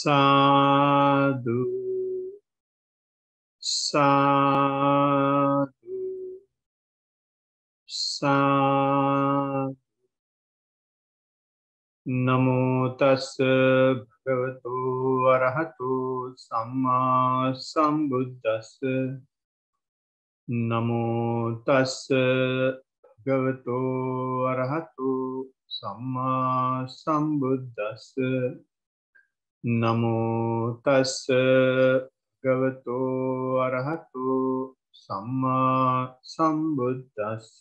Sadu. Sadu. Sadu. නමෝතස්ස භගවතු වරහතු සම්මා සම්බුද්දස්ස නමෝතස්ස භගවතු වරහතු සම්මා සම්බුද්දස්ස නමුතස්ස ගවතු අරහතු සම්මා සම්බුද්ධස්ස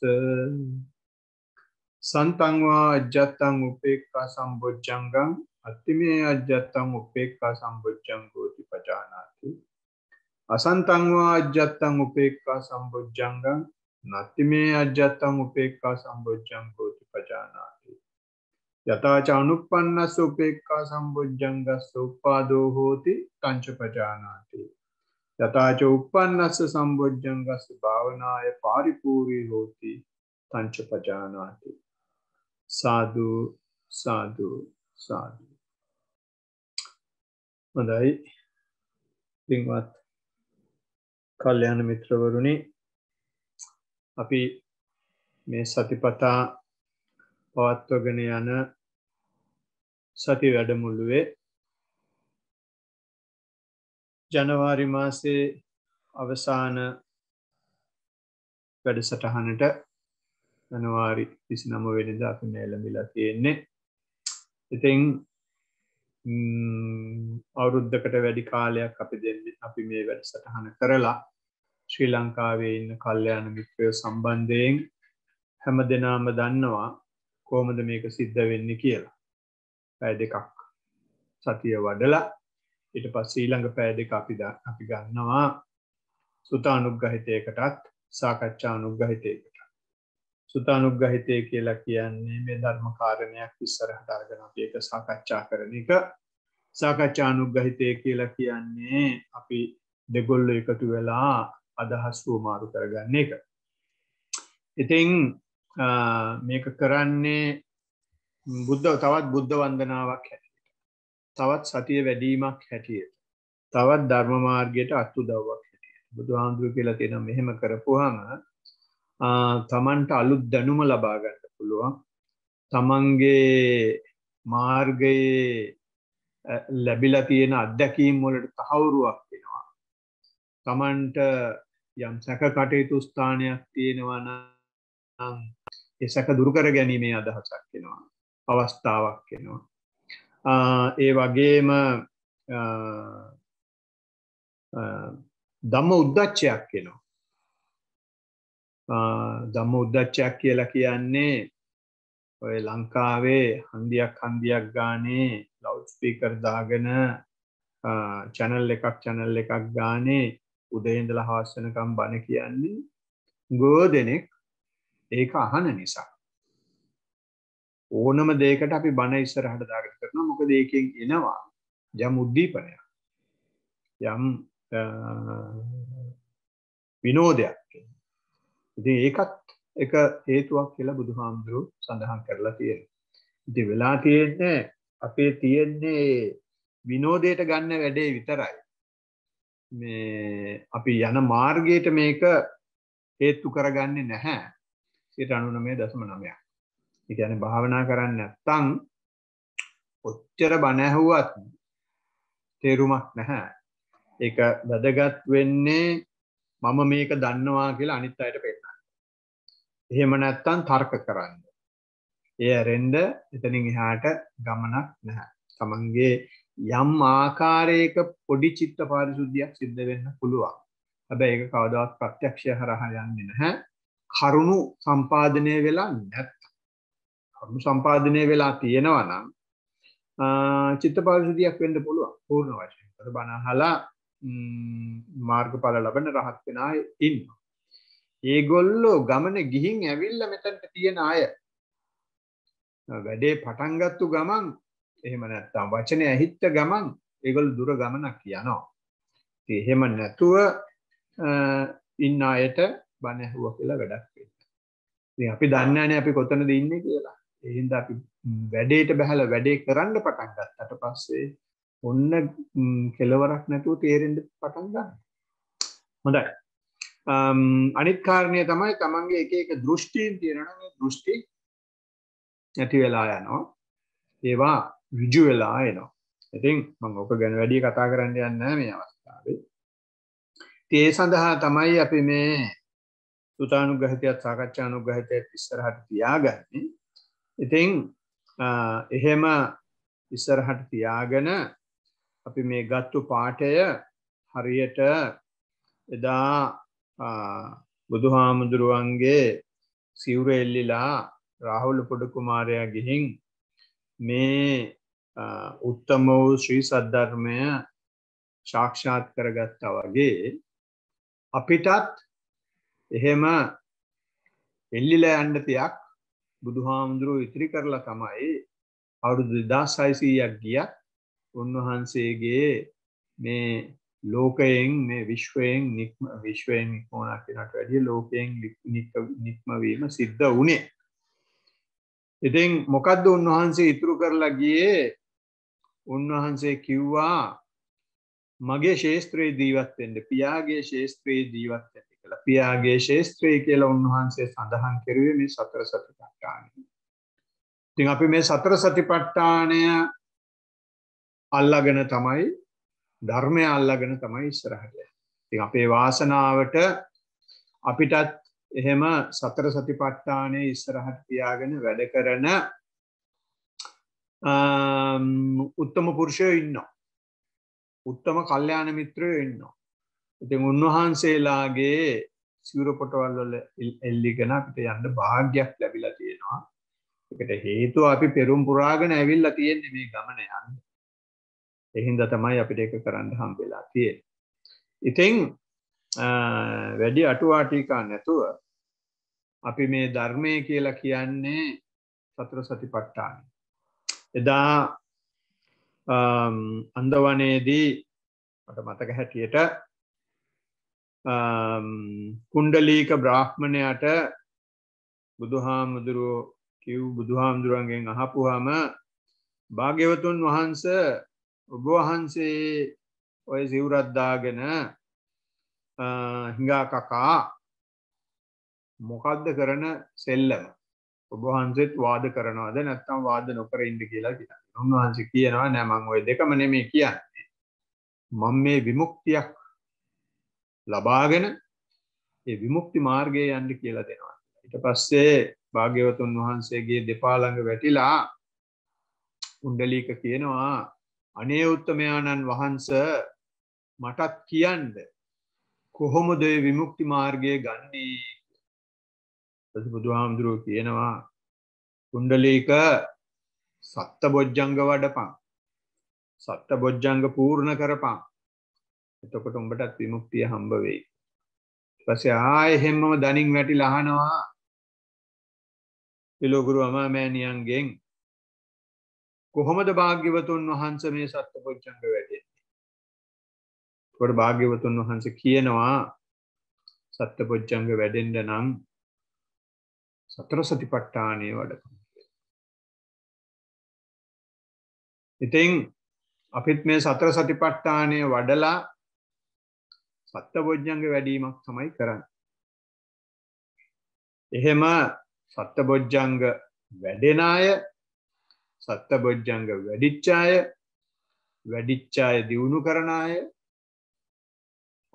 සන්තංවා අජ්‍යත්තං උපේක්කා සම්බොජ්ජංගං අත්තිමේ අජ්‍යත්තං උපේක්කා සම්බොජ්ජංගෝති පජානාති අසන්තංවා අජ්‍යත්තං උපේක්කා සම්බොජ්ජංගං නත්තිමේ අජ්‍යත්තං උපේක්කා සම්බොජ්ජංගෝ යතාචානුපන්නස්ස උපේක්කා සම්බුද්ධංගස්ස උප්පාදෝ හෝති තංච පජානාති. යතාච උපන්නස්ස සම්බෝජ්ජංගස්ස භාවනාය පාරිපූරී හෝති තංච පජානාති. සාධූ සාධූ සාධූ. හොඳයි පින්වත් කල්්‍යයන මිත්‍රවරුණි අපි මේ සතිපතා පවත්වගෙන යන සති වැඩමුල්ලුවේ ජනවාරි මාසේ අවසාන වැඩසටහනට ජනවාරි තිසි නම වෙනද අපි නෑලමිලා තියෙන්නේ ඉතිං අවුරුද්ධකට වැඩි කාලයක් අපි දෙන්න අපි මේ වැඩසටහන කරලා ශ්‍රී ලංකාවේ ඉන්න කල්්‍යයාන මිත්‍රය සම්බන්ධයෙන් හැම දෙනාම දන්නවා කෝමද මේක සිද්ධ වෙන්න කියලා පැය දෙකක් සතිය වඩලා ඊට පස්සේ ඊළඟ පැය දෙක අපි අපි ගන්නවා සුතානුග්‍රහිතයකටත් සාකච්ඡානුග්‍රහිතයකට සුතානුග්‍රහිතය කියලා කියන්නේ මේ ධර්ම කාරණයක් ඉස්සරහට අරගෙන අපි ඒක සාකච්ඡා කරන එක සාකච්ඡානුග්‍රහිතය කියලා කියන්නේ අපි දෙගොල්ලෝ එකතු වෙලා අදහස් වුමාරු කරගන්න එක. ඉතින් මේක කරන්නේ බුද්ධ තවත් බුද්ධ වන්දනාවක් හැටියට තවත් සතිය වැඩීමක් හැටියට තවත් ධර්ම මාර්ගයට අත්උදව්වක් හැටියට බුදුහාමුදුරුවෝ කියලා තියෙනවා මෙහෙම කරපුවාම තමන්ට අලුත් දැනුම ලබා ගන්න පුළුවන් තමන්ගේ මාර්ගයේ ලැබිලා තියෙන අත්දැකීම් වලට තහවුරුවක් වෙනවා. Tamanට යම් සැක කටයුතු ස්ථානයක් තියෙනවා නම් ඒ සැක දුරු කර ගැනීමේ අදහසක් වෙනවා. අවස්ථාවක් එෙනවා. ඒ වගේම දම්ම උද්දච්චයක් එනවා. දම්ම උද්දච්චයක් කියලා කියන්නේ ඔය ලංකාවේ හන්දියක් හන්දියක් ගානේ ලෞස්පීකර් දාගෙන චැනල් එකක් චැනල් එකක් ගානේ උදේන්දල හාස්සනකම් බණ කියන්නේ ගෝ දෙනෙක් ඒක අහන නිසා ඕනම දෙයකට අපි බණ ඉස්සරහට දාගෙන කරනවා මොකද ඒකෙන් එනවා යම් උද්දීපනයක් යම් විනෝදයක් ඉතින් ඒකත් එක හේතුවක් කියලා බුදුහාමුදුරුව සඳහන් කරලා තියෙනවා. ඉතින් වෙලා තියෙන්නේ අපේ තියෙන්නේ විනෝදයට ගන්න වැඩේ විතරයි. මේ අපි යන මාර්ගයට මේක හේතු කරගන්නේ නැහැ. 99.9ක්. ඒ කියන්නේ භාවනා කරන්නේ නැත්නම් ඔච්චර බණ ඇහුවත් තේරුමක් නැහැ. ඒක වැදගත් වෙන්නේ මම මේක දන්නවා කියලා අනිත් අයට පෙන්නන්න. එහෙම නැත්නම් තර්ක කරන්න. ඒ ඇරෙන්න එතනින් එහාට ගමනක් නැහැ. තමන්ගේ යම් ආකාරයක පොඩි චිත්ත පාරිශුද්ධියක් සිද්ධ වෙන්න පුළුවන්. හැබැයි ඒක කවදාවත් ප්‍රත්‍යක්ෂය හරහා යන්නේ නැහැ. කරුණු සම්පාදනය වෙලා නැත් කර්ම සම්පාදනය වෙලා තියෙනවා නම් චිත්ත පාරිශුද්ධියක් වෙන්න පුළුවන් පූර්ණ වශයෙන්. අර බණ අහලා මාර්ගඵල ලබන රහත් වෙන අය ඉන්නවා. ඒගොල්ලෝ ගමන ගිහින් ඇවිල්ලා මෙතනට තියෙන අය වැඩේ පටන් ගත්තු ගමන් එහෙම නැත්නම් වචනේ ඇහිච්ච ගමන් ඒගොල්ලෝ දුර ගමනක් යනවා. ඉතින් එහෙම නැතුව ඉන්න අයට බණ ඇහුවා කියලා වැඩක් වෙන්නේ. ඉතින් අපි දන්නේ නැහැ අපි කොතනද ඉන්නේ කියලා. එහින්ද අපි වැඩේට බැහැල වැඩේ කරන්න පටන් ගත්තට පස්සේ ඔන්න කෙලවරක් නැතුව තේරෙන්න පටන් ගන්න. හොඳයි. අනිත් කාරණය තමයි තමන්ගේ එක එක දෘෂ්ටීන් තියෙනවා මේ දෘෂ්ටි නැති වෙලා යනවා. ඒවා ඍජු වෙලා එනවා. ඉතින් මම ඔක ගැන වැඩි කතා කරන්න යන්නේ නැහැ මේ අවස්ථාවේ. ඒ සඳහා තමයි අපි මේ සුතානුග්‍රහිතයත් සාකච්ඡානුග්‍රහිතයත් ඉස්සරහට තියාගන්නේ. ඉතිං එහෙම ඉස්සරහට තියාගෙන අපි මේ ගත්තු පාටය හරියට එදා බුදුහාමුදුරුවන්ගේ සිවුර එල්ලිලා රාහුල පොඩකුමාරයා ගිහින් මේ උත්තම වූ ශ්‍රී සද්ධර්මය ශාක්ෂාත් කරගත්තා වගේ අපිටත් එහෙම එල්ලිලා යන්න තියක් බුදුහාමුදුරුව ඉතිරි කරලා තමයි අවුරුදු දෙදා සයිසීයක් ගියත් උන්වහන්සේගේ මේ ලෝකයෙන් මේ විශ්වයෙන් නික්ම විශ්වයෙන් නික්මෝනා කියනට වැඩිය ලෝකයෙන් නික්මවීම සිද්ධ වුණේ. ඉතින් මොකද්ද උන්වහන්සේ ඉතුරු කරලා ගියේ උන්වහන්සේ කිව්වා මගේ ශේස්ත්‍රයේ ජීවත් වෙන්න පියාගේ ශේස්ත්‍රයේ ජීවත් වෙන්න කියලා. පියාගේ ශේස්ත්‍රයේ කියලා උන්වහන්සේ සඳහන් කෙරුවේ මේ සතර සතිපට්ඨානය. ඉතින් අපි මේ සතර සතිපට්ඨානය අල්ලාගෙන තමයි ධර්මය අල්ලාගෙන තමයි ඉස්සරහට යන්නේ. ඉතින් අපේ වාසනාවට අපිටත් එහෙම සතර සතිපට්ඨානයේ ඉස්සරහට තියාගෙන වැඩ කරන උත්තම පුරුෂයෝ ඉන්නවා. උත්තම කල්යාණ මිත්‍රයෝ ඉන්නවා. ඉතින් උන්වහන්සේලාගේ සිවරපොටවල්වල එල්ලිගෙන අපිට යන්න භාග්‍යයක් ලැබිලා තියෙනවා එකට හේතුව අපි පෙරුම් පුරාගෙන ඇවිල්ලා තියෙන්නේ මේ ගමන යන්න එහින්ද තමයි අපිට එක කරන්න හම්බෙලා තියෙන ඉතින් වැඩි අටුවාටිකා නැතුව අපි මේ ධර්මය කියලා කියන්නේ සතුර සතිපට්ටාන එදා අන්දවනේදී මට මතක හැටියට කුන්ඩලීක um, බ්‍රාහ්මණයට බුදුහාමුදුරුවෝ කිව් බුදුහාමුදුරුවන්ගෙන් අහපුහම භාග්‍යවතුන් වහන්ස ඔබ වහන්සේ ඔය සිවුරද්දාගෙන හිඟාකකා මොකක්ද කරන සෙල්ලම ඔබහන්සෙත් වාද කරනවාද නැත්තම් වාද නොකර ඉන්ඩ කියලා කිය උන්වහන්සේ කියනවා නෑමං ඔය දෙකම නෙමේ කියන්නේ මං මේ විමුක්තියක් ලබාගෙන ඒ විමුක්ති මාර්ගය යන්න කියලා දෙනවා. ඊට පස්සේ භාග්‍යවතුන් වහන්සේගේ දෙපා ළඟ වැටිලා කුණ්ඩලීක කියනවා අනේ උත්තමයාණන් වහන්ස මටත් කියන්න කොහොමද විමුක්ති මාර්ගය ගන්නේ? බුදුහාමුදුරුවෝ කියනවා කුණ්ඩලීක සත්ත බොජ්ජංග වඩපන් සත්ත බොජ්ජංග පූර්ණ කරපන් එතකොට උඹටත් විමුක්තිය හම්බ වෙයි. ඊපස්සේ ආයෙ හැමම දණින් වැටිලා අහනවා පිලෝගුරු අමාමෑණියන්ගෙන් කොහොමද භාග්‍යවතුන් වහන්සේ මේ සත්පුජ්ජංග වැඩෙන්නේ? ඒකට භාග්‍යවතුන් වහන්සේ කියනවා සත්පුජ්ජංග වැඩෙන්න නම් සතර සතිපට්ඨානය වඩපන්. ඉතින් අපිත් මේ සතර සතිපට්ඨානය වඩලා සත්තබොජ්ජංග වැඩීමක් තමයි කරන්න. එහෙම සත්තබොජ්ජංග වැඩෙන අය සත්තබොජ්ජංග වැඩිච්චාය වැඩිච්චාය දියුණු කරන අය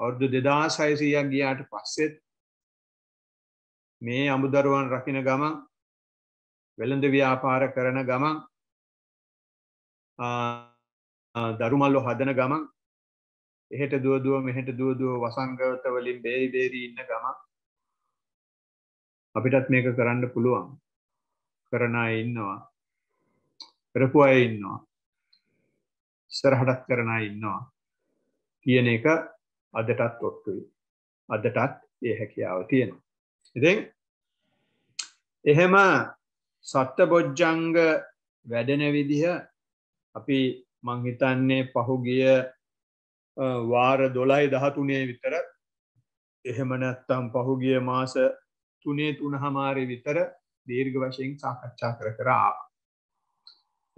අවුරුදු දෙදා සයිසීයක් ගියාට පස්සෙත් මේ අමුදරුවන් රකින ගමන් වෙළඳ ව්‍යාපාර කරන ගමන් දරුමල්ලො හදන ගමන් එහෙට දුවදුව මෙහෙට දුවදුව වසංගත වලින් බේරි බේරි ඉන්න ගම අපිටත් මේක කරන්න පුළුවන් කරන අය ඉන්නවා කරපු අය ඉන්නවා ඉස්සරහටත් කරන අය ඉන්නවා කියන එක අදටත් ඔට්ටුයි අදටත් ඒ හැකියාව තියෙනවා ඉතින් එහෙම සත්ත බොජ්ජංග වැඩෙන විදිහ අපි මංහිතන්නේ පහුගිය වාර දොලයි දහතුනේ විතර එහෙමනැත්තම් පහුගිය මාස තුනේ තුන හමාරය විතර දීර්ග වශයෙන් සාකච්ඡා කර කරා.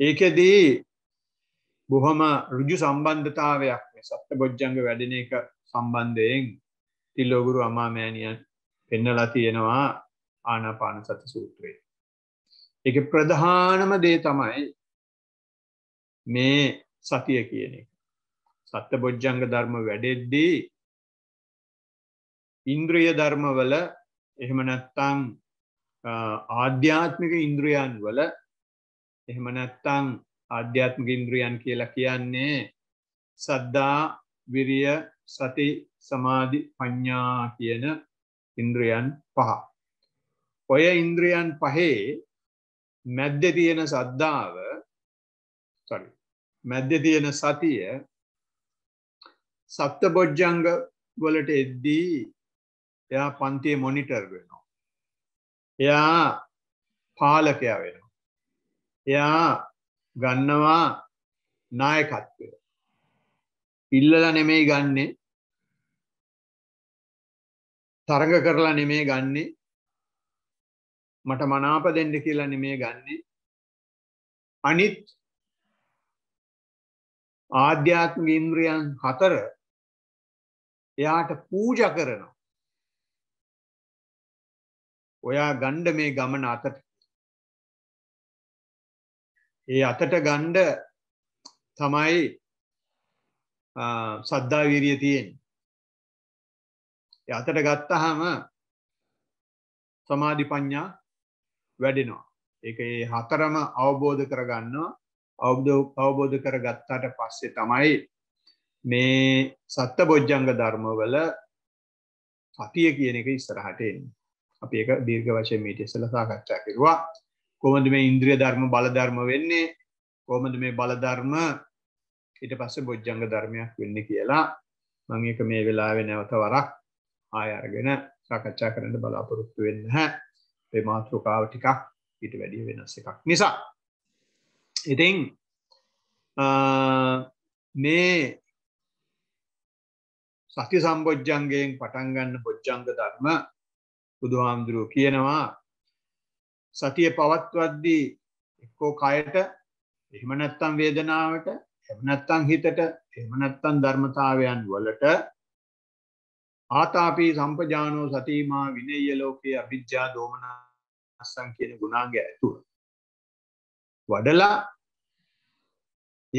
ඒකෙදී බොහොම රුජු සම්බන්ධතාවයක් සත්ත බොජ්ජංග වැඩෙන එක සම්බන්ධයෙන් තිල්ලෝගුරු අමාමෑණියන් පෙන්නලා තියෙනවා ආනාපාන සති සූත්‍රයේ. එක ප්‍රධානම දේ තමයි මේ සතිය කියන එක. සත්‍ය බොජ්ජංග ධර්ම වැඩෙද්දී ඉන්ද්‍රිය ධර්මවල එහෙම නැත්තං ආධ්‍යාත්මික ඉන්ද්‍රියන් වල එහෙම නැත්තං ආධ්‍යාත්මික ඉන්ද්‍රියන් කියලා කියන්නේ සද්දා විරිය සති සමාධි පඤ්ඤා කියන ඉන්ද්‍රියන් පහ. ඔය ඉන්ද්‍රියන් පහේ මැද්දේ තියෙන සද්දාව sorry මැද්දේ තියෙන සතිය සත්ත බොජ්ජංග වලට එද්දී එයා පන්තිය මොනිටර් වෙනවා. එයා පාලකයා වෙනවා. එයා ගන්නවා නායකත්වය. ඉල්ලල නෙමෙයි ගන්නේ තරඟ කරලා නෙමේ ගන්නේ මට මනාප දෙන්න කියලා නෙමේ ගන්නේ අනිත් ආධ්‍යාත්මික ඉන්ද්‍රියන් හතර එයාට පූජ කරනවා. ඔයා ගණ්ඩ මේ ගමන අතට ඒ අතට ගණ්ඩ තමයි සද්ධා වීරිය තියෙන් අතට ගත්තහම සමාධි ප්ඥා වැඩෙනවා එක ඒ හතරම අවබෝධ කරගන්නවා අවබෝධ කරගත්තාට පස්සේ තමයි මේ සත්ත බොජ්ජංග ධර්මවල සතිය කියන එක ඉස්සරහට එන්න. අපි ඒක දීර්ඝ වශයෙන් මීට ඉස්සෙල්ලා සාකච්ඡා කරුවා. කොහොමද මේ ඉන්ද්‍රිය ධර්ම බල ධර්ම වෙන්නේ? කොහොමද මේ බල ධර්ම ඊට පස්සේ බොජ්ජංග ධර්මයක් වෙන්නේ කියලා මම ඒක මේ වෙලාවේ නැවත වරක් ආය අරගෙන සාකච්ඡා කරන්න බලාපොරොත්තු වෙන්නේ. මේ මාතෘකාව ටිකක් ඊට වැඩිය වෙනස් එකක් නිසා. ඉතින් මේ සති සම්බොජ්ජන්ගයෙන් පටන්ගන්න බොජ්ජංග ධර්ම බුදුහාමුදුරුව කියනවා සතිය පවත්වද්දී එක්කෝ කයට එහමනැත්තම් වේදනාවට එමනැත්තං හිතට එමනැත්තන් ධර්මතාවයන් වලට ආතාපී සම්පජානෝ සතිමා විනේය ලෝකයේ අභිජ්ජා දෝමන අස්සං කියන ගුණාංග ඇතුව. වඩලා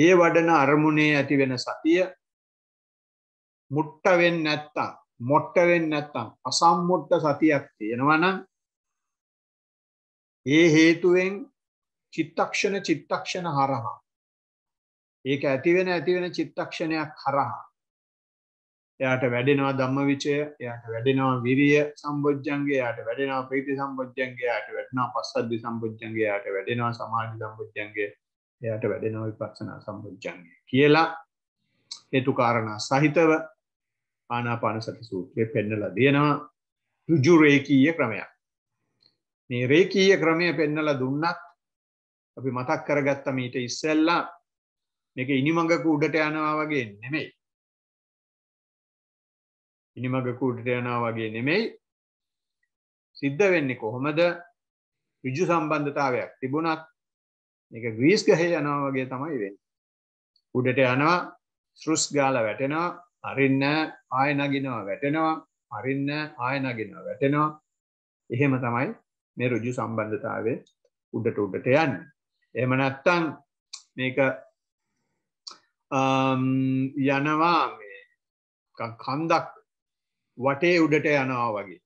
ඒ වඩන අරමුණේ ඇති වෙන සතිය මුට්ට වෙන්නේ නැත්තම් මොට්ට වෙන්නේ නැත්තම් අසම්මුට්ට සතියක් තියෙනවා නම් ඒ හේතුවෙන් චිත්තක්ෂණ චිත්තක්ෂණ හරහා ඒක ඇති වෙන ඇති වෙන චිත්තක්ෂණයක් හරහා එයාට වැඩෙනවා ධම්මවිචය එයාට වැඩෙනවා විරිය සම්බොජ්ජංගේ එයාට වැඩෙනවා ප්‍රීති සම්බොජ්ජංගේ එයාට වැඩෙනවා පස්සද්ධි සම්බොජ්ජංගේ එයාට වැඩෙනවා සමාධි සම්බොජ්ජංගේ එයාට වැඩෙනවා විපස්සනා සම්බොජ්ජංගේ කියලා හේතු කාරණා සහිතව ආනාපාන සති සූත්‍රය පෙන්නලා දෙනවා ඍජු රේකීය ක්‍රමයක්. මේ රේකීය ක්‍රමය පෙන්නලා දුන්නත් අපි මතක් කරගත්ත මීට ඉස්සෙල්ලා මේක ඉනිමඟක උඩට යනවා වගේ නෙමෙයි. ඉනිමඟක උඩට යනවා වගේ නෙමෙයි. සිද්ධ වෙන්නේ කොහොමද? ඍජු සම්බන්ධතාවයක් තිබුණත් මේක ග්‍රීස් ගහේ යනවා වගේ තමයි වෙන්නේ. උඩට යනවා ස්ෘස් ගාලා වැටෙනවා අරින්න ආය නගිනවා වැටෙනවා අරින්න ආය නගිනවා වැටෙනවා එහෙම තමයි මේ ඍජු සම්බන්ධතාවය උඩට උඩට යන්නේ. එහෙම නැත්නම් මේක යනවා මේ කන්දක් වටේ උඩට යනවා වගේ.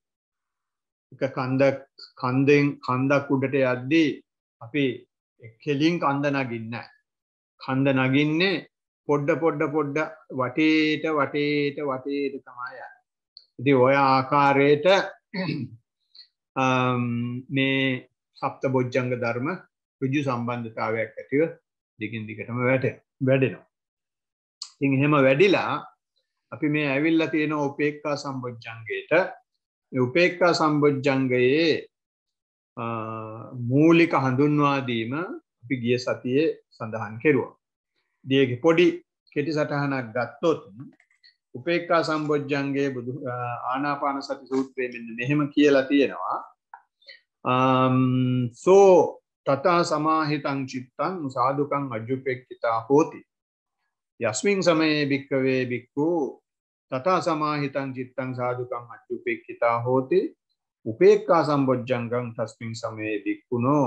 එක කන්දක් කන්දෙන් කන්දක් උඩට යද්දී අපි කෙලින් කන්ද නගින්නේ නැහැ. කන්ද නගින්නේ පොඩ්ඩ පොඩ්ඩ පොඩ්ඩ වටේට වටේට වටේට තමයි යන්නේ. ඉතින් ওই ආකාරයට මේ සප්ත බොජ්ජංග ධර්ම ඍජු සම්බන්ධතාවයක් ඇතිව දිගින් දිගටම වැටේ වැඩෙනවා. ඉතින් එහෙම වැඩිලා අපි මේ ඇවිල්ලා තියෙන උපේක්ඛා සම්බොජ්ජංගේට මේ උපේක්ඛා සම්බොජ්ජංගයේ මූලික හඳුන්වා දීම අපි ගිය සතියේ සඳහන් කෙරුවා. දියග පොඩි කෙටි සටහනක් ගත්තොත් උපේක්කා සම්බෝජ්ජන්ගේ බුදු ආනාපාන සති සූත්‍රය මෙන්න මෙහෙම කියලා තියෙනවා සෝ තතා සමාහිතං චිත්තං සාධකං අජුපෙක්කිතා හෝති යස්මින් සමයේ භික්කවේ බික්කු තතා සමාහිතං චිත්තං සාධකං අජුපෙක්කිතා හෝති උපේක්කා සම්බොජ්ජංගං තස්මින් සමයේ භික්කුණෝ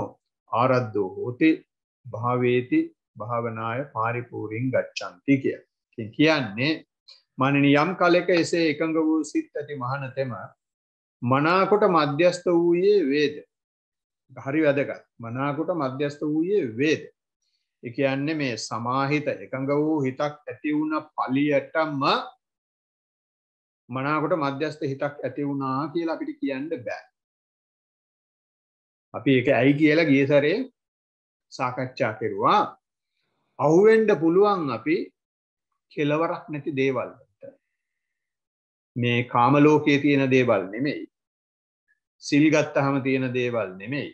ආරද්ධෝ හෝති භාවේති භාවනාය පාරිපූරින් ගච්ඡන්ති කිය. කියන්නේ මනනි යම් කලෙක එසේ එකඟ වූ සිත් ඇති මහනතෙම මනාකොට මධ්‍යස්ථ වූයේ වේද. හරි වැදගත් මනාකොට මධ්‍යස්ථ වූයේ වේද. එක යන්නේ මේ සමාහිත එකඟ වූ හිතක් ඇති වුණ පලියටම මනාකොට මධ්‍යස්ථ හිතක් ඇති වුණා කියලා අපිට කියන්න බෑ. අපි ඒක ඇයි කියලා ගිය සැරේ සාකච්ඡා කෙරුවා අවුවෙන්ඩ පුළුවන් අපි කෙලවරක් නැති දේවල්ට මේ කාමලෝකයේ තියෙන දේවල් නෙමෙයි සිල්ගත්තහම තියෙන දේවල් නෙමෙයි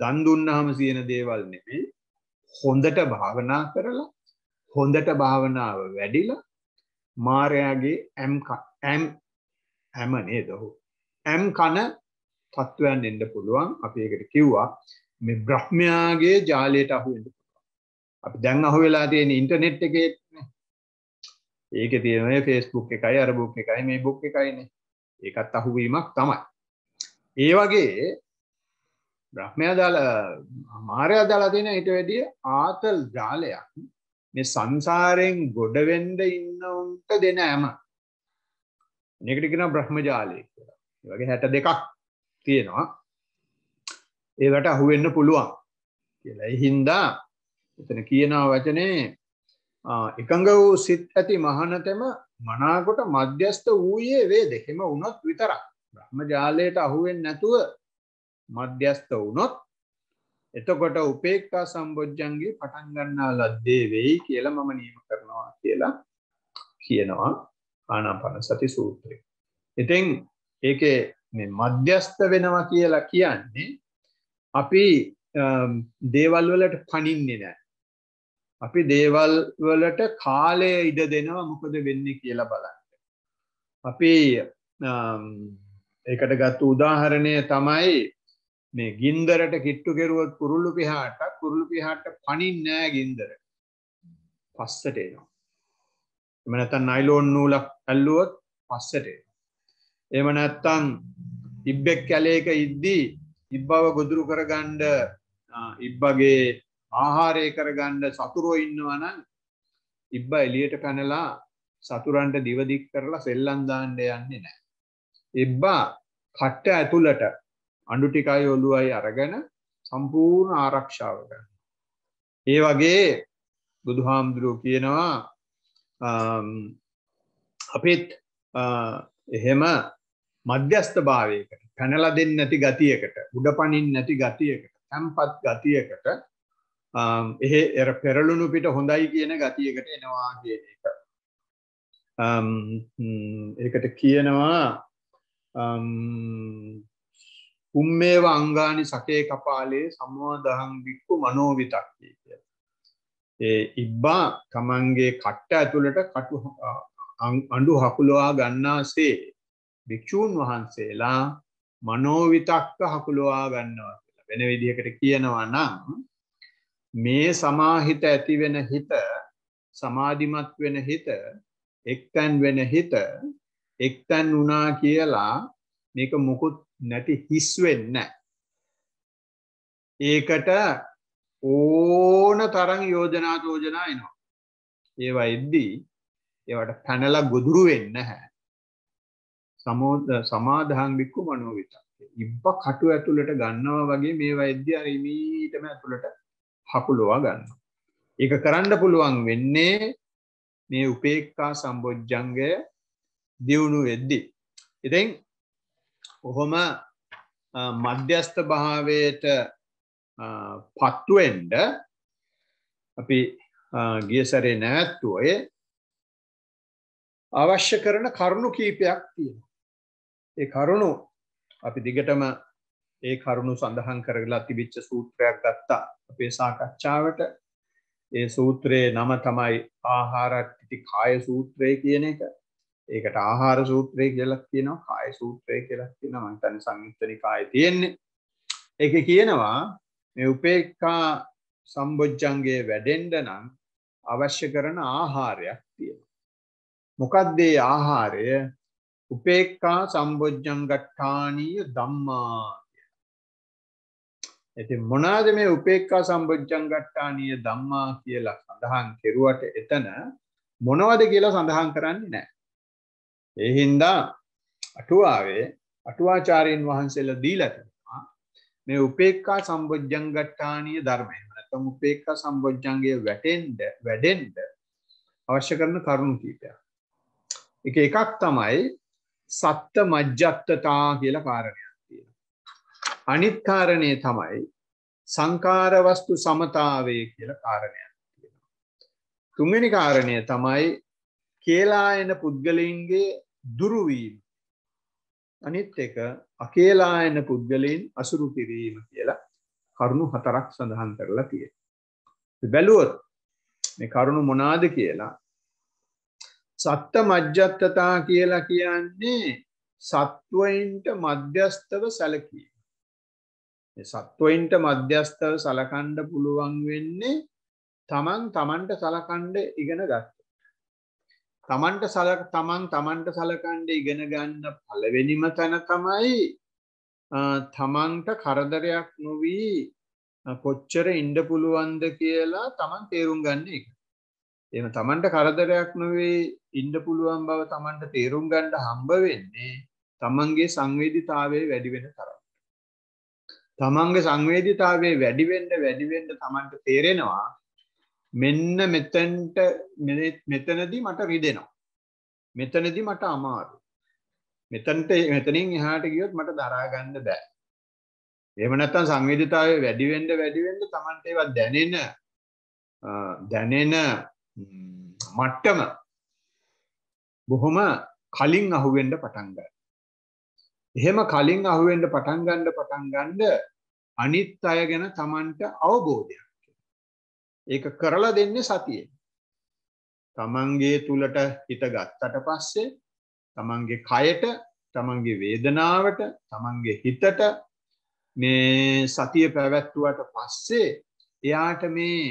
දන්දුන්නහම තියෙන දේවල් නෙමෙයි හොඳට භාවනා කරලා හොඳට භාවනාව වැඩිලා මාරයාගේ ඇම් ඇම් ඇම නේද ඔහු ඇම් කන තත්ත්වයන් එන්න පුළුවන් අපි ඒකට කිව්වා මේ බ්‍රහ්මයාගේ ජාලයට අහු වෙන්න අපි දැන් අහු වෙලා තියෙන ඉන්ටර්නෙට් එකේ ඒකේ තියෙන මේ Facebook එකයි අර book එකයි මේ book එකයිනේ. ඒකත් අහුවීමක් තමයි. ඒ වගේ බ්‍රහ්මයා දාලා මාරයා දාලා තියෙන ඊට වැඩිය ආතල් ජාලයක් මේ සංසාරයෙන් ගොඩ වෙන්න ඉන්නවුන්ට දෙන හැම. මේකට කියනවා බ්‍රහ්මජාලය කියලා. ඒ වගේ 62ක් තියෙනවා. ඒවට අහු වෙන්න පුළුවන් කියලා. ඒ හින්දා එතන කියනා වචනේ එකඟ වූ සිත් ඇති මහනතෙම මනාකොට මධ්‍යස්ත වූයේ වේද එහෙම වුණොත් විතරක් බ්‍රහ්මජාලයට අහුවෙන් නැතුව මධ්‍යස්ත වුණොත් එතකොට උපේක්කා සම්බොජ්ජන්ගේ පටන්ගන්නා ලද්දේ වෙයි කියල මම නීම කරනවා කියලා කියනවා ආනාපන සති සූත්‍රය. ඉතින් ඒක මධ්‍යස්ත වෙනවා කියලා කියන්නේ අපි දේවල් වලට පනින්නේ නෑ අපි දේවල් වලට කාලය ඉඩ දෙනවා මොකද වෙන්න කියලා බලන්න. අපි ඒකට ගත්තු උදාහරණය තමයි මේ ගින්දරට කිට්ටු කෙරුවත් කුරුල්ලු පිහාට කුරුල්ලු පිහාට පණින් නෑ ගින්දර පස්සට එනවා. එම නැත්තන් නයිලෝන් නූලක් ඇල්ලුවොත් පස්සට එනවා. එම නැත්තං ඉබ්බෙක් කැලේක ඉද්දී ඉබ්බව ගොදුරු කරගණ්ඩ ඉබ්බගේ ආහාරය කරගන්න සතුරෝ ඉන්නවනම් ඉබ්බ එලියට පැනලා සතුරන්ට දිවදික් කරලා සෙල්ලම් දාන්න යන්නේ නැහැ. ඉබ්බා කට්ට ඇතුළට අඩු ටිකයි ඔළුවයි අරගෙන සම්පූර්ණ ආරක්ෂාව ගන්න. ඒ වගේ බුදුහාමුදුරුව කියනවා අපිත් එහෙම මධ්‍යස්ථ භාවයකට පැනලා දෙන්නේ නැති ගතියකට උඩ පනින් නැති ගතියකට තැම්පත් ගතියකට එහ එර පෙරලුණු පිට හොඳයි කියන ගතියකට එනවා කියන එක. ඒකට කියනවා උම්මේව අංගානි සකේ කපාලේ සම්මෝදහං බික්කු මනෝවිතක්කය කිය. ඒ ඉබ්බා තමන්ගේ කට්ට ඇතුළට කටු අඩු හකුලවා ගන්නාසේ භික්‍ෂූන් වහන්සේලා මනෝවිතක්ක හකුලවා ගන්නවා වෙන විදිහකට කියනවා නම් මේ සමාහිත ඇති වෙන හිත සමාධිමත් වෙන හිත එක්තැන් වෙන හිත එක්තැන් වුණා කියලා මේක මොකුත් නැති හිස් වෙන්න. ඒකට ඕන තරන් යෝජනා තෝජනා එනවා. ඒවා එද්දී ඒවට පැනල ගොදුරු වෙන්න හැ. සමෝධ සමාධාංගික්කු මනෝවිතක්. ඉබ්බ කටු ඇතුළට ගන්නවා වගේ මේ වෛද්‍ය අරිමීටම ඇතුළට හකුලවා ගන්න. ඒක කරන්න පුළුවන් වෙන්නේ මේ උපේක්කා සම්බෝජ්ජන්ගය දියුණු වෙද්දි. ඉතින් ඔහොම මධ්‍යස්ථ භාවයට පත්තුවෙන්ඩ අපි ගියසරේ නැත්තුවය අවශ්‍ය කරන කරුණු කීපයක් තියෙන. ඒ කරුණු අපි දිගටම ඒ කරුණු සඳහන් කරලා තිබිච්ච සූත්‍රයක් ගත්තා අපේ සාකච්ඡාවට ඒ සූත්‍රයේ නම තමයි ආහාරටිටි කාය සූත්‍රය කියන එක ඒකට ආහාර සූත්‍රය කියලක් කියනවා කාය සූත්‍රය කියලක් කියන මන්තන සංයුත්තනි කාය තියෙන්නේ එක කියනවා මේ උපේක්කා සම්බොජ්ජන්ගේ වැඩෙන්ඩ නම් අවශ්‍ය කරන ආහාරයක් තියෙන. මොකක්දේ ආහාරය උපේක්කා සම්බොජ්ජංගට්ඨානීය දම්මා ඇති මොනාද මේ උපේක්කා සම්බොජ්ජං ගට්ටානීය ධම්මා කියලා සඳහන් කෙරුවට එතන මොනවද කියලා සඳහන් කරන්නේ නෑ. ඒ හින්දා අටුවාවේ අටුවාචාරයන් වහන්සේලා දීලා තිබෙනවා මේ උපේක්කා සම්බොජ්ජං ගට්ටානීය ධර්මය. නැත්නම් උපේක්කා සම්බොජ්ජංගයේ වැටෙන්න වැඩෙන්න අවශ්‍ය කරන කරුණු කීපයක්. එක එකක් තමයි සත්ත මජ්ජත්තතා කියලා කාරණය. අනිත් කාරණය තමයි සංකාරවස්තු සමතාවය කියල කාරණයක් තියෙනවා. තුන්ගනි කාරණය තමයි කියලා එන පුද්ගලයින්ගේ දුරුවීම අනිත් එක අකේලා එන පුද්ගලයින් අසුරු කිරීම කියලා කරුණු හතරක් සඳහන් කරලා තිය. බැලුවොත් මේ කරුණු මොනාද කියලා සත්ත මජ්ජත්තතා කියලා කියන්නේ සත්වයින්ට මධ්‍යස්ථව සැලකීම. සත්වයින්ට මධ්‍යස්ථව සලකණ්ඩ පුළුවන් වෙන්නේ තමන් තමන්ට සලකණ්ඩ ඉගෙන ගත්ත. තමන්ට සලක තමන් තමන්ට සලකණ්ඩ ඉගෙන ගන්න පලවෙනිම තැන තමයි තමන්ට කරදරයක් නොවී කොච්චර ඉන්ඩ පුළුවන්ද කියලා තමන් තේරුම් ගන්න එක. එම තමන්ට කරදරයක් නොවේ ඉන්ඩ පුළුවන් බව තමන්ට තේරුම් ගණ්ඩ හම්බ වෙන්නේ තමන්ගේ සංවේධිතාවේ වැඩි වෙන තර. තමන්ගේ සංවේදීතාවයේ වැඩි වෙන්න වැඩි වෙන්න තමන්ට තේරෙනවා මෙන්න මෙතෙන්ට මෙතනදී මට රිදෙනවා මෙතනදී මට අමාරු මෙතනට මෙතනින් එහාට ගියොත් මට දරා ගන්න බෑ එහෙම නැත්නම් සංවේදීතාවයේ වැඩි වෙන්න වැඩි වෙන්න තමන්ට ඒවා දැනෙන දැනෙන මට්ටම බොහොම කලින් අහුවෙන්න පටන් ගන්නවා එහෙම කලින් අහුවෙන්ඩ පටන් ගණ්ඩ පටන් ගණ්ඩ අනිත් අය ගැන තමන්ට අවබෝධයක් ඒක කරලා දෙන්න සතියෙන් තමන්ගේ තුළට හිත ගත්තට පස්සේ තමන්ගේ කයට තමන්ගේ වේදනාවට තමන්ගේ හිතට මේ සතිය පැවැත්තුවට පස්සේ එයාට මේ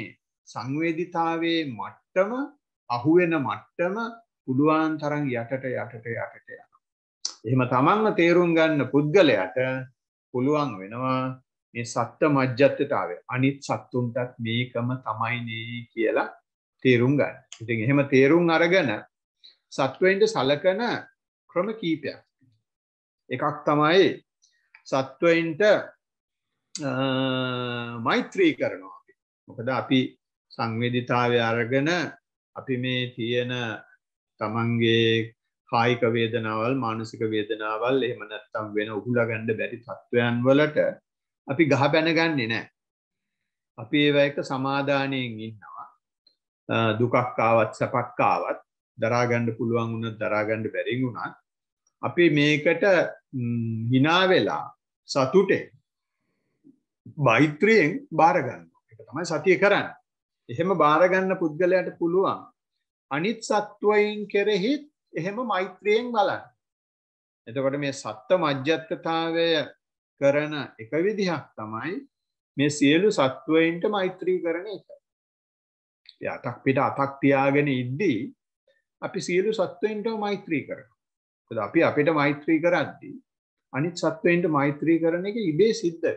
සංවේදිතාවේ මට්ටම අහුවෙන මට්ටම පුළුවන් තරන් යටට යටට යටට යන එහෙම තමන්ව තේරුම් ගන්න පුද්ගලයාට පුළුවන් වෙනවා මේ සත්ත මජ්ජත්තතාවය අනිත් සත්තුන්ටත් මේකම තමයි නේ කියලා තේරුම් ගන්න. ඉතින් එහෙම තේරුම් අරගෙන සත්වයින්ට සලකන ක්‍රම කීපයක්. එකක් තමයි සත්වයින්ට මෛත්‍රී කරනවා අපි. මොකද අපි සංවේදිතාවය අරගෙන අපි මේ තියෙන තමන්ගේ කායික වේදනාවල් මානසික වේදනාවල් එහෙම නැත්නම් වෙන උහුලගන්න බැරි තත්වයන් වලට අපි ගහ පැනගන්නේ නැහැ. අපි ඒවා එක සමාදානයෙන් ඉන්නවා. දුකක් ආවත් සැපක් ආවත් දරා ගන්න පුළුවන් වුණත් දරා ගන්න බැරි වුණත් අපි මේකට hina වෙලා සතුටේ මෛත්‍රියෙන් බාර ගන්නවා. ඒක තමයි සතිය කරන්නේ. එහෙම බාර ගන්න පුද්ගලයාට පුළුවන් අනිත් සත්වයන් කෙරෙහිත් එහෙම මෛත්‍රයෙන් බලන්න. එතකොට මේ සත්ත මජ්‍යත්තතාවය කරන එක විදිහක් තමයි මේ සියලු සත්වයින්ට මෛත්‍රී කරන එක. අතක් පිට අතක් තියාගෙන ඉද්දී අපි සියලු සත්වයින්ට මෛත්‍රී කරනවා. මොකද අපි අපිට මෛත්‍රී කරද්දී අනිත් සත්වයින්ට මෛත්‍රී කරන එක ඉබේ සිද්ධ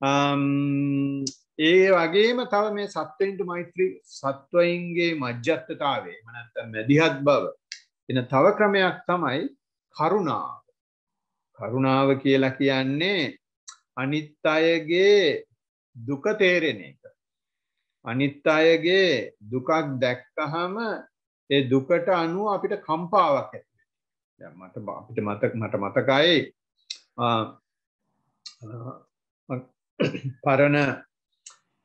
වෙනවා. ඒ වගේම තව මේ සත්වයින්ට මෛත්‍රී සත්වයින්ගේ මජ්ජත්තතාවේ මනත්ත මැදිහත් බව එන තව ක්‍රමයක් තමයි කරුණාව කරුණාව කියලා කියන්නේ අනිත් අයගේ දුක තේරෙන එක. අනිත් අයගේ දුකක් දැක්කහම ඒ දුකට අනුව අපිට කම්පාවක් ඇති වෙනවා. දැන් මට අපිට මතක මට මතකයි පරණ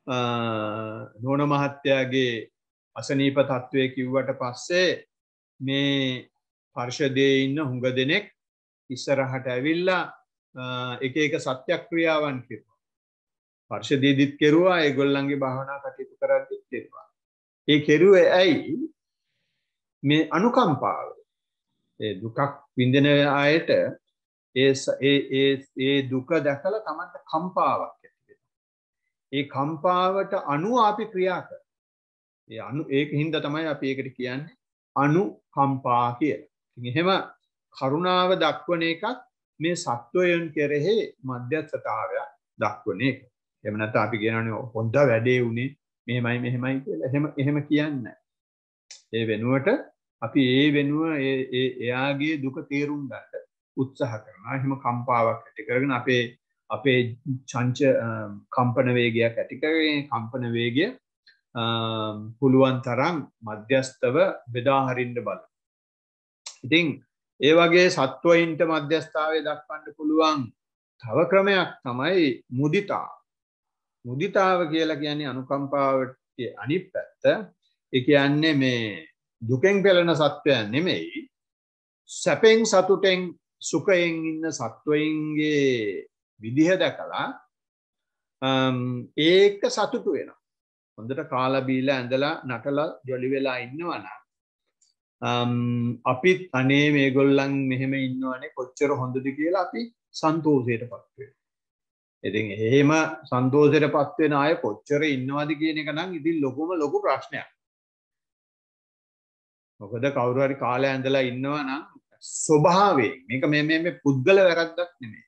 නෝන මහත්තයාගේ අසනීප තත්ත්වය කිව්වට පස්සේ මේ පර්ෂදය ඉන්න හුඟ දෙනෙක් ඉස්සරහට ඇවිල්ලා එක එක සත්‍යයක් ක්‍රියාවන් කිරවා. පර්ෂදීදිත් කෙරවා ඒගොල්ලන්ගේ භාවනා කටයුතු කරද්දිත් කෙරවා. ඒ කෙරුව ඇයි මේ අනුකම්පාව දුකක් විඳෙන අයට ඒ දුක දැකල තමන්ට කම්පාවක් ඒ කම්පාවට අනුව අපි ක්‍රියා කර ඒ අනු ඒක හින්ද තමයි අප ඒකට කියන්නේ අනු කම්පා කිය එහෙම කරුණාව දක්වන එකත් මේ සත්වයන් කෙරෙහි මධ්‍යස්ථතාවයක් දක්වන එක එමනත අපි ගෙනන හොඳ වැඩේ වුණේ මෙහෙමයි මෙහෙමයි කියලා එහෙම එහෙම කියන්න ඒ වෙනුවට අපි ඒ වෙනුව එයාගේ දුක තේරුම් ගට උත්සාහ කරනවා එහෙම කම්පාවක් ඇති කරගෙන අපේ අපේ චංච කම්පන වේගයක් ඇතිකරේ කම්පන වේගය පුළුවන් තරම් මධ්‍යස්ථව බෙදාහරින්ට බල. ඉතිං ඒ වගේ සත්වයින්ට මධ්‍යස්ථාවේ දක්වන්න පුළුවන් තව ක්‍රමයක් තමයි මුදිතා මුදිතාව කියලා කියන්නේ අනුකම්පාවට අනි පැත්ත එක යන්නේ මේ දුකෙන් පෙළෙන සත්වයන් නෙමෙයි සැපෙන් සතුටෙන් සුකයෙන් ඉන්න සත්වයින්ගේ විදිහ දැකලා ඒක සතුටු වෙන හොඳට කාලබීල ඇඳලා නටල ජොලි වෙලා ඉන්නවන අපිත් අනේ මේ ගොල්ලන් මෙහෙම ඉන්නවනේ කොච්චර හොඳද කියලා අපි සන්තෝසයට පත්වේ එති එහෙම සන්තෝසයට පත්වෙන අය කොච්චර ඉන්නවාද කියන එක නම් ඉතින් ලොකුම ලොකු ප්‍රශ්නයක් මොකද කවුරුහරි කාලය ඇඳලා ඉන්නවා නම් ස්වභාවේ මේක මේ පුද්ගල වැරද්දක් නෙමේ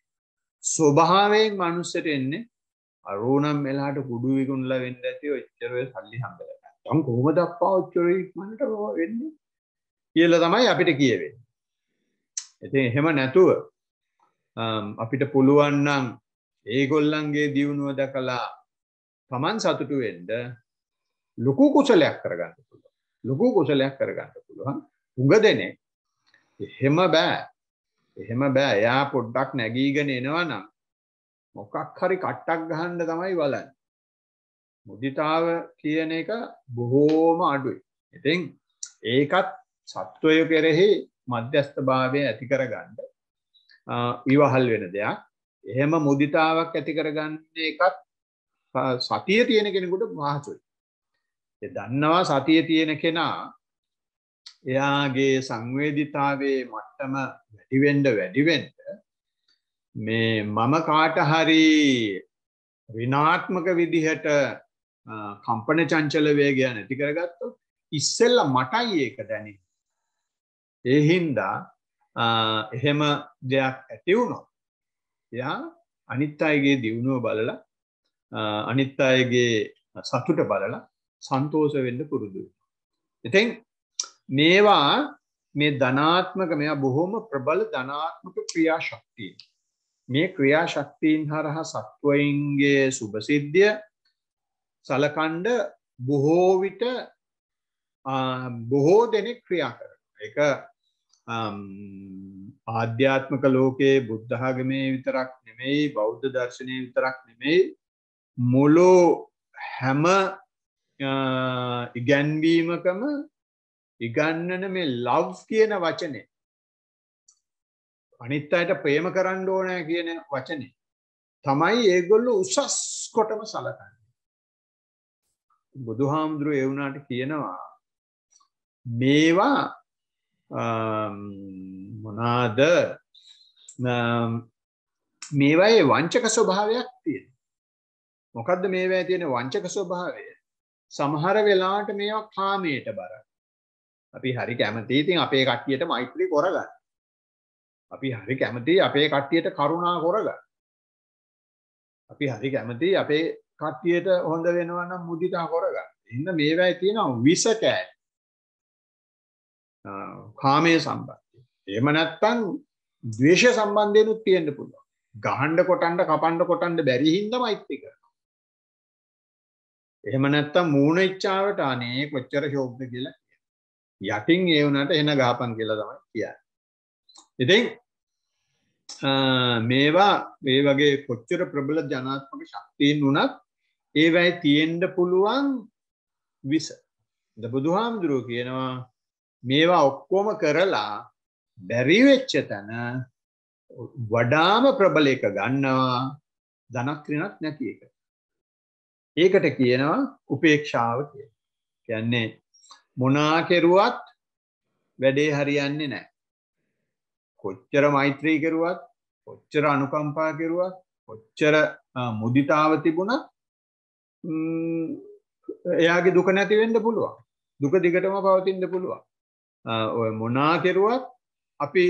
ස්වභාවයෙන් මනුස්සට එන්නේ අරුනම් වෙලාට කුඩු විකුණලා වෙන්න ඇති ඔච්චර වෙල සල්ලි හම්බ කරගන්න. තම් කොහොමද අප්පා ඔච්චර ඉක්මනට වෙන්නේ කියලා තමයි අපිට කියවෙන්නේ. ඉතින් එහෙම නැතුව අපිට පුළුවන් නම් ඒගොල්ලන්ගේ දියුණුව දැකලා Taman සතුටු වෙන්න ලොකු කුසලයක් කරගන්න පුළුවන්. ලොකු කුසලයක් කරගන්න පුළුවන්. උඟ දෙනේ. එහෙම බෑ. එහෙම බෑ එයා පොඩ්ඩක් නැගීගෙන එනවා නම් මොකක් හරි කට්ටක් ගහන්න තමයි බලන්නේ. මුදිතාව කියන එක බොහෝම අඩුයි. ඉතින් ඒකත් සත්වය කෙරෙහි මධ්‍යස්ථභාවය ඇති කරගන්න ඉවහල් වෙන දෙයක්. එහෙම මුදිතාවක් ඇති කරගන්න එකත් සතිය තියෙන කෙනෙකුට පහසුයි. ඒ දන්නවා සතිය තියෙන කෙනා එයාගේ සංවේදිතාවේ මට්ටම වැඩිවෙන්ඩ වැඩිවෙන්ට මේ මම කාටහරි රිනාත්මක විදිහට කම්පන චංචල වේගය නැති කරගත්තු ඉස්සෙල්ල මටයි ඒක දැනි. ඒහින්දා එහෙම දෙයක් ඇතිවුණො. යා අනිත් අයගේ දියුණුව බලල අනිත් අයගේ සතුට බලලා සන්තෝෂ වෙන්න පුරුදු. එතින් මේවා මේ ධනාත්මක මෙයා බොහොම ප්‍රබල ධනාත්මක ක්‍රියාශක්තිය. මේ ක්‍රියාශක්තියන් හරහා සත්වයින්ගේ සුභසිද්ධිය සලකණ්ඩ බොහෝ විට බොහෝ දෙනෙක් ක්‍රියා කර. එක ආධ්‍යාත්මක ලෝකයේ බුද්ධාගමේ විතරක් නෙමෙයි බෞද්ධ දර්ශනය විතරක් නෙමෙයි මොලෝ හැම ඉගැන්වීමකම ඉගන්නන මේ ලව් කියන වචනේ අනිත් අයට ප්‍රේම කරන්න ඕනෑ කියන වචනේ තමයි ඒගොල්ලෝ උසස් කොටම සලකන්නේ බුදුහාමුදුරුවෝ ඒ වුණාට කියනවා මේවා මොනාද මේවායේ වංචක ස්වභාවයක් තියෙන මොකක්ද මේවා තියෙන වංචක ස්වභාවය සමහර වෙලාට මේවා කාමයට බරයි අපි හරි කැමති ඉතින් අපේ කට්ටියට මෛත්‍රී කරගන්න. අපි හරි කැමති අපේ කට්ටියට කරුණා කරගන්න. අපි හරි කැමති අපේ කට්ටියට හොඳ වෙනවා නම් මුදිතා කරගන්න. එන්න මේවැයි තියෙනවා විස කෑලි. කාමයේ සම්බන්ධය. එහෙම නැත්නම් ද්වේෂ සම්බන්ධයනුත් තියෙන්න පුළුවන්. ගහන්න කොටන්න කපන්න කොටන්න බැරි හින්දා මෛත්‍රී කරනවා. එහෙම නැත්නම් මූණ ඉච්ඡාවට අනේ කොච්චර ශෝභද කියලා යටින් ඒ වුණාට එන ගහපන් කියලා තමයි කියන්නේ. ඉතින් මේවා මේ වගේ කොච්චර ප්‍රබල ජනාත්මක ශක්තියින් වුණත් ඒවැයි තියෙන්න පුළුවන් විස. ද බුදුහාමුදුරුව කියනවා මේවා ඔක්කොම කරලා බැරිවෙච්ච තැන වඩාම ප්‍රබල එක ගන්නවා ධනක්‍රිනක් නැති එක. ඒකට කියනවා උපේක්ෂාව කියලා. කියන්නේ මොනා කෙරුවත් වැඩේ හරියන්නේ නැහැ. කොච්චර මෛත්‍රී කෙරුවත්, කොච්චර අනුකම්පා කෙරුවත්, කොච්චර මුදිතාව තිබුණත් එයාගේ දුක නැති වෙන්න පුළුවන්. දුක දිගටම පවතින්න පුළුවන්. ඔය මොනා කෙරුවත් අපි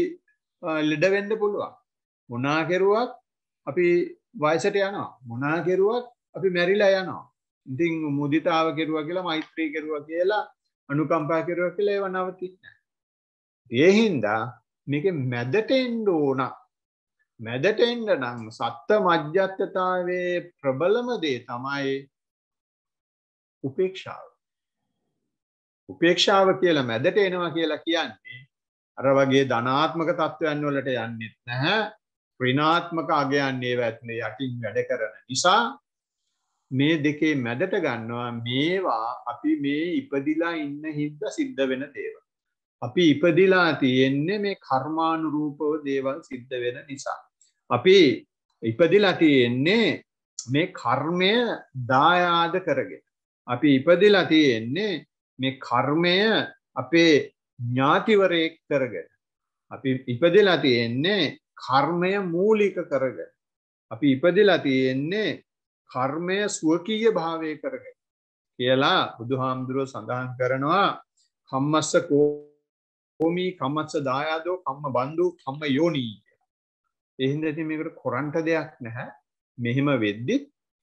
ලෙඩ වෙන්න පුළුවන්. මොනා කෙරුවත් අපි වයසට යනවා. මොනා කෙරුවත් අපි මැරිලා යනවා. ඉතින් මුදිතාව කෙරුවා කියලා මෛත්‍රී කෙරුවා කියලා අනුකම්පා කෙරුවා කියලා ඒව නවතින්නේ ඒ හින්දා මේක මැදට එන්න ඕන මැදට එන්න නම් සත්ත මජ්ජත්තතාවයේ ප්‍රබලම දේ තමයි උපේක්ෂාව උපේක්ෂාව කියලා මැදට එනවා කියලා කියන්නේ අර වගේ ධනාත්මක තත්ත්වයන් වලට යන්නෙත් නැහැ ඍණාත්මක අගයන් ඒවත් මේ යටින් වැඩ කරන නිසා මේ දෙකේ මැදට ගන්නවා මේවා අපි මේ ඉපදිලා ඉන්න හිද්ද සිද්ධ වෙන දේවල්. අපි ඉපදිලා තියෙන්නේ මේ කර්මානුරූපව දේවල් සිද්ධ වෙන නිසා. අපි ඉපදිලා තියෙන්නේ මේ කර්මය දායාද කරගෙන. අපි ඉපදිලා තියෙන්නේ මේ කර්මය අපේ ඥාතිවරයෙක් කරගෙන. අපි ඉපදිලා තියෙන්නේ කර්මය මූලික කරගෙන. අපි ඉපදිලා තියෙන්නේ කර්මය ස්වකීය භාවය කරග කියලා බුදුහාමුදුරුව සඳහන් කරනවා කම්මස්ස කෝමි කමත්ස දායාදෝ කම්ම බන්ධු කම්ම යෝනී එහින්ද ඇති මේකට කොරන්ට දෙයක් නැහැ මෙහෙම වෙද්දිත්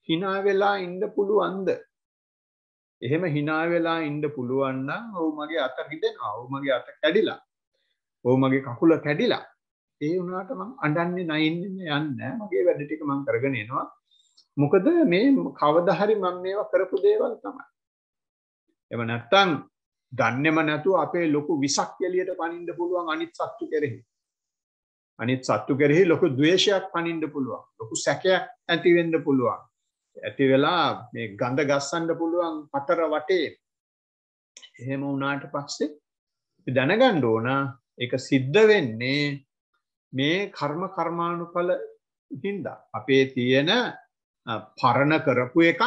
හිනා වෙලා ඉන්න පුළුවන්ද එහෙම හිනා වෙලා ඉන්න පුළුවන් නම් ඔව් මගේ අත හිදෙනවා ඔව් මගේ අත කැඩිලා ඔව් මගේ කකුල කැඩිලා ඒ වුණාට මම අඬන්නේ නැින්නේ යන්නේ මගේ වැඩ ටික මම කරගෙන එනවා මොකද මේ කවදා හරි මම මේවා කරපු දේවල් තමයි. එව නැත්තම් දන්නේම නැතුව අපේ ලොකු විසක් එළියට පනින්න පුළුවන් අනිත් සත්තු කෙරෙහි. අනිත් සත්තු කෙරෙහි ලොකු ද්වේෂයක් පනින්න පුළුවන්. ලොකු සැකයක් ඇති වෙන්න පුළුවන්. ඇති වෙලා මේ ගඳ ගස්සන්න පුළුවන් අතර වටේ. එහෙම වුණාට පස්සේ දැනගන්න ඕන ඒක සිද්ධ වෙන්නේ මේ කර්ම කර්මානුඵල හින්දා. අපේ තියෙන පරණ කරපු එකක්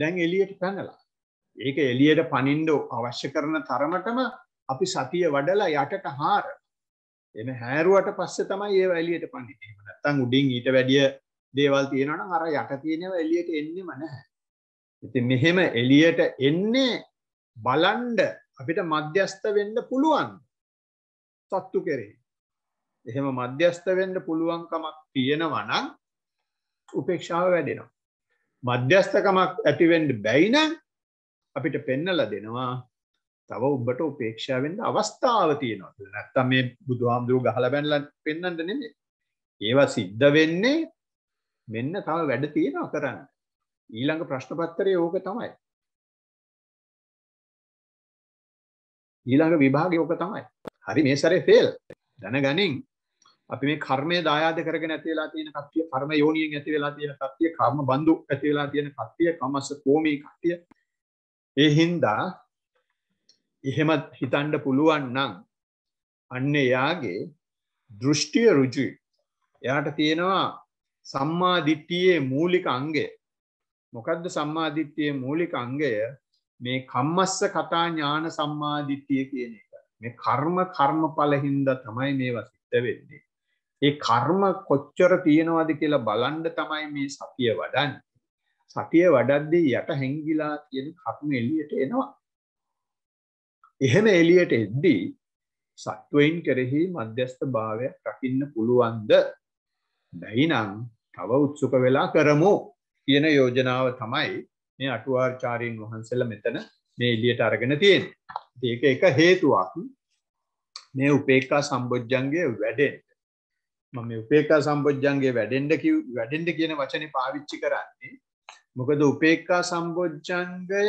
දැන් එලියට පැනලා. ඒක එලියට පනින්ඩ අවශ්‍ය කරන තරමටම අපි සතිය වඩලා යටට හාර. එම හැරුවට පස්සේ තමයි ඒ එලියට පනින්නේ. නැත්තම් උඩින් ඊට වැඩිය දේවල් තියෙනවා නම් අර යට තියෙනව එලියට එන්නේම නැහැ. ඉතින් මෙහෙම එලියට එන්නේ බලන්ඩ අපිට මධ්‍යස්ත වෙන්න පුළුවන්. සත්තු කෙරේ. එහෙම මධ්‍යස්ත වෙන්න පුළුවන්කමක් තියෙනවා නම් උපේක්ෂාව වැඩෙනවා. මධ්‍යස්ථකමක් ඇතිවෙන්ඩ බැයින අපිට පෙන්නල දෙනවා තව උබට උපේක්ෂාවෙන්ද අවස්ථාව තියනවා නැත්තම් මේ බුදුහාමුදුරුව ගහල බැන්ල පෙන්නට නෙමේ ඒවා සිද්ධ වෙන්නේ මෙන්න තව වැඩ තියෙනවා කරන්න ඊළඟ ප්‍රශ්නපත්තරය ඕක තමයි ඊළඟ විභාග ඕක තමයි හරි මේ සරේ ෆෙල් දැනගනින් අපි මේ කර්මය දායාද කරගෙන ඇති වෙලා තියෙන කට්ටිය කර්ම යෝනියෙන් ඇති වෙලා තියෙන කට්ටිය කර්ම බඳු ඇති වෙලා තියෙන කට්ටිය කමස්ස කෝමී කට්ටිය ඒ හින්දා එහෙම හිතන්න පුළුවන් නම් අන්න එයාගේ දෘෂ්ටිය ඍජුයි එයාට තියෙනවා සම්මා දිට්ඨියේ මූලික අංගය මොකද්ද සම්මා දිට්ඨියේ මූලික අංගය මේ කම්මස්ස කතා ඥාන සම්මා දිට්ඨිය කියන එක මේ කර්ම කර්මඵල හින්දා තමයි මේවා සිද්ධ වෙන්නේ ඒ කර්ම කොච්චර තියෙනවද කියලා බලන්න තමයි මේ සතිය වඩන්නේ. සතිය වඩද්දී යට හැංගිලා තියෙන කර්ම එළියට එනවා. එහෙම එළියට එද්දී සත්වයින් කෙරෙහි මධ්‍යස්ත භාවයක් රකින්න පුළුවන්ද? නැයිනම් තව උත්සුක වෙලා කරමු කියන යෝජනාව තමයි මේ අටුවාචාරීන් වහන්සේලා මෙතන මේ එළියට අරගෙන තියෙන්නේ. ඒක එක හේතුවක්. මේ උපේක්ඛා සම්බොජ්ජංගයේ වැඩෙන්නේ මම උපේක්කා සම්බොජ්ජන්ගේ වැඩෙන්ඩ කිව් වැඩෙන්ඩ කියන වචන පාවිච්චි කරන්නේ මොකද උපේක්කා සම්බොජ්ජන්ගය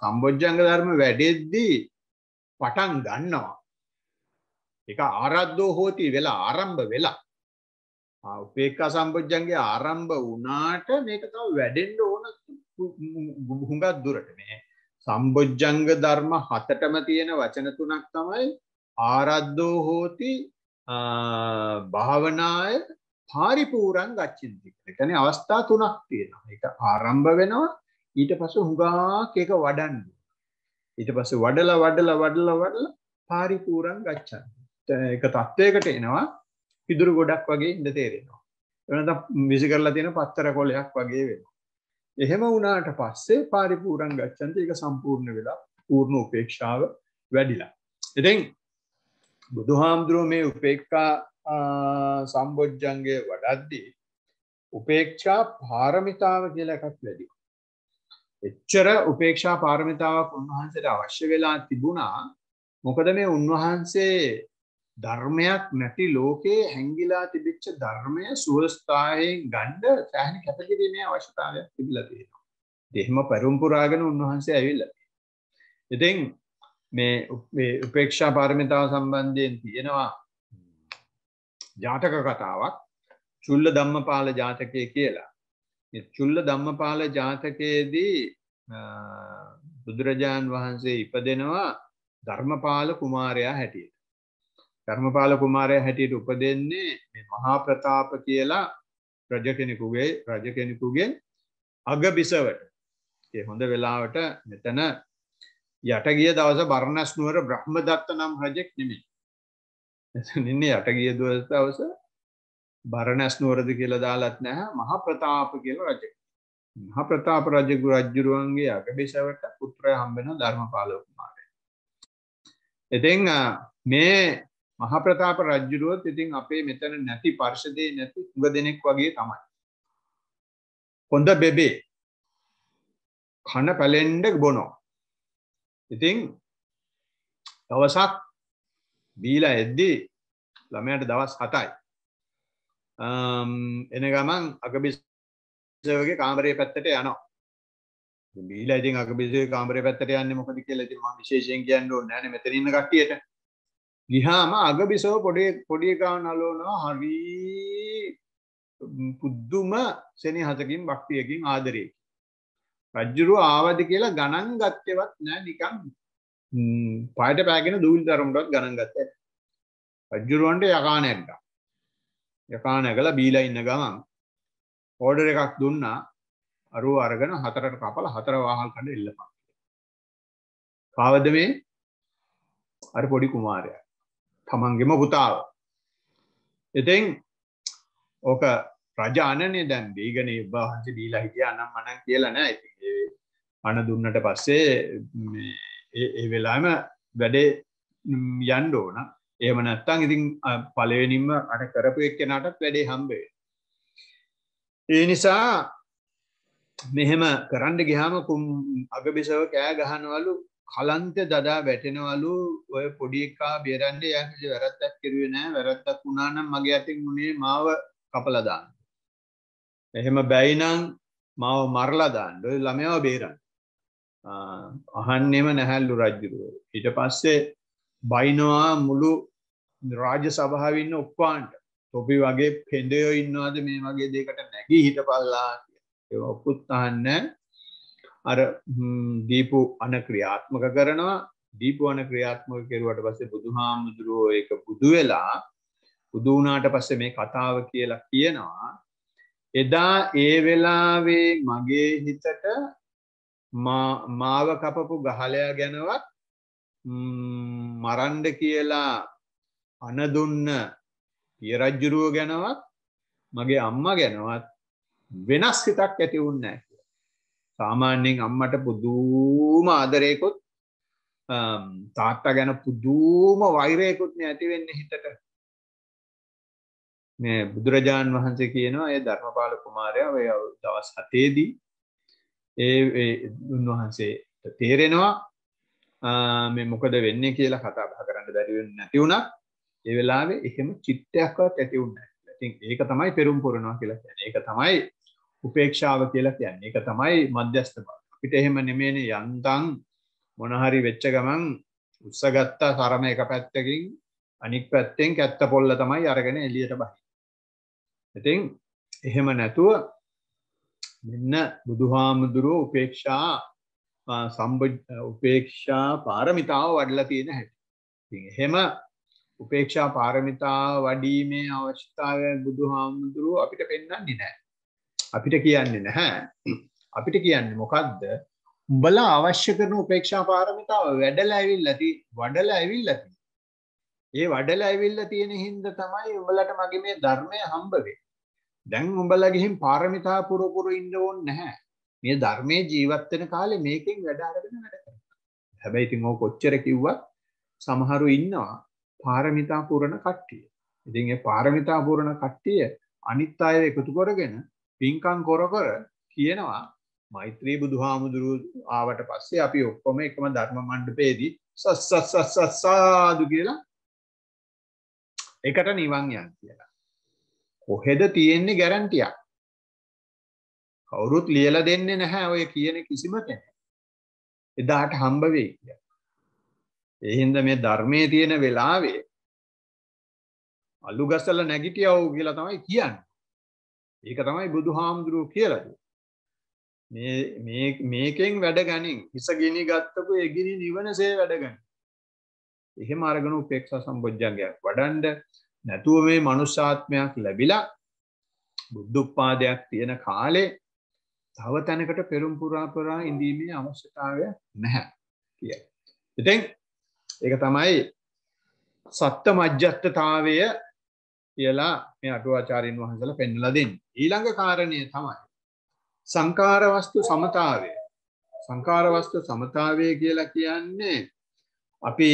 සම්බොජ්ජංග ධර්ම වැඩෙද්දී පටන් ගන්නවා එක ආරද්දෝ හෝති වෙලා ආරම්භ වෙලා උපේක්කා සම්බොජ්ජන්ගේ ආරම්භ වනාට මේක තව වැඩෙන්ඩ ඕන හුඟත් දුරට මේ සම්බොජ්ජංග ධර්ම හතටම තියෙන වචන තුනක් තමයි ආරද්දෝ හෝති භාවනාය පාරිපූරන් ගච්චින්ති එකන අවස්ථා තුනක් තියෙනවා එක ආරම්භ වෙනවා ඊට පස හුඟාක් එක වඩන්න ඊට පස වඩල වඩල වඩල වඩල පාරිපූරන් ගච්චන් එක තත්ත්වයකට එනවා පිදුරු ගොඩක් වගේ ඉඳ තේරෙනවා එනත විසි කරලා තියෙන පත්තර කොලයක් වගේ වෙන එහෙම වුණාට පස්සේ පාරිපූරන් ගච්චන්ති එක සම්පූර්ණ වෙලා පූර්ණ උපේක්ෂාව වැඩිලා එදැන් බුදුහාමුදුරුව මේ උපේක්කා සම්බෝජ්ජන්ගේ වඩද්දී උපේක්ෂා පාරමිතාව කියලා එකක් වැඩි. එච්චර උපේක්ෂා පාරමිතාවක් උන්වහන්සේට අවශ්‍ය වෙලා තිබුණා මොකද මේ උන්වහන්සේ ධර්මයක් නැති ලෝකයේ හැංගිලා තිබිච්ච ධර්මය සුවස්ථායෙන් ගණ්ඩ සෑහනි කැපකිරීමේ අවශ්‍යතාවයක් තිබිලා තියෙනවා. එහෙම පෙරම්පුරාගෙන උන්වහන්සේ ඇවිල්ලා. ඉතින් මේ උපේක්ෂා පාරමිතාව සම්බන්ධයෙන් තියෙනවා ජාතක කතාවක් චුල්ල ධම්මපාල ජාතකය කියලා. චුල්ල ධම්මපාල ජාතකයේදී බුදුරජාන් වහන්සේ ඉපදෙනවා ධර්මපාල කුමාරයා හැටියට. ධර්මපාල කුමාරයා හැටියට උපදෙන්නේ මේ මහා ප්‍රතාප කියලා රජ කෙනෙකුගේ රජ කෙනෙකුගෙන් අගබිසවට. ඒ හොඳ වෙලාවට මෙතන යටගිය දවස බරණස් නුවර බ්‍රහ්මදත්ත නම් රජෙක් නෙමේ. එතනින්නේ යටගිය දවස දවස බරණස් නුවරද කියලා දාලත් නැහැ මහා ප්‍රතාප කියලා රජෙක්. මහා ප්‍රතාප රජු රජුරුවන්ගේ අගබිසවට පුත්‍රය හම්බ වෙන ධර්මපාල කුමාරයා. ඉතින් මේ මහා ප්‍රතාප රජුරුවත් ඉතින් අපේ මෙතන නැති පර්ෂදේ නැති උඟ දෙනෙක් වගේ තමයි. හොඳ බෙබේ කන පැලෙන්ඩ බොනෝ ඉතින් දවසක් බීලා එද්දී ළමයට දවස් හතයි එන ගමන් අගබිසවගේ කාමරය පැත්තට යනවා බීලා ඉතින් අගබිසවගේ කාමරය පැත්තට යන්නේ මොකද කියලා ඉතින් මම විශේෂයෙන් කියන්න ඕනේ නැහැ මෙතන ඉන්න කට්ටියට ගිහාම අගබිසව පොඩි පොඩි එකා නලවනවා හරි පුදුම සෙනෙහසකින් භක්තියකින් ආදරයකින් රජ්ජුරුව ආවද කියලා ගණන් ගත්තෙවත් නෑ නිකන් පායට පෑගෙන දූවිලි තරමටවත් ගණන් ගත්තේ රජ්ජුරුවන්ට යකා නැග්ගා යකා නැගලා බීලා ඉන්න ගමන් ඕඩර් එකක් දුන්නා අරුව අරගෙන හතරට කපලා හතර වාහල් කඩ එල්ලපන් කාවද මේ අර පොඩි කුමාරයා තමන්ගෙම පුතාව එතෙන් ඕක රජානනේ දැන් දීගනේ උබාහස දීලා හිටිය අනම් මනක් කියලන ඇති අන දුන්නට පස්සේ ඒ වෙලාම වැඩේ යන්ඩ ඕන ඒම නැත්තං ඉතින් පලවෙනින්ම අට කරපු එක් කෙනටත් වැඩේ හම්බේ ඒ නිසා මෙහෙම කරන්න ගිහාම කුම් අගබිසව කෑ ගහනවලු කලන්ත දඩා වැටෙනවලු ඔය පොඩිකා බේරන්ඩ යකිසි වැරත්තක් කිරුවේ නෑ වැරත්තක් වුණනම් මගේ ඇතින් මුණේ මාව කපලදාන්න එහෙම බැයිනං මාව මරලදාන්න ළමයව බේරන්න අහන්නෙම නැහැල්ලු රජ්ජුරුව ඊට පස්සේ බයිනවා මුළු රාජ සභාවන්න ඔක්වාන්ට තොපි වගේ පෙන්ඩයෝ ඉන්නවාද මේ වගේ දෙකට නැගී හිට පල්ලා ඒ ඔක්කුත්තහන්න අර දීපු අන ක්‍රියාත්මක කරනවා දීපු අන ක්‍රියාත්මක කෙරුවට පස්සේ බුදුහාමුදුරුවෝ ඒක බුදු වෙලා බුදුනාට පස්සේ මේ කතාව කියලා කියනවා එදා ඒ වෙලාවේ මගේ හිතට මාව කපපු ගහලයා ගැනවත් මරන්ඩ කියලා අනදුන්න පියරජ්ජුරුව ගැනවත් මගේ අම්ම ගැනවත් වෙනස් හිතක් ඇති උන්න සාමාන්‍යයෙන් අම්මට පුදූම ආදරයකුත් තාත්තා ගැන පුදූම වෛරයකුත්න ඇතිවෙන්න හිතට මේ බුදුරජාණන් වහන්සේ කියනවා ඒ ධර්මපාල කුමාරයා ඔය දවස් හතේදී ඒ උන්වහන්සේ තේරෙනවා මේ මොකද වෙන්න කියලා කතා බහ කරන්න දැරිවෙන් නැතිවුණක් ඒ වෙලාවේ එහෙම චිත්තයක්වත් ඇතිවුන්න ඉතින් ඒක තමයි පෙරුම් පුරනවා කියලා කියන්නේ ඒක තමයි උපේක්ෂාව කියලා කියන්නේ ඒක තමයි මධ්‍යස්ථ බව අපිට එහෙම නෙමෙයිනේ යන්තම් මොන හරි වෙච්ච ගමන් උස්සගත්තා සරම එක පැත්තකින් අනික් පැත්තෙන් කැත්ත පොල්ල තමයි අරගෙන එළියට බහින්නේ ඉතින් එහෙම නැතුව මෙන්න බුදුහාමුදුරුව උපේක්ෂා සම්බ උපේක්ෂා පාරමිතාව වඩලා තියෙන හැටි. එහෙම උපේක්ෂා පාරමිතාව වඩීමේ අවශ්‍යතාවය බුදුහාමුදුරුව අපිට පෙන්වන්නේ නැහැ. අපිට කියන්නේ නැහැ. අපිට කියන්නේ මොකද්ද? උඹලා අවශ්‍ය කරන උපේක්ෂා පාරමිතාව වැඩලා ඇවිල්ලා ති වඩලා ඇවිල්ලා ති. ඒ වඩල ඇවිල්ලා තියෙන හින්දා තමයි උඹලට මගේ මේ ධර්මය හම්බ වෙන්නේ. දැන් උඹලා ගිහින් පාරමිතා පුර පුර ඉන්න ඕනේ නැහැ. මේ ධර්මයේ ජීවත් වෙන කාලේ මේකෙන් වැඩ අරගෙන වැඩ කරනවා. හැබැයි ඉතින් ඕක කොච්චර කිව්වත් සමහරු ඉන්නවා පාරමිතා පුරන කට්ටිය. ඉතින් ඒ පාරමිතා පුරන කට්ටිය අනිත් අය එකතු කරගෙන පින්කම් කර කර කියනවා මෛත්‍රී බුදුහාමුදුරුව ආවට පස්සේ අපි ඔක්කොම එකම ධර්ම මණ්ඩපයේදී සස්සස්සස්සසාදු කියලා එකට නිවන් යන් කියලා. කොහෙද තියෙන්නේ ගැරන්ටියක්? කවුරුත් ලියලා දෙන්නේ නැහැ ඔය කියන කිසිම කෙනෙක්. එදාට හම්බ වෙයි කියලා. ඒ හින්දා මේ ධර්මයේ තියෙන වෙලාවේ අලු ගසලා නැගිටියව කියලා තමයි කියන්නේ. ඒක තමයි බුදුහාමුදුරුවෝ කියලා මේ මේ මේකෙන් වැඩ ගනින් හිස ගිනි ගත්තකෝ ඒ ගිනි නිවනසේ වැඩ ගනින් එහෙම අරගෙන උපේක්ෂා සම්බොජ්ජංගයක් වඩන්ඩ නැතුව මේ මනුෂ්‍යාත්මයක් ලැබිලා බුද්ධුපාදයක් තියෙන කාලේ තව තැනකට පෙරුම් පුරාපරා ඉඳීමේ අවශ්‍යතාවය නැහැ කිය. ඉතින් ඒක තමයි සත්ත මජ්ජත්තතාවය කියලා මේ අටුවාචාරීන් වහන්සලා පෙන්වලා දෙන්නේ. ඊළඟ කාරණය තමයි සංකාර වස්තු සමතාවය. සංකාර වස්තු සමතාවය කියලා කියන්නේ අපි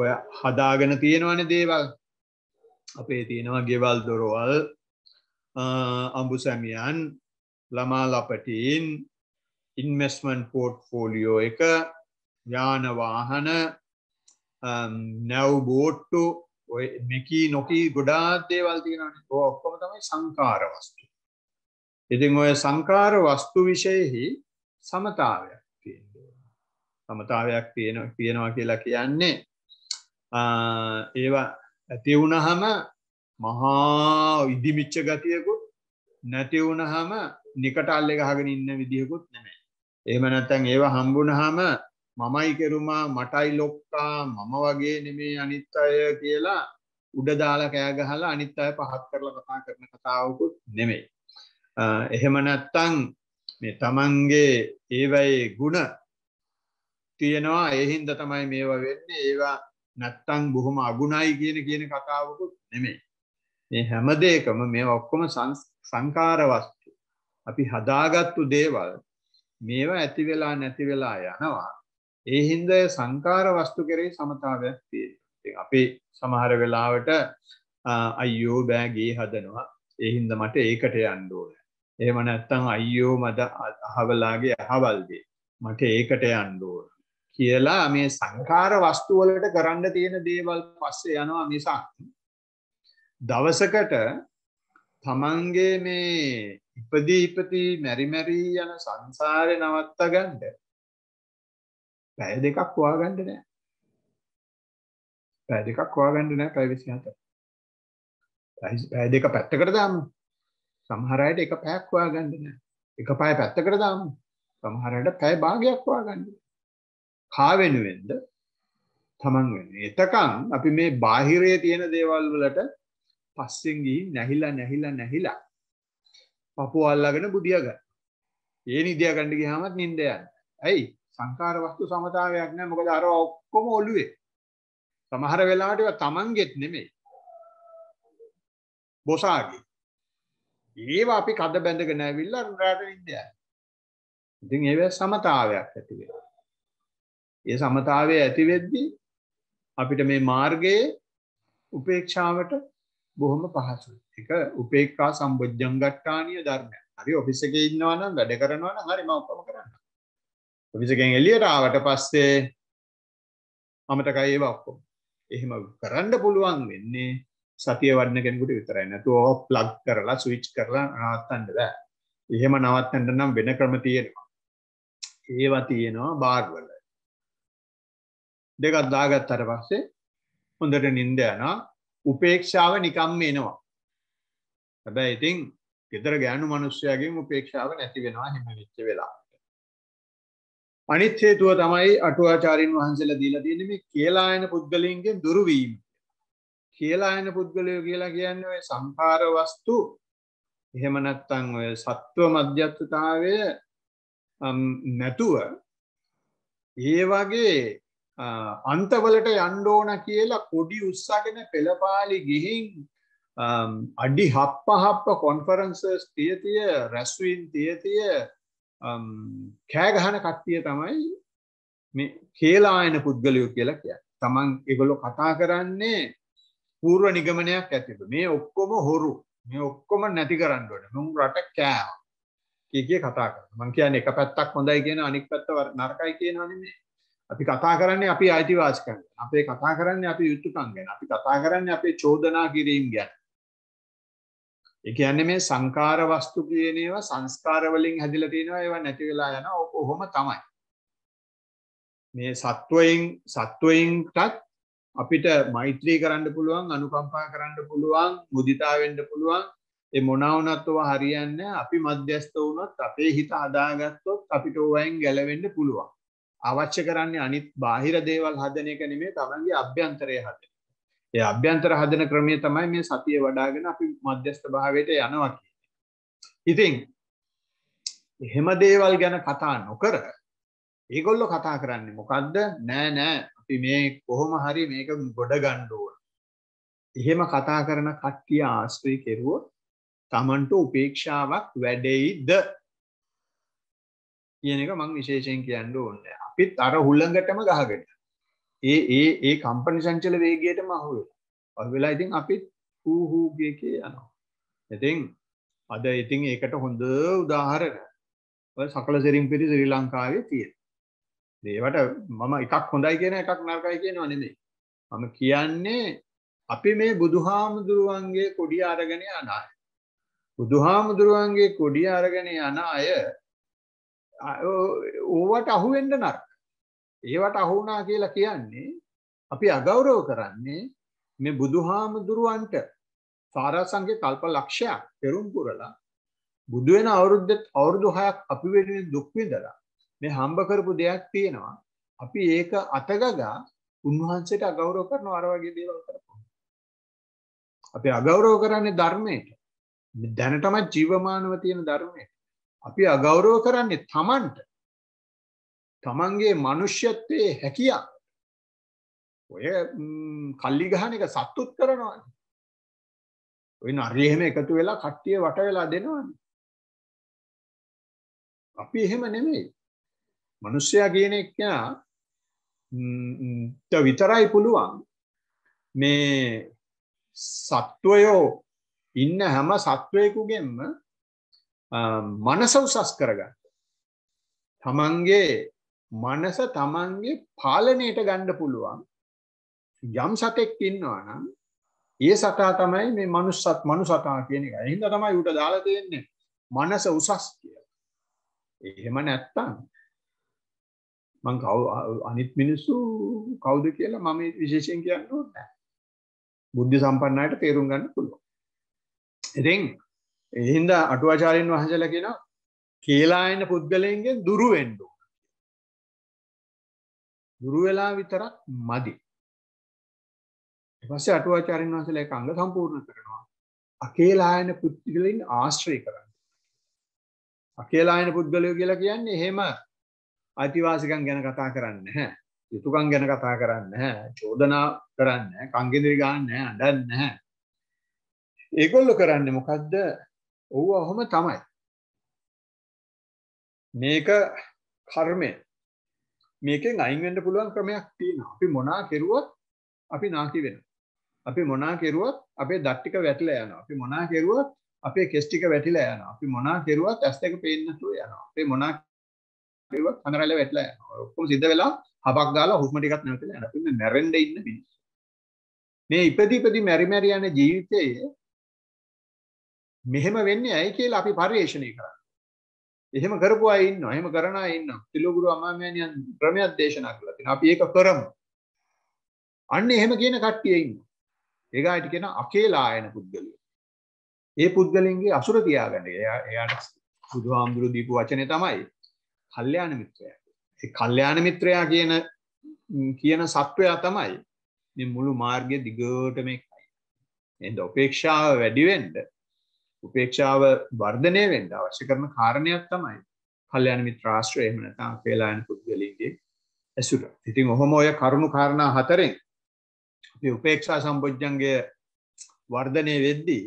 ඔය හදාගෙන තියෙනවන දේවල් අපේ තියෙනවා ගෙවල් දොරවල් අම්බු සැමියන් ළමා ලපටීන් ඉන්මස්මන් පෝට් ෆෝලියෝ එක යානවාහන නැව් බෝට්ටු මෙකී නොකී ගොඩාත් දේවල් තියෙනන ඔක්කොම තමයි සංකාර වස්තු. ඉතින් ඔය සංකාර වස්තු විෂයෙහි සමතාවයක් තියෙන. සමතාවයක් තියෙන තියෙනවා කියලා කියන්නේ ඒවා ඇති වුණහම මහා ඉදිමිච්ච ගතියකුත් නැති වුණහම නිකට අල්ලේ ගහගෙන ඉන්න විදිහකුත් නැහැ. එහෙම නැත්නම් ඒව හම්බුනහම මමයි කෙරුමා මටයි ලොක්කා මම වගේ නෙමේ අනිත් අය කියලා උඩ දාලා කෑ ගහලා අනිත් අය පහත් කරලා කතා කරන කතාවකුත් නෙමෙයි. එහෙම නැත්නම් මේ තමන්ගේ ඒවයේ ಗುಣ තියෙනවා ඒ හින්දා තමයි මේවා වෙන්නේ ඒවා නැත්තම් බොහොම අගුණයි කියන කියන කතාවකුත් නෙමෙයි. මේ හැම දෙයකම මේ ඔක්කොම සංකාර වස්තු. අපි හදාගත්තු දේවල් මේවා ඇති වෙලා නැති වෙලා යනවා. ඒ හින්දා සංකාර වස්තු කෙරෙහි සමතාවයක් තියෙනවා. ඉතින් අපි සමහර වෙලාවට අයියෝ බෑ ගේ හදනවා. ඒ හින්දා මට ඒකට යන්න ඕනේ. එහෙම නැත්තම් අයියෝ මට අහවලාගේ අහවල් දේ. මට ඒකට යන්න ඕනේ. කියලා මේ සංකාර වස්තු වලට කරන්න තියෙන දේවල් පස්සේ යනවා මිසක් දවසකට තමන්ගේ මේ ඉපදී ඉපදී මෙරි මෙරි යන සංසාරේ නවත්ත ගන්න පැය දෙකක් හොයාගන්න නෑ පැය දෙකක් හොයාගන්න නෑ පැය 27 පැය දෙක පැත්තකට දාමු සමහර අයට එක පැයක් හොයාගන්න නෑ එක පැය පැත්තකට දාමු සමහර අයට පැය භාගයක් හොයාගන්න නෑ කා වෙනුවෙන්ද තමන් වෙනුවෙන්. එතකන් අපි මේ බාහිරයේ තියෙන දේවල් වලට පස්සෙන් ගිහින් නැහිලා නැහිලා නැහිලා පපුව අල්ලගෙන බුදියා ගන්න. ඒ නිදියා ගන්න ගියාමත් නිින්ද යනවා. ඇයි? සංකාර වස්තු සමතාවයක් නැහැ. මොකද අර ඔක්කොම ඔළුවේ. සමහර වෙලාවට ඒවා තමන්ගෙත් නෙමෙයි. බොසාගේ. ඒවා අපි කඩ බැඳගෙන ඇවිල්ලා රට නිින්ද යනවා. ඉතින් ඒව සමතාවයක් ඇති වෙනවා. ඒ සමතාවය ඇතිවෙද්දී අපිට මේ මාර්ගයේ උපේක්ෂාවට බොහොම පහසු එක උපේක්කා සම්බජ්ජංගට්ටානය ධර්මය හරි ඔෆිසක ඉන්නවන වැඩ කරනවන හරි මවපම කරන්න ඔෆිසකෙන් එලියට ආවට පස්සේ අමටකයි ඒ ඔක්කොම එහෙම කරන්න පුළුවන් වෙන්නේ සතිය වන්න කෙනෙකුට විතරයි නැතු ඕ ප්ලග් කරලා සවිච් කරලා නවත්තන්න බෑ එහෙම නවත්තන්න නම් වෙන ක්‍රම තියෙනවා ඒවා තියෙනවා බාර්වල දෙකක් දාගත්තට පස්සේ හොඳට නිින්ද යනවා උපේක්ෂාව නිකම්ම එනවා. හැබැයි ඉතින් ගෙදර ගෑනු මිනිස්සයාගෙන් උපේක්ෂාව නැති වෙනවා හිම වෙච්ච වෙලාවට. අනිත් හේතුව තමයි අටුවාචාරින් වහන්සේලා දීලා තියෙන්නේ මේ කියලායන පුද්ගලයන්ගෙන් දුරු වීම. කියලායන පුද්ගලයෝ කියලා කියන්නේ ඔය සංඛාර වස්තු එහෙම නැත්නම් ඔය සත්ව මධ්‍යස්ථතාවය නැතුව ඒ වගේ අන්තවලට යන්ඩෝන කියලා කොඩි උත්සාගෙන පෙළපාලි ගිහින් අඩි හප්ප හප්ප කොන්ෆරන්සස් තියතිය රැස්වීන් තියතිය කෑගහන කට්ටිය තමයි මේ කියලායන පුද්ගලයෝ කියලා කිය තමන් එගොලො කතා කරන්නේ පූර්ව නිගමනයක් ඇතිබ මේ ඔක්කොම හොරු මේ ඔක්කොම නැති කරන්නට මුම් රට කෑව කිය කතා කර මං කියන එක පැත්තක් හොඳයි කියන අනික් පැත්තව නරකයි කියනන්නේ අපි කතා කරන්නේ අපි අයිතිවාසිකම් ගැන. අපි කතා කරන්නේ අපි යුතුයකම් ගැන. අපි කතා කරන්නේ අපේ චෝදනා කිරීම ගැන. ඒ කියන්නේ මේ සංකාර වස්තු කියන ඒවා සංස්කාර වලින් හැදිලා තියෙනවා ඒවා නැති වෙලා යනවා. ඔක කොහොම තමයි. මේ සත්වයෙන් සත්වයෙන්ටත් අපිට මෛත්‍රී කරන්න පුළුවන්, අනුකම්පා කරන්න පුළුවන්, මුදිතා වෙන්න පුළුවන්. ඒ මොනවා වුණත් ඔවා හරියන්නේ අපි මධ්‍යස්ත වුණොත් අපේ හිත හදාගත්තොත් අපිට ඕවෙන් ගැලවෙන්න පුළුවන්. අවශ්‍ය කරන්නේ අනිත් බාහිර දේවල් හදන එක නෙමේ තමන්ගේ අභ්‍යන්තරය හදන. ඒ අභ්‍යන්තර හදන ක්‍රමය තමයි මේ සතිය වඩාගෙන අපි මධ්‍යස්ථ භාවයට යනවා කියන්නේ. ඉතින් එහෙම දේවල් ගැන කතා නොකර ඒගොල්ලෝ කතා කරන්නේ මොකද්ද? නෑ නෑ අපි මේ කොහොම හරි මේක ගොඩ ගන්න ඕන. එහෙම කතා කරන කට්ටිය ආශ්‍රය කෙරුවොත් තමන්ට උපේක්ෂාවක් වැඩෙයිද කියන එක මං විශේෂයෙන් කියන්න ඕනේ. අපිත් අර හුල්ලඟටම ගහගෙන. ඒ ඒ ඒ කම්පන සංචල වේගයටම අහු වෙලා. අහු වෙලා ඉතින් අපිත් හූ හූ ගේකේ යනවා. ඉතින් අද ඉතින් ඒකට හොඳ උදාහරණ ඔය සකල සෙරිම්පිරි ශ්‍රී ලංකාවේ තියෙන. ඒවට මම එකක් හොඳයි කියන එකක් නරකයි කියනවා නෙමෙයි. මම කියන්නේ අපි මේ බුදුහාමුදුරුවන්ගේ කොඩිය අරගෙන යන අය. බුදුහාමුදුරුවන්ගේ කොඩිය අරගෙන යන අය ඕවට අහුවෙන්න නරක. ඒවට අහු වුණා කියලා කියන්නේ අපි අගෞරව කරන්නේ මේ බුදුහාමුදුරුවන්ට සාරාසංගේ කල්ප ලක්ෂයක් පෙරුම් පුරලා බුදු වෙන අවුරුද්දත් අවුරුදු 6ක් අපි වෙනුවෙන් දුක් විඳලා මේ හම්බ කරපු දෙයක් තියෙනවා. අපි ඒක අතගගා උන්වහන්සේට අගෞරව කරනවා අර වගේ දේවල් කරපුවා. අපි අගෞරව කරන්නේ ධර්මයට. දැනටමත් ජීවමානව තියෙන ධර්මයට. අපි අගෞරව කරන්නේ තමන්ට තමන්ගේ මනුෂ්‍යත්වයේ හැකියාව ඔය කල්ලි ගහන එක සත්තුත් කරනවානේ ඔය නරිය එහෙම එකතු වෙලා කට්ටිය වට වෙලා දෙනවානේ අපි එහෙම නෙමෙයි මිනිස්සයා කියන එක්කා ට විතරයි පුළුවන් මේ සත්වයෝ ඉන්න හැම සත්වයෙකුගෙන්ම මනස උසස් කරගන්න. තමන්ගේ මනස තමන්ගේ පාලනයට ගණ්ඩ පුළුවන් යම් සතෙක් ඉන්නවා නම් ඒ සතා තමයි මේ මනුස්සත් මනු සතා කියන එක හින්ද තමයි උට දාලා තියෙන්නේ මනස උසස් කියලා. එහෙම නැත්තම් මං කවු අනිත් මිනිස්සු කවුද කියලා මම විශේෂයෙන් කියන්න ඕනේ නැහැ. බුද්ධ සම්පන්නයට තේරුම් ගන්න පුළුවන්. ඉතින් එහින්ද අටුවාචාරයෙන් වහසල කියෙන කියලායන්න පුද්ගලයන්ගෙන් දුරුවෙන්ඩු දුරුවෙලා විතරක් මදි පස්සේ අටුවාචාරයෙන් වහසල අංග සම්පූර්ණ කරනවා අකේලායන පුද්ගලින් ආශ්‍රය කරන්න අකේලායන පුද්ගලයෝ කියලා කියන්නේ හෙම අතිවාසිකන් ගැන කතා කරන්න හැ යුතුකන් ගැන කතා කරන්න චෝදනා කරන්න කංගෙදිරි ගන්න අඩන්න ඒගොල්ලො කරන්න මොකක්ද ඔව් ඔහොම තමයි. මේක කර්මය. මේකෙන් අයින් වෙන්න පුළුවන් ක්‍රමයක් තියෙනවා. අපි මොනා කෙරුවත් අපි නාකි වෙනවා. අපි මොනා කෙරුවත් අපේ දත් ටික වැටිලා යනවා. අපි මොනා කෙරුවත් අපේ කෙස් ටික වැටිලා යනවා. අපි මොනා කෙරුවත් ඇස් දෙක පේන්නේ නැතුව යනවා. අපි මොනා කෙරුවත් කනරැල්ල වැටිලා යනවා. ඔක්කොම සිද්ධ වෙලා හබක් ගාලා හුස්ම ටිකක් නැවතලා යනවා. ඉන්න මැරෙන්න ඉන්න මිනිස්සු. මේ ඉපදි ඉපදි මැරි මැරි යන ජීවිතයේ මෙහෙම වෙන්නේ ඇයි කියලා අපි පරිේශණය කරා. එහෙම කරපු අය ඉන්නවා. එහෙම කරන අය ඉන්නවා. තිලෝගුරු අමාමෑණියන් ක්‍රමයක් දේශනා කළා තියෙනවා. අපි ඒක කරමු. අන්න එහෙම කියන කට්ටිය ඉන්නවා. ඒගාට කියන අකේලායන පුද්ගලයෝ. ඒ පුද්ගලින්ගේ අසුර තියාගන්න. එයා එයාට බුදුහාමුදුරු දීපු වචනේ තමයි කල්යාණ මිත්‍රයා. ඒ කල්යාණ මිත්‍රයා කියන කියන සත්වයා තමයි මේ මුළු මාර්ගයේ දිගටම එකයි. එහෙනම් උපේක්ෂාව වැඩි වෙන්න උපේක්ෂාව වර්ධනය වෙන්න අවශ්‍ය කරන කාරණයක් තමයි කල්යන මිත්‍රාශ්‍රය එහෙම නැත්නම් අපේලායන පුද්ගලීන්ගේ ඇසුර. ඉතින් ඔහොම ඔය කරුණු කාරණා හතරෙන් අපි උපේක්ෂා සම්පොජ්ජංගය වර්ධනය වෙද්දී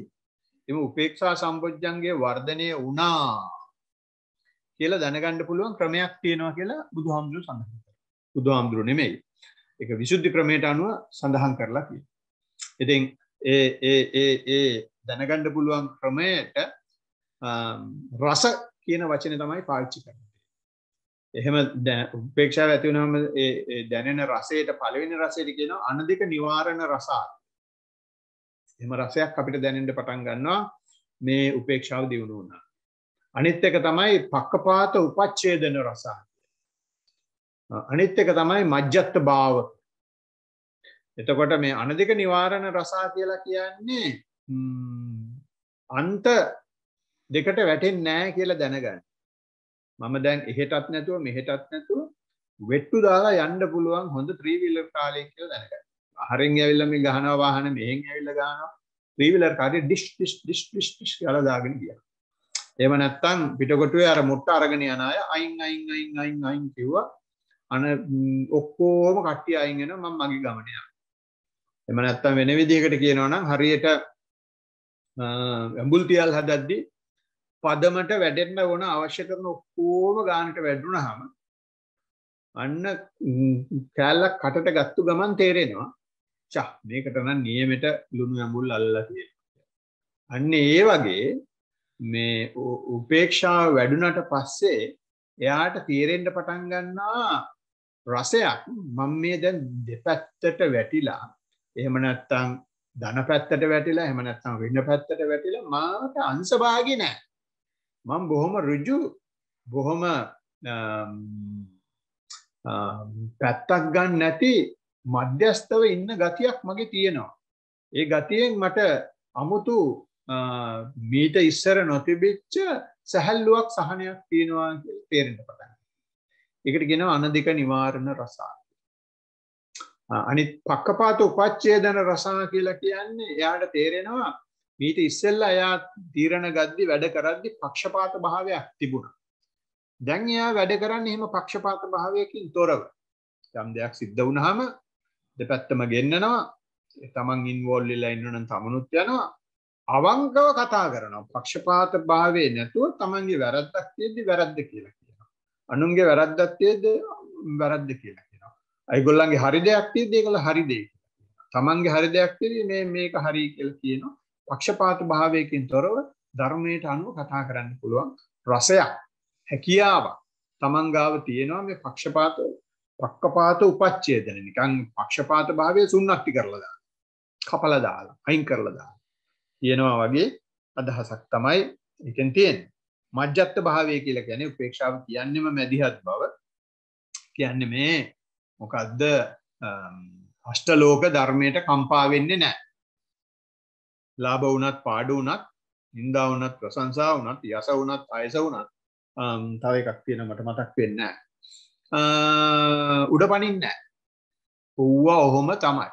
එම උපේක්ෂා සම්පොජ්ජංගය වර්ධනය වුණා කියලා දැනගන්න පුළුවන් ක්‍රමයක් තියෙනවා කියලා බුදුහාමුදුරුවෝ සඳහන් කරනවා. බුදුහාමුදුරුවෝ නෙමෙයි. ඒක විසුද්ධි ක්‍රමයට අනුව සඳහන් කරලා තියෙනවා. ඉතින් ඒ ඒ ඒ ඒ දැනගණ්ඩ පුළුවන් ක්‍රමයට රස කියන වචන තමයි පාච්චි කර එහෙම උපේක්ෂාව ඇතිවනම දැනෙන රසයට පලවෙන රසයට කියන අනදික නිවාරණ රසා එම රසයක් අපිට දැනෙන්ට පටන් ගන්නවා මේ උපේක්ෂාව දියුණු වුණා අනිත් එක තමයි පක්කපාත උපච්චේදන රසා අනිත් එක තමයි මජ්ජත්ත භාව එතකොට මේ අනදික නිවාරණ රසා කියලා කියන්නේ අන්ත දෙකට වැටෙන් නෑ කියලා දැනගන්න මම දැන් එහෙටත් නැතුව මෙහෙටත් නැතුව වෙට්ටු දාලා යන්න පුළුවන් හොඳ ත්‍රීවිලර් කාලයක් කියලා දැනගන්න. අහරෙන් ඇවිල්ලා මේ ගහනවා වාහන මෙහෙන් ඇවිල්ලා ගහනවා ත්‍රීවිලර් කාර්ය ඩිෂ් ඩිෂ් ඩිෂ් ඩිෂ් ඩිෂ් කියලා දාගෙන ගියා. එහෙම නැත්නම් පිටකොටුවේ අර මුට්ට අරගෙන යන අය අයින් අයින් අයින් අයින් අයින් කිව්වා. අන ඔක්කොම කට්ටිය අයින් වෙනවා මම මගේ ගමන යනවා. එහෙම නැත්නම් වෙන විදිහකට කියනවා නම් හරියට ඇඹුල්තියල් හදද්දි පදමට වැඩෙන්න ඕන අවශ්‍ය කරන ඔක්කෝම ගානට වැඩුණ හම අන්න කෑල්ලක් කටට ගත්තු ගමන් තේරෙනවා චා මේකටන නියමට ලුණු ඇඹුල් අල්ලා තියෙන අන්න ඒ වගේ මේ උපේක්ෂාව වැඩුණට පස්සේ එයාට තේරෙන්ට පටන් ගන්නා රසයක් මම මේ දැන් දෙපැත්තට වැටිලා එහෙම නැත්තම් ධන පැත්තට වැටිලා එහෙම නැත්නම් වෙන පැත්තට වැටිලා මාවට අංශභාගි නැහැ. මම බොහොම ඍජු බොහොම පැත්තක් ගන්න නැති මධ්‍යස්තව ඉන්න ගතියක් මගේ තියෙනවා. ඒ ගතියෙන් මට අමුතු මීට ඉස්සර නොතිබිච්ච සැහැල්ලුවක් සහනයක් තියෙනවා කියලා තේරෙන්න පටන් ගන්නවා. ඒකට කියනවා අනධික නිවාරණ රසා. අනිත් පක්කපාත උපච්ඡේදන රසායන කියලා කියන්නේ එයාට තේරෙනවා ඊට ඉස්සෙල්ලා එයා තීරණ ගද්දි වැඩ කරද්දි පක්ෂපාත භාවයක් තිබුණා. දැන් එයා වැඩ කරන්නේ එහෙම පක්ෂපාත භාවයකින් තොරව. යම් දෙයක් සිද්ධ වුණාම දෙපැත්තම ගෙන්නනවා. තමන් ඉන්වෝල් වෙලා ඉන්නවනම් තමනුත් යනවා. අවංකව කතා කරනවා. පක්ෂපාත භාවයේ නැතුව තමන්ගේ වැරද්දක් තියෙද්දි වැරද්ද කියලා කියනවා. අනුන්ගේ වැරද්දක් තියෙද්දි වැරද්ද කියලා ඒගොල්ලන්ගේ හරි දෙයක් තියෙද්දී ඒගොල්ල හරි දෙයක්. තමන්ගේ හරි දෙයක් තියෙද්දී මේ මේක හරි කියලා කියනවා. පක්ෂපාත භාවයකින් තොරව ධර්මයට අනුව කතා කරන්න පුළුවන් රසයක් හැකියාවක් තමන් ගාව තියෙනවා මේ පක්ෂපාත පක්කපාත උපච්ඡේදන නිකන් පක්ෂපාත භාවය සුන්නක්ටි කරලා දාන. කපලා දාලා අයින් කරලා දාන. කියනවා වගේ අදහසක් තමයි එකෙන් තියෙන්නේ. මජ්ජත් භාවය කියලා කියන්නේ උපේක්ෂාව කියන්නේම මැදිහත් බව. කියන්නේ මේ මොකක්ද අෂ්ටලෝක ධර්මයට කම්පා වෙන්නේ නැහැ. ලාභ වුණත් පාඩු වුණත් නින්දා වුණත් ප්‍රශංසා වුණත් යස වුණත් අයස වුණත් තව එකක් තියෙන මට මතක් වෙන්නේ නැහැ. උඩ පනින්නේ නැහැ. ඌව ඔහොම තමයි.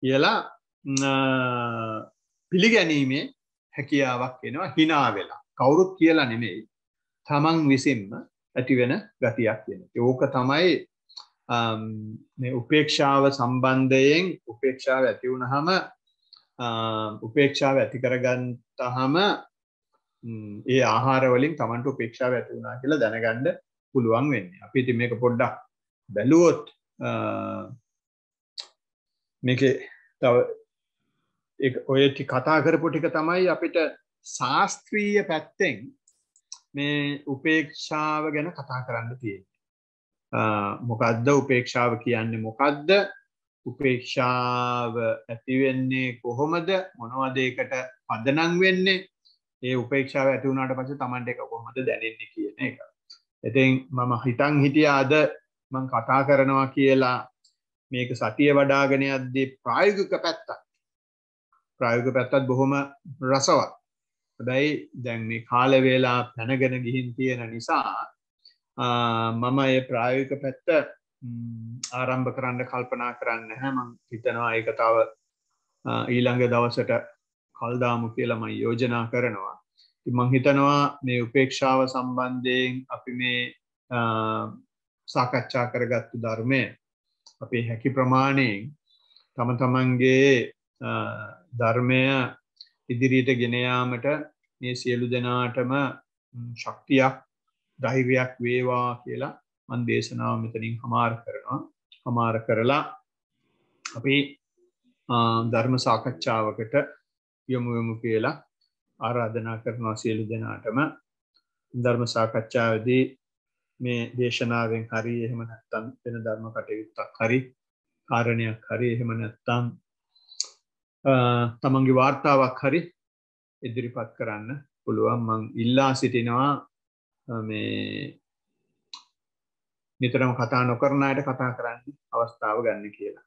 කියලා පිළිගැනීමේ හැකියාවක් එනවා hina වෙලා. කවුරුත් කියලා නෙමෙයි. තමන් විසින්ම ඇති වෙන ගතියක් තියෙන. ඕක තමයි um, මේ උපේක්ෂාව සම්බන්ධයෙන් උපේක්ෂාව ඇති වුණහම um, උපේක්ෂාව ඇති කරගන්තහම um, ඒ ආහාරවලින් තමන්ට උපේක්ෂාව ඇති වුණා කියලා දැනගන්න පුළුවන් වෙන්නේ. අපි ඉතින් මේක පොඩ්ඩක් බැලුවොත් uh, මේකේ තව ඔය කතා කරපු ටික තමයි අපිට ශාස්ත්‍රීය පැත්තෙන් මේ උපේක්ෂාව ගැන කතා කරන්න තිය. මොකදද උපේක්ෂාව කියන්නේ මොකදද උපේක්ෂාව ඇතිවෙන්නේ කොහොමද මොනවදේකට පදනං වෙන්නේ ඒ උපේක්ෂාව ඇති වුණට පස තමන්ට එක කොහොමද දැනෙන්නේ කියන එක. එතින් මම හිතන් හිටිය අද මං කතා කරනවා කියලා මේක සතිය වඩාගෙන අද්දී ප්‍රායුගික පැත්තක් ප්‍රායුග පැත්තත් බොහොම රසවත් හැබැයි දැන් මේ කාලවේලා පැනගෙන ගිහින් තියෙන නිසා මම ඒ ප්‍රායෝගික පැත්ත ආරම්භ කරන්න කල්පනා කරන්න හැම හිතනවා ඒක තව ඊළඟ දවසට කල්දාමු කියලම යෝජනා කරනවා මං හිතනවා මේ උපේක්ෂාව සම්බන්ධයෙන් අපි මේ සාකච්ඡා කරගත්තු ධර්මය අපේ හැකි ප්‍රමාණයෙන් තම තමන්ගේ ධර්මය ඉදිරියට ගෙනයාමට මේ සියලු දෙනාටම ශක්තියක් දෛවයක් වේවා කියලා මන් දේශනාව මෙතනින් හමාර කරනවා හමාර කරලා අපි ධර්ම සාකච්ඡාවකට යොමුයොමු කියලා ආරාධනා කරනවා සියලු දෙනාටම ධර්ම සාකච්ඡාවදී මේ දේශනාවෙන් හරි එහෙම නැත්තම් වෙන ධර්ම කටයුත්තක් හරි කාරණයක් හරි එහෙම නැත්තම් තමන්ගේ වාර්තාවක් හරි ඉදිරිපත් කරන්න පුළුවන් මං ඉල්ලා සිටිනවා මේ නිතරම කතා නොකරණයට කතා කරන්න අවස්ථාව ගන්න කියලා.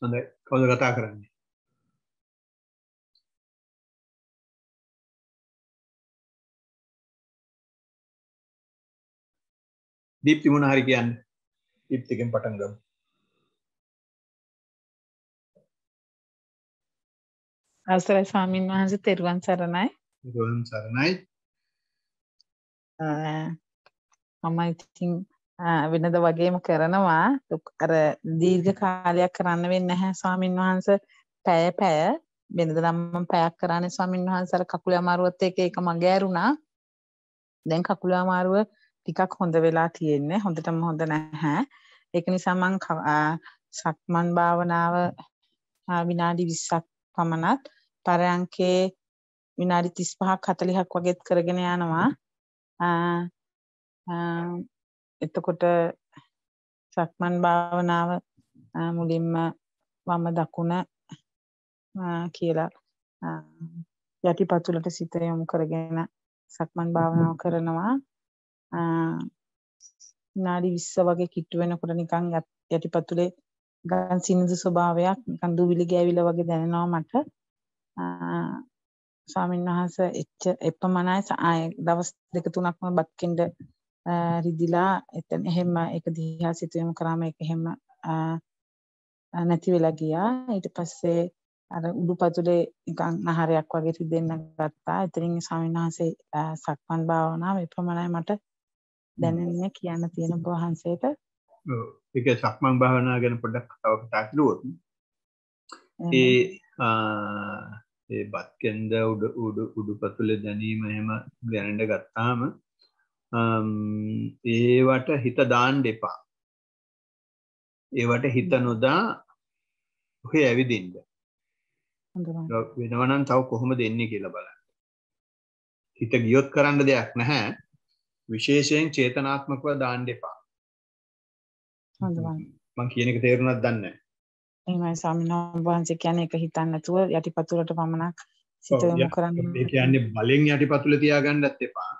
හොඳයි කවුද කතා කරන්නේ දීප්ති මොන හරි කියන්න දීප්තිකෙන් පටන් ගමු අවසරයි ස්වාමින් වහන්සේ තෙරුවන් සරණයි තෙරුවන් සරණයි මම ඉතින් වෙනද වගේම කරනවා අර දීර්ඝ කාලයක් කරන්න වෙන්නේ නැහැ ස්වාමින් වහන්සේ පැය පැය වෙනද නම් පැයක් කරන්නේ ස්වාමින් වහන්සේ අර කකුල අමාරුවත් එක එක මගෑරුණා දැන් කකුල අමාරුව ටිකක් හොඳ වෙලා තියෙන්නේ හොඳටම හොඳ නැහැ ඒක නිසා මං සක්මන් භාවනාව විනාඩි 20ක් පමණත් පරයන්කේ විනාඩි 35ක් 40ක් වගේත් කරගෙන යනවා එතකොට සක්මන් භාවනාව මුලින්ම වම දකුණ කියලා යටිපතුලට සිත යොමු කරගෙන සක්මන් භාවනාව කරනවා නාඩි 20 වගේ කිට්ටු වෙනකොට නිකන් යටිපතුලේ ගන් සිනිඳු ස්වභාවයක් නිකන් දුවිලි ගෑවිලා වගේ දැනෙනවා මට. ස්වාමීන් වහන්සේ එච්ච එපමණයි ආය දවස් දෙක තුනක්ම බත් කෙන්ඩ රිදිලා එතන එහෙම ඒක දිහා සිතුවම් කරාම ඒක එහෙම නැති වෙලා ගියා. ඊට පස්සේ අර උඩුපතුලේ නිකන් නහරයක් වගේ රිදෙන්න ගත්තා. එතනින් ස්වාමීන් වහන්සේ සක්මන් භාවනාව එපමණයි මට දැනෙන්නේ කියන්න තියෙන ඔබ වහන්සේට. ඔව්. ඒක සක්මන් භාවනා ගැන පොඩ්ඩක් තව කතා කළොත් ඒ ඒ බත් කෙන්ද උඩ උඩ උඩුපතුල දැනීම එහෙම දැනෙන්න ගත්තාම ඒවට හිත දාන්න එපා. ඒවට හිත නොදා ඔහේ ඇවිදින්න. වෙනවනම් තව කොහොමද එන්නේ කියලා බලන්න. හිත ගියොත් කරන්න දෙයක් නැහැ. විශේෂයෙන් චේතනාත්මකව දාන්න එපා. හොඳයි. මම කියන එක තේරුණාද දන්නේ නැහැ. එහෙමයි ස්වාමීන් වහන්සේ කියන්නේ ඒක හිතන්න නැතුව යටිපතුලට පමණක් සිත යොමු කරන්න. ඒ කියන්නේ බලෙන් යටිපතුල තියාගන්නත් එපා.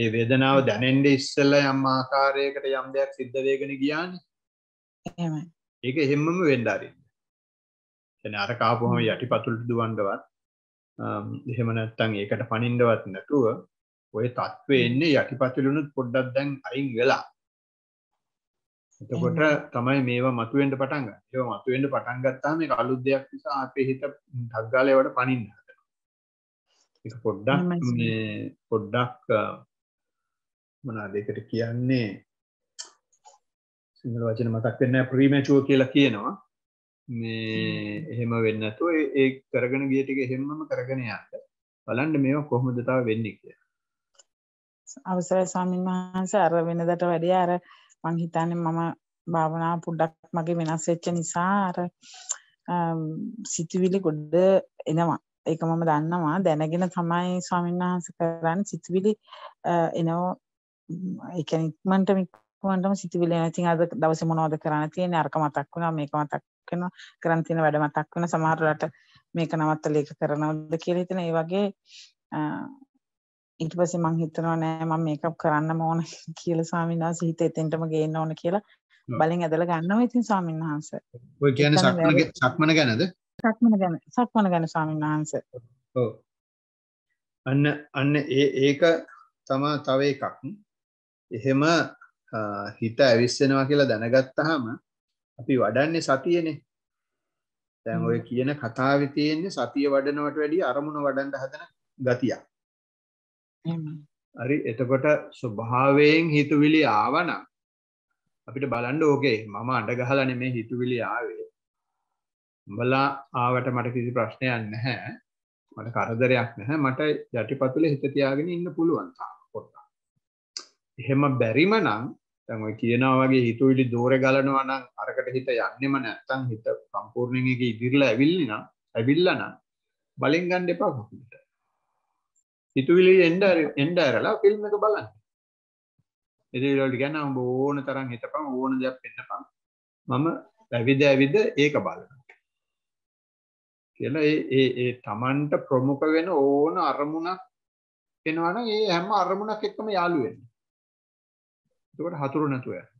ඒ වේදනාව දැනෙන්නේ ඉස්සෙල්ලා යම් ආකාරයකට යම් දෙයක් සිද්ධ වෙගෙන ගියානේ. එහෙමයි. ඒක හැමම වෙන්න ආරින්න. එතන අර කාපුවම යටිපතුලට දුවන්නවත් එහෙම නැත්නම් ඒකට පණින්නවත් නැතුව ඔය තත්ත්වය එන්නේ යටිපතුලුනුත් පොඩ්ඩක් දැන් අයින් වෙලා. එතකොට තමයි මේවා මතුවෙන්න පටන් ගන්න. ඒවා මතුවෙන්න පටන් ගත්තාම මේක අලුත් දෙයක් නිසා අපේ හිත ඩග්ගාලේ වඩ පනින්න හදනවා. ඒක පොඩ්ඩක් මේ පොඩ්ඩක් මොනවාද ඒකට කියන්නේ සිංහල වචන මතක් වෙන්නේ නැහැ ප්‍රීමැචුවර් කියලා කියනවා. මේ එහෙම වෙන්නේ නැතුව ඒ කරගෙන ගිය ටික එහෙමම කරගෙන යන්න. බලන්න මේවා කොහොමද තව වෙන්නේ කියලා. අවසරයි ස්වාමීන් වහන්සේ අර වෙනදට වැඩිය අර මං හිතන්නේ මම භාවනාව පොඩ්ඩක් මගේ වෙනස් වෙච්ච නිසා අර සිතුවිලි ගොඩ එනවා. ඒක මම දන්නවා. දැනගෙන තමයි ස්වාමීන් වහන්සේ කරන්නේ සිතුවිලි එනවා. ඒ කියන්නේ ඉක්මනටම ඉක්මනටම සිතුවිලි එනවා. ඉතින් අද දවසේ මොනවද කරන්න තියෙන්නේ? අරක මතක් වුණා, මේක මතක් වෙනවා. කරන් තියෙන වැඩ මතක් වෙනවා. සමහර වෙලාවට මේක නවත්තලා ඒක කරනවද කියලා හිතන ඒ වගේ ඊට පස්සේ මං හිතනවා නෑ මම මේකප් කරන්න ඕන කියලා ස්වාමීන් වහන්සේ හිත එතෙන්ටම ගේන්න ඕන කියලා බලෙන් ඇදලා ගන්නවා ඉතින් ස්වාමීන් වහන්සේ. ඔය කියන්නේ සක්මන සක්මන ගැනද? සක්මන ගැන සක්මන ගැන ස්වාමීන් වහන්සේ. ඔව්. අන්න අන්න ඒ ඒක තමයි තව එකක්. එහෙම හිත ඇවිස්සෙනවා කියලා දැනගත්තාම අපි වඩන්නේ සතියනේ. දැන් ඔය කියන කතාවේ තියෙන්නේ සතිය වඩනවට වැඩිය අරමුණ වඩන්න හදන ගතියක්. හරි එතකොට ස්වභාවයෙන් හිතුවිලි ආවනම් අපිට බලන්න ඕකේ මම අඬ ගහලා නෙමෙයි හිතුවිලි ආවේ. උඹලා ආවට මට කිසි ප්‍රශ්නයක් නැහැ. මට කරදරයක් නැහැ. මට යටිපතුලේ හිත තියාගෙන ඉන්න පුළුවන් තාම පොඩ්ඩක්. එහෙම බැරිම නම් දැන් ඔය කියනවා වගේ හිතුවිලි දෝරේ ගලනවා නම් අරකට හිත යන්නෙම නැත්තම් හිත සම්පූර්ණයෙන් ඒක ඉදිරියලා ඇවිල්ලි නම් ඇවිල්ලා නම් බලෙන් ගන්න එපා කොහොමද? සිතුවිලි එන්න එන්න ඇරලා ෆිල්ම් එක බලන්න. ඉතින් ඒලෝට කියන උඹ ඕන තරම් හිතපන් ඕන දේක් පෙන්නපන්. මම ඇවිද ඇවිද ඒක බලනවා. කියලා ඒ ඒ ඒ Tamanට ප්‍රමුඛ වෙන ඕන අරමුණක් වෙනවා නම් ඒ හැම අරමුණක් එක්කම යාළු වෙන්න. එතකොට හතුරු නැතුව යනවා.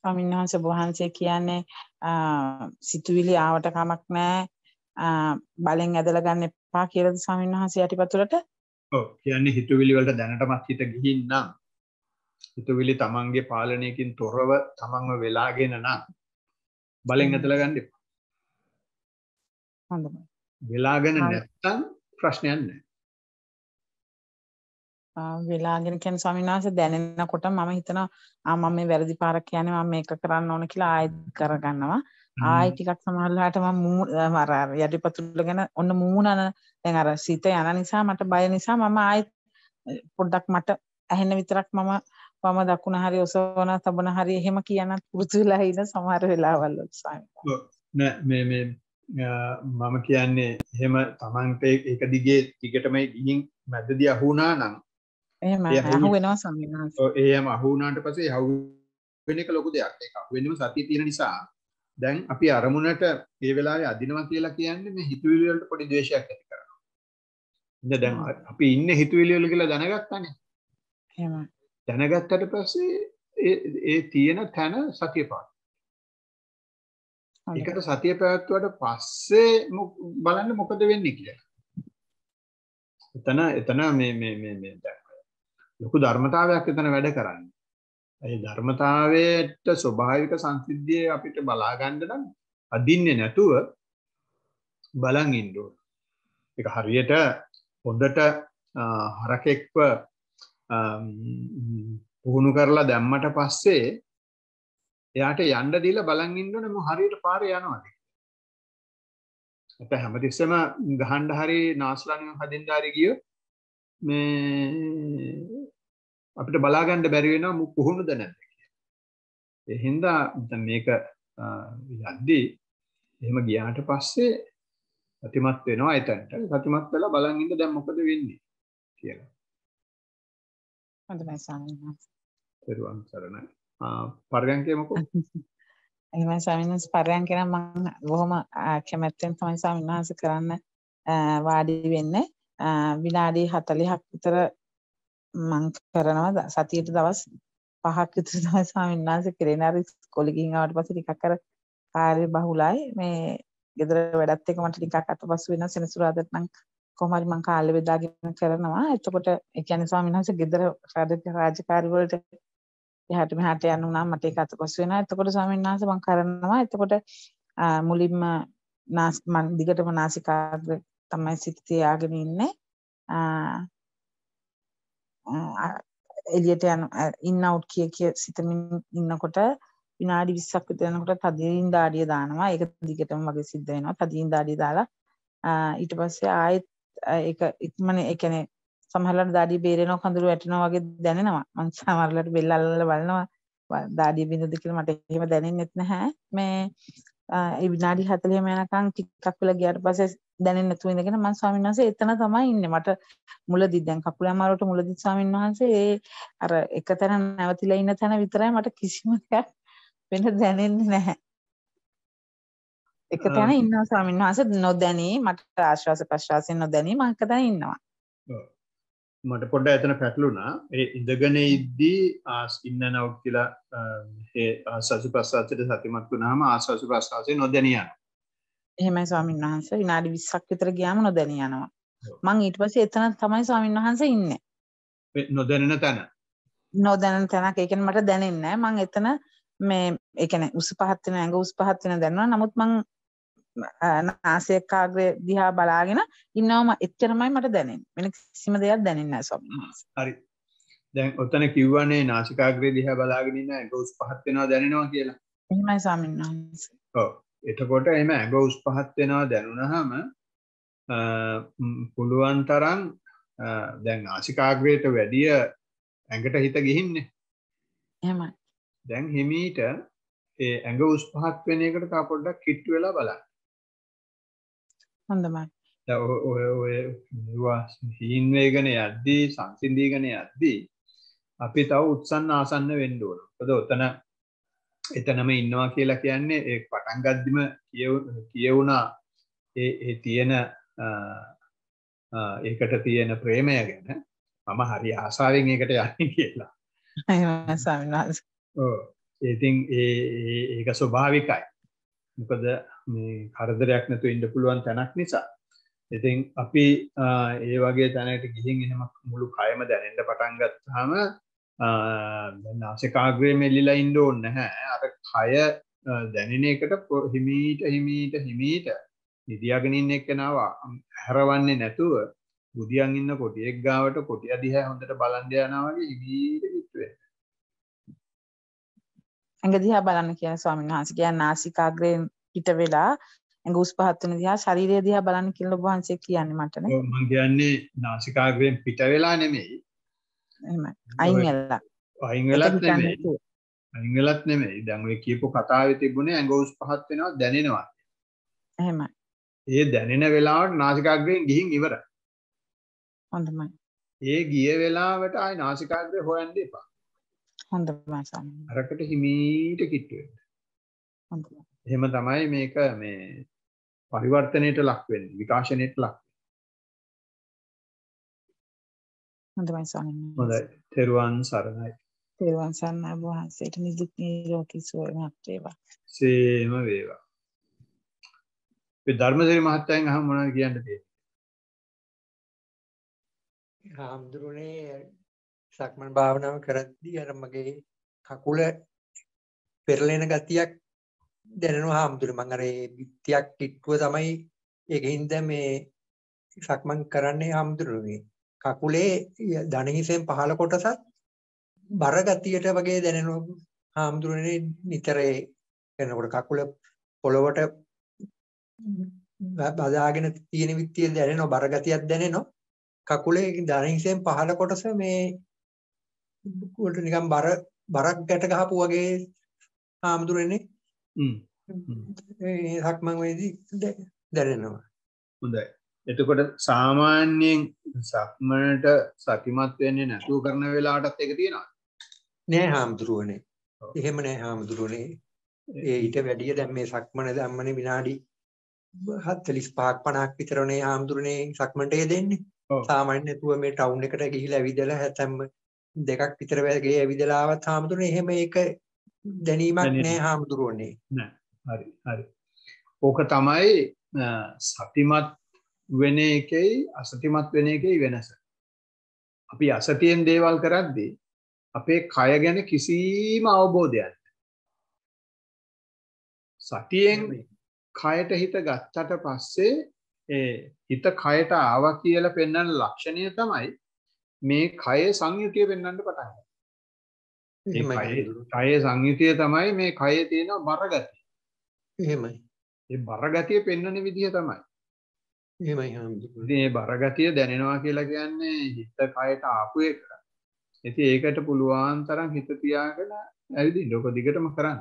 ස්වාමින්වහන්ස වහන්සේ කියන්නේ සිතුවිලි ආවට කමක් නෑ බලෙන් ඇදලා ගන්න පා කියලද ස්වාමීන් වහන්සේ යටිපතුලට ඔව් කියන්නේ හිතුවිලි වලට දැනටමත් හිත ගිහින් නම් හිතුවිලි තමන්ගේ පාලනයකින් තොරව තමන්ව වෙලාගෙන නම් බලෙන් ඇදලා ගන්න එපා. හොඳයි. වෙලාගෙන නැත්තම් ප්‍රශ්නයක් නැහැ. වෙලාගෙන කියන ස්වාමීන් වහන්සේ දැනෙනකොට මම හිතනවා ආ මම මේ වැරදි පාරක් කියන්නේ මම මේක කරන්න ඕන කියලා ආයෙත් කරගන්නවා. ආයි ටිකක් සමහරලාට මම අර යටිපතුල ගැන ඔන්න මූණන දැන් අර සිත යන නිසා මට බය නිසා මම ආයි පොඩ්ඩක් මට ඇහෙන විතරක් මම වම දකුණ හරි ඔසවන තබන හරි එහෙම කියනත් පුරුදු වෙලා ඉන සමහර වෙලාවල් නෑ මේ මේ මම කියන්නේ එහෙම Tamanට ඒක දිගේ දිගටම ගිහින් මැදදී අහු වුණා නම් එහෙම අහු වෙනවා සම්මිනාස. ඔව් එහෙම අහු වුණාට පස්සේ අහු වෙන එක ලොකු දෙයක්. ඒක අහු වෙන්නම සතිය තියෙන නිසා දැන් අපි අරමුණට ඒ වෙලාවේ අදිනවා කියලා කියන්නේ මේ හිතවිලි වලට පොඩි ද්වේෂයක් ඇති කරනවා. ඉතින් දැන් අපි ඉන්නේ හිතවිලි වල කියලා දැනගත්තානේ. එහෙමයි. දැනගත්තට පස්සේ ඒ ඒ තියෙන තැන සතිය පාත්. ඒකට සතිය පැවැත්වුවට පස්සේ බලන්න මොකද වෙන්නේ කියලා. එතන එතන මේ මේ මේ මේ ලොකු ධර්මතාවයක් එතන වැඩ කරන්නේ. ඒ ධර්මතාවයට ස්වභාවික සංසිද්ධිය අපිට බලා ගන්න නම් අදින්නේ නැතුව බලන් ඉන්න ඕන. ඒක හරියට හොඳට හරකෙක්ව පුහුණු කරලා දැම්මට පස්සේ එයාට යන්න දීලා බලන් ඉන්න ඕනේ මො හරියට පාරේ යනවාද අප හැමතිස්සෙම ගහන්න හරි නාස්ලානියම් හදින්න හරි ගියෝ මේ අපිට බලා ගන්න බැරි වෙනවා මු පුහුණුද නැද්ද කියලා. ඒ හින්දා දැන් මේක යද්දී එහෙම ගියාට පස්සේ සතිමත් වෙනවා එතනට. සතිමත් වෙලා බලන් ඉන්න දැන් මොකද වෙන්නේ කියලා. හොඳයි ස්වාමීන් වහන්සේ. පෙරුවන් සරණයි. පරයන්කේ මොකෝ? එහෙමයි ස්වාමීන් වහන්සේ පරයන්කේ නම් මම බොහොම කැමැත්තෙන් තමයි ස්වාමීන් වහන්සේ කරන්න වාඩි වෙන්නේ. විනාඩි 40ක් විතර මං කරනවා සතියට දවස් පහක් විතර තමයි ස්වාමීන් වහන්සේ කරේන අර ඉස්කෝලෙකින් ආවට පස්සේ ටිකක් අර කාර්ය බහුලයි මේ ගෙදර වැඩත් එක්ක මට ටිකක් අතපසු වෙනවා සෙනසුරාදට නම් කොහොම හරි මං කාලය බෙදාගෙන කරනවා එතකොට ඒ කියන්නේ ස්වාමීන් වහන්සේ ගෙදර රාජ රාජකාරි වලට එහාට මෙහාට යන්න වුණාම මට ඒක අතපසු වෙනවා එතකොට ස්වාමීන් වහන්සේ මං කරනවා එතකොට මුලින්ම නාස් මං දිගටම නාසිකාග්‍ර තමයි සිත තියාගෙන ඉන්නේ එලියට යන ඉන්න අවුට් කිය කිය සිතමින් ඉන්නකොට විනාඩි 20ක් විතර යනකොට තදින් දාඩිය දානවා. ඒක දිගටම වගේ සිද්ධ වෙනවා. තදින් දාඩිය දාලා ඊට පස්සේ ආයෙත් ඒක ඉක්මන ඒ කියන්නේ සමහරවිට දාඩිය බේරෙනවා කඳුළු වැටෙනවා වගේ දැනෙනවා. මං සමහරවිට බෙල්ල අල්ලලා බලනවා. දාඩිය බිඳුද කියලා මට එහෙම දැනෙන්නෙත් නැහැ. මේ ඒ විනාඩි 40 යනකම් ටිකක් වෙලා ගියාට පස්සේ දැනෙන්නේ නැතුව ඉඳගෙන මම ස්වාමීන් වහන්සේ එතන තමයි ඉන්නේ මට මුලදි දැන් කකුල අමාරුවට මුලදි ස්වාමීන් වහන්සේ ඒ අර එකතැන නැවතිලා ඉන්න තැන විතරයි මට කිසිම දෙයක් වෙන දැනෙන්නේ නැහැ එක තැන ඉන්නවා ස්වාමීන් වහන්සේ නොදැනී මට ආශ්වාස ප්‍රශ්වාසයෙන් නොදැනී මම එක තැන ඉන්නවා මට පොඩ ඇතන පැටලුනා ඉඳගෙන ඉද්දී ආස් ඉන්න නව් කියලා සසු ප්‍රස්ථාචයට සතිමත් වුණාම ආශසු ප්‍රස්ථාසය නොදැනියන එහෙමයි ස්වාමීන් වහන්ස විනාඩි විස්සක් විතර ගියාම නොදැනියනවා මං ඊට පස්සේ එතන තමයි ස්වාමීන් වහන්ස ඉන්නේ නොදැනෙන තැන නොදැනෙන තැනක් ඒ කියන්නේ මට දැනෙන්නේ නැහැ මං එතන මේ ඒ කියන්නේ උස් පහත් වෙන ඇඟ උස් පහත් වෙන දැනනවා නමුත් මං නාසයකාග්‍රය දිහා බලාගෙන ඉන්නවම එච්චරමයි මට දැනෙන් වෙන කිසිම දෙයක් දැනෙන්න ස්වාමීන් හරි දැන් ඔතන කිව්වනේ නාසිකාග්‍රය දිහා බලාගෙන ඉන්න ඇඟ උස් පහත් වෙනවා දැනෙනවා කියලා එහෙමයි ස්වාමීන් වහන්සේ ඔව් එතකොට එහෙම ඇඟ උස් පහත් වෙනවා දැනුණාම පුළුවන් තරම් දැන් නාසිකාග්‍රයට වැඩිය ඇඟට හිත ගිහින්නේ එහෙමයි දැන් හිමීට ඒ ඇඟ උස් පහත් වෙන එකට තා පොඩ්ඩක් කිට්ටු වෙලා බලන්න හොඳමයි ඔය ඔය හීන්වේගන යද්දී සංසිින්දීගන යද්දී අපි තව උත්සන්න ආසන්න වෙන්ඩුවන ද ඔතන එතනම ඉන්නවා කියලා කියන්නේ ඒ පටන්ගද්දිම කියවුණා ඒ තියෙන ඒකට තියෙන ප්‍රේමය ගැන මම හරි ආසාාවෙන් ඒකට යන්න කියලා ඒතින් ඒක ස්වභාවිකයි මොකද මේ කරදරයක් නැතු ඉන්න පුළුවන් තැනක් නිසා. ඉතින් අපි ඒ වගේ තැනට ගිහින් එහෙම මුළු කයම දැනෙන්න පටන් ගත්තාම දැන් නාසිකාග්‍රේ මෙල්ලිලා ඉන්න ඕනේ නැහැ. අර කය දැනෙන එකට හිමීට හිමීට හිමීට නිදියාගෙන ඉන්න එක්කනාව හැරවන්නේ නැතුව බුදියන් ඉන්න කොටියෙක් ගාවට කොටිය දිහා හොඳට බලන් යනවා වගේ ඉවිද කිට්ට වෙනවා. ඇඟ දිහා බලන්න කියන ස්වාමීන් වහන්සේ කියන්නේ නාසිකාග්‍රේ හිට වෙලා ඇඟුස් පහත් වෙන දිහා ශරීරය දිහා බලන්න කියලා ඔබ වහන්සේ කියන්නේ මට නේ. මම කියන්නේ නාසිකාග්‍රයෙන් පිට වෙලා නෙමෙයි. එහෙමයි. අයින් වෙලා. අයින් වෙලත් නෙමෙයි. අයින් වෙලත් නෙමෙයි. දැන් ඔය කියපු කතාවේ තිබුණේ ඇඟුස් පහත් වෙනවා දැනෙනවා. එහෙමයි. ඒ දැනෙන වෙලාවට නාසිකාග්‍රයෙන් ගිහින් ඉවරයි. හොඳයි. ඒ ගිය වෙලාවට ආයි නාසිකාග්‍රය හොයන්න එපා. හොඳයි මම සම්මත. අරකට හිමීට කිට්ටු වෙන්න. හොඳයි. එහෙම තමයි මේක මේ පරිවර්තනයට ලක් වෙන්නේ විකාශනයට ලක් හොඳයි ස්වාමීන් වහන්සේ. හොඳයි. තෙරුවන් සරණයි. තෙරුවන් සරණයි වහන්සේට නිදුක් නිරෝගී සුවයක් වේවා. සේම වේවා. මේ ධර්මදේව මහත්තයන් අහම මොනවද කියන්න තියෙන්නේ? හාමුදුරනේ සක්මන් භාවනාව කරද්දී අර මගේ කකුල පෙරලෙන ගතියක් දැනනවා හාමුදුර මං අර බිත්තියක් කිට්ටුව තමයි ඒක හින්දා මේ සක්මන් කරන්නේ හාමුදුරුවනේ කකුලේ දණහිසෙන් පහළ කොටසත් බර ගතියට වගේ දැනෙන හාමුදුරනේ නිතරේ කරනකොට කකුල පොළවට බදාගෙන තියෙන විත්තිය දැනෙනවා බර ගතියක් දැනෙනවා කකුලේ දණහිසෙන් පහළ කොටස මේ කුඩට නිකන් බර බරක් ගැට ගහපු වගේ හාමුදුරනේ සක්මන් වේදී දැනෙනවා. හොඳයි. එතකොට සාමාන්‍යයෙන් සක්මනට සතිමත් වෙන්නේ නැතුව කරන වෙලාවටත් ඒක තියෙනවා. නෑ හාමුදුරුවනේ. එහෙම නෑ හාමුදුරුවනේ. ඒ ඊට වැඩිය දැන් මේ සක්මන ධම්මනේ විනාඩි 45ක් 50ක් විතරනේ හාමුදුරුවනේ සක්මනට දෙන්නේ. සාමාන්‍ය නැතුව මේ ටවුන් එකට ගිහිලා ඇවිදලා හැතැම්ම දෙකක් විතර වැගේ ඇවිදලා ආවත් හාමුදුරුවනේ එහෙම ඒක දැනීමක් නෑ හාමුදුරුවනේ නෑ හරි හරි ඕක තමයි සතිමත් වෙන එකයි අසතිමත් වෙන එකයි වෙනස අපි අසතියෙන් දේවල් කරද්දී අපේ කය ගැන කිසිම අවබෝධයක් සතියෙන් කයට හිත ගත්තට පස්සේ ඒ හිත කයට ආවා කියලා පෙන්වන ලක්ෂණය තමයි මේ කය සංයුතිය පෙන්වන්න පටන් ගන්නවා කය සංයුතිය තමයි මේ කයේ තියෙන බරගතිය. එහෙමයි. ඒ බරගතිය පෙන්වන විදිය තමයි. එහෙමයි හාමුදුරුවෝ. මේ බරගතිය දැනෙනවා කියලා කියන්නේ හිත කයට ආපු එක. ඉතින් ඒකට පුළුවන් තරම් හිත තියාගෙන ඇවිදින්න ඔක දිගටම කරන්න.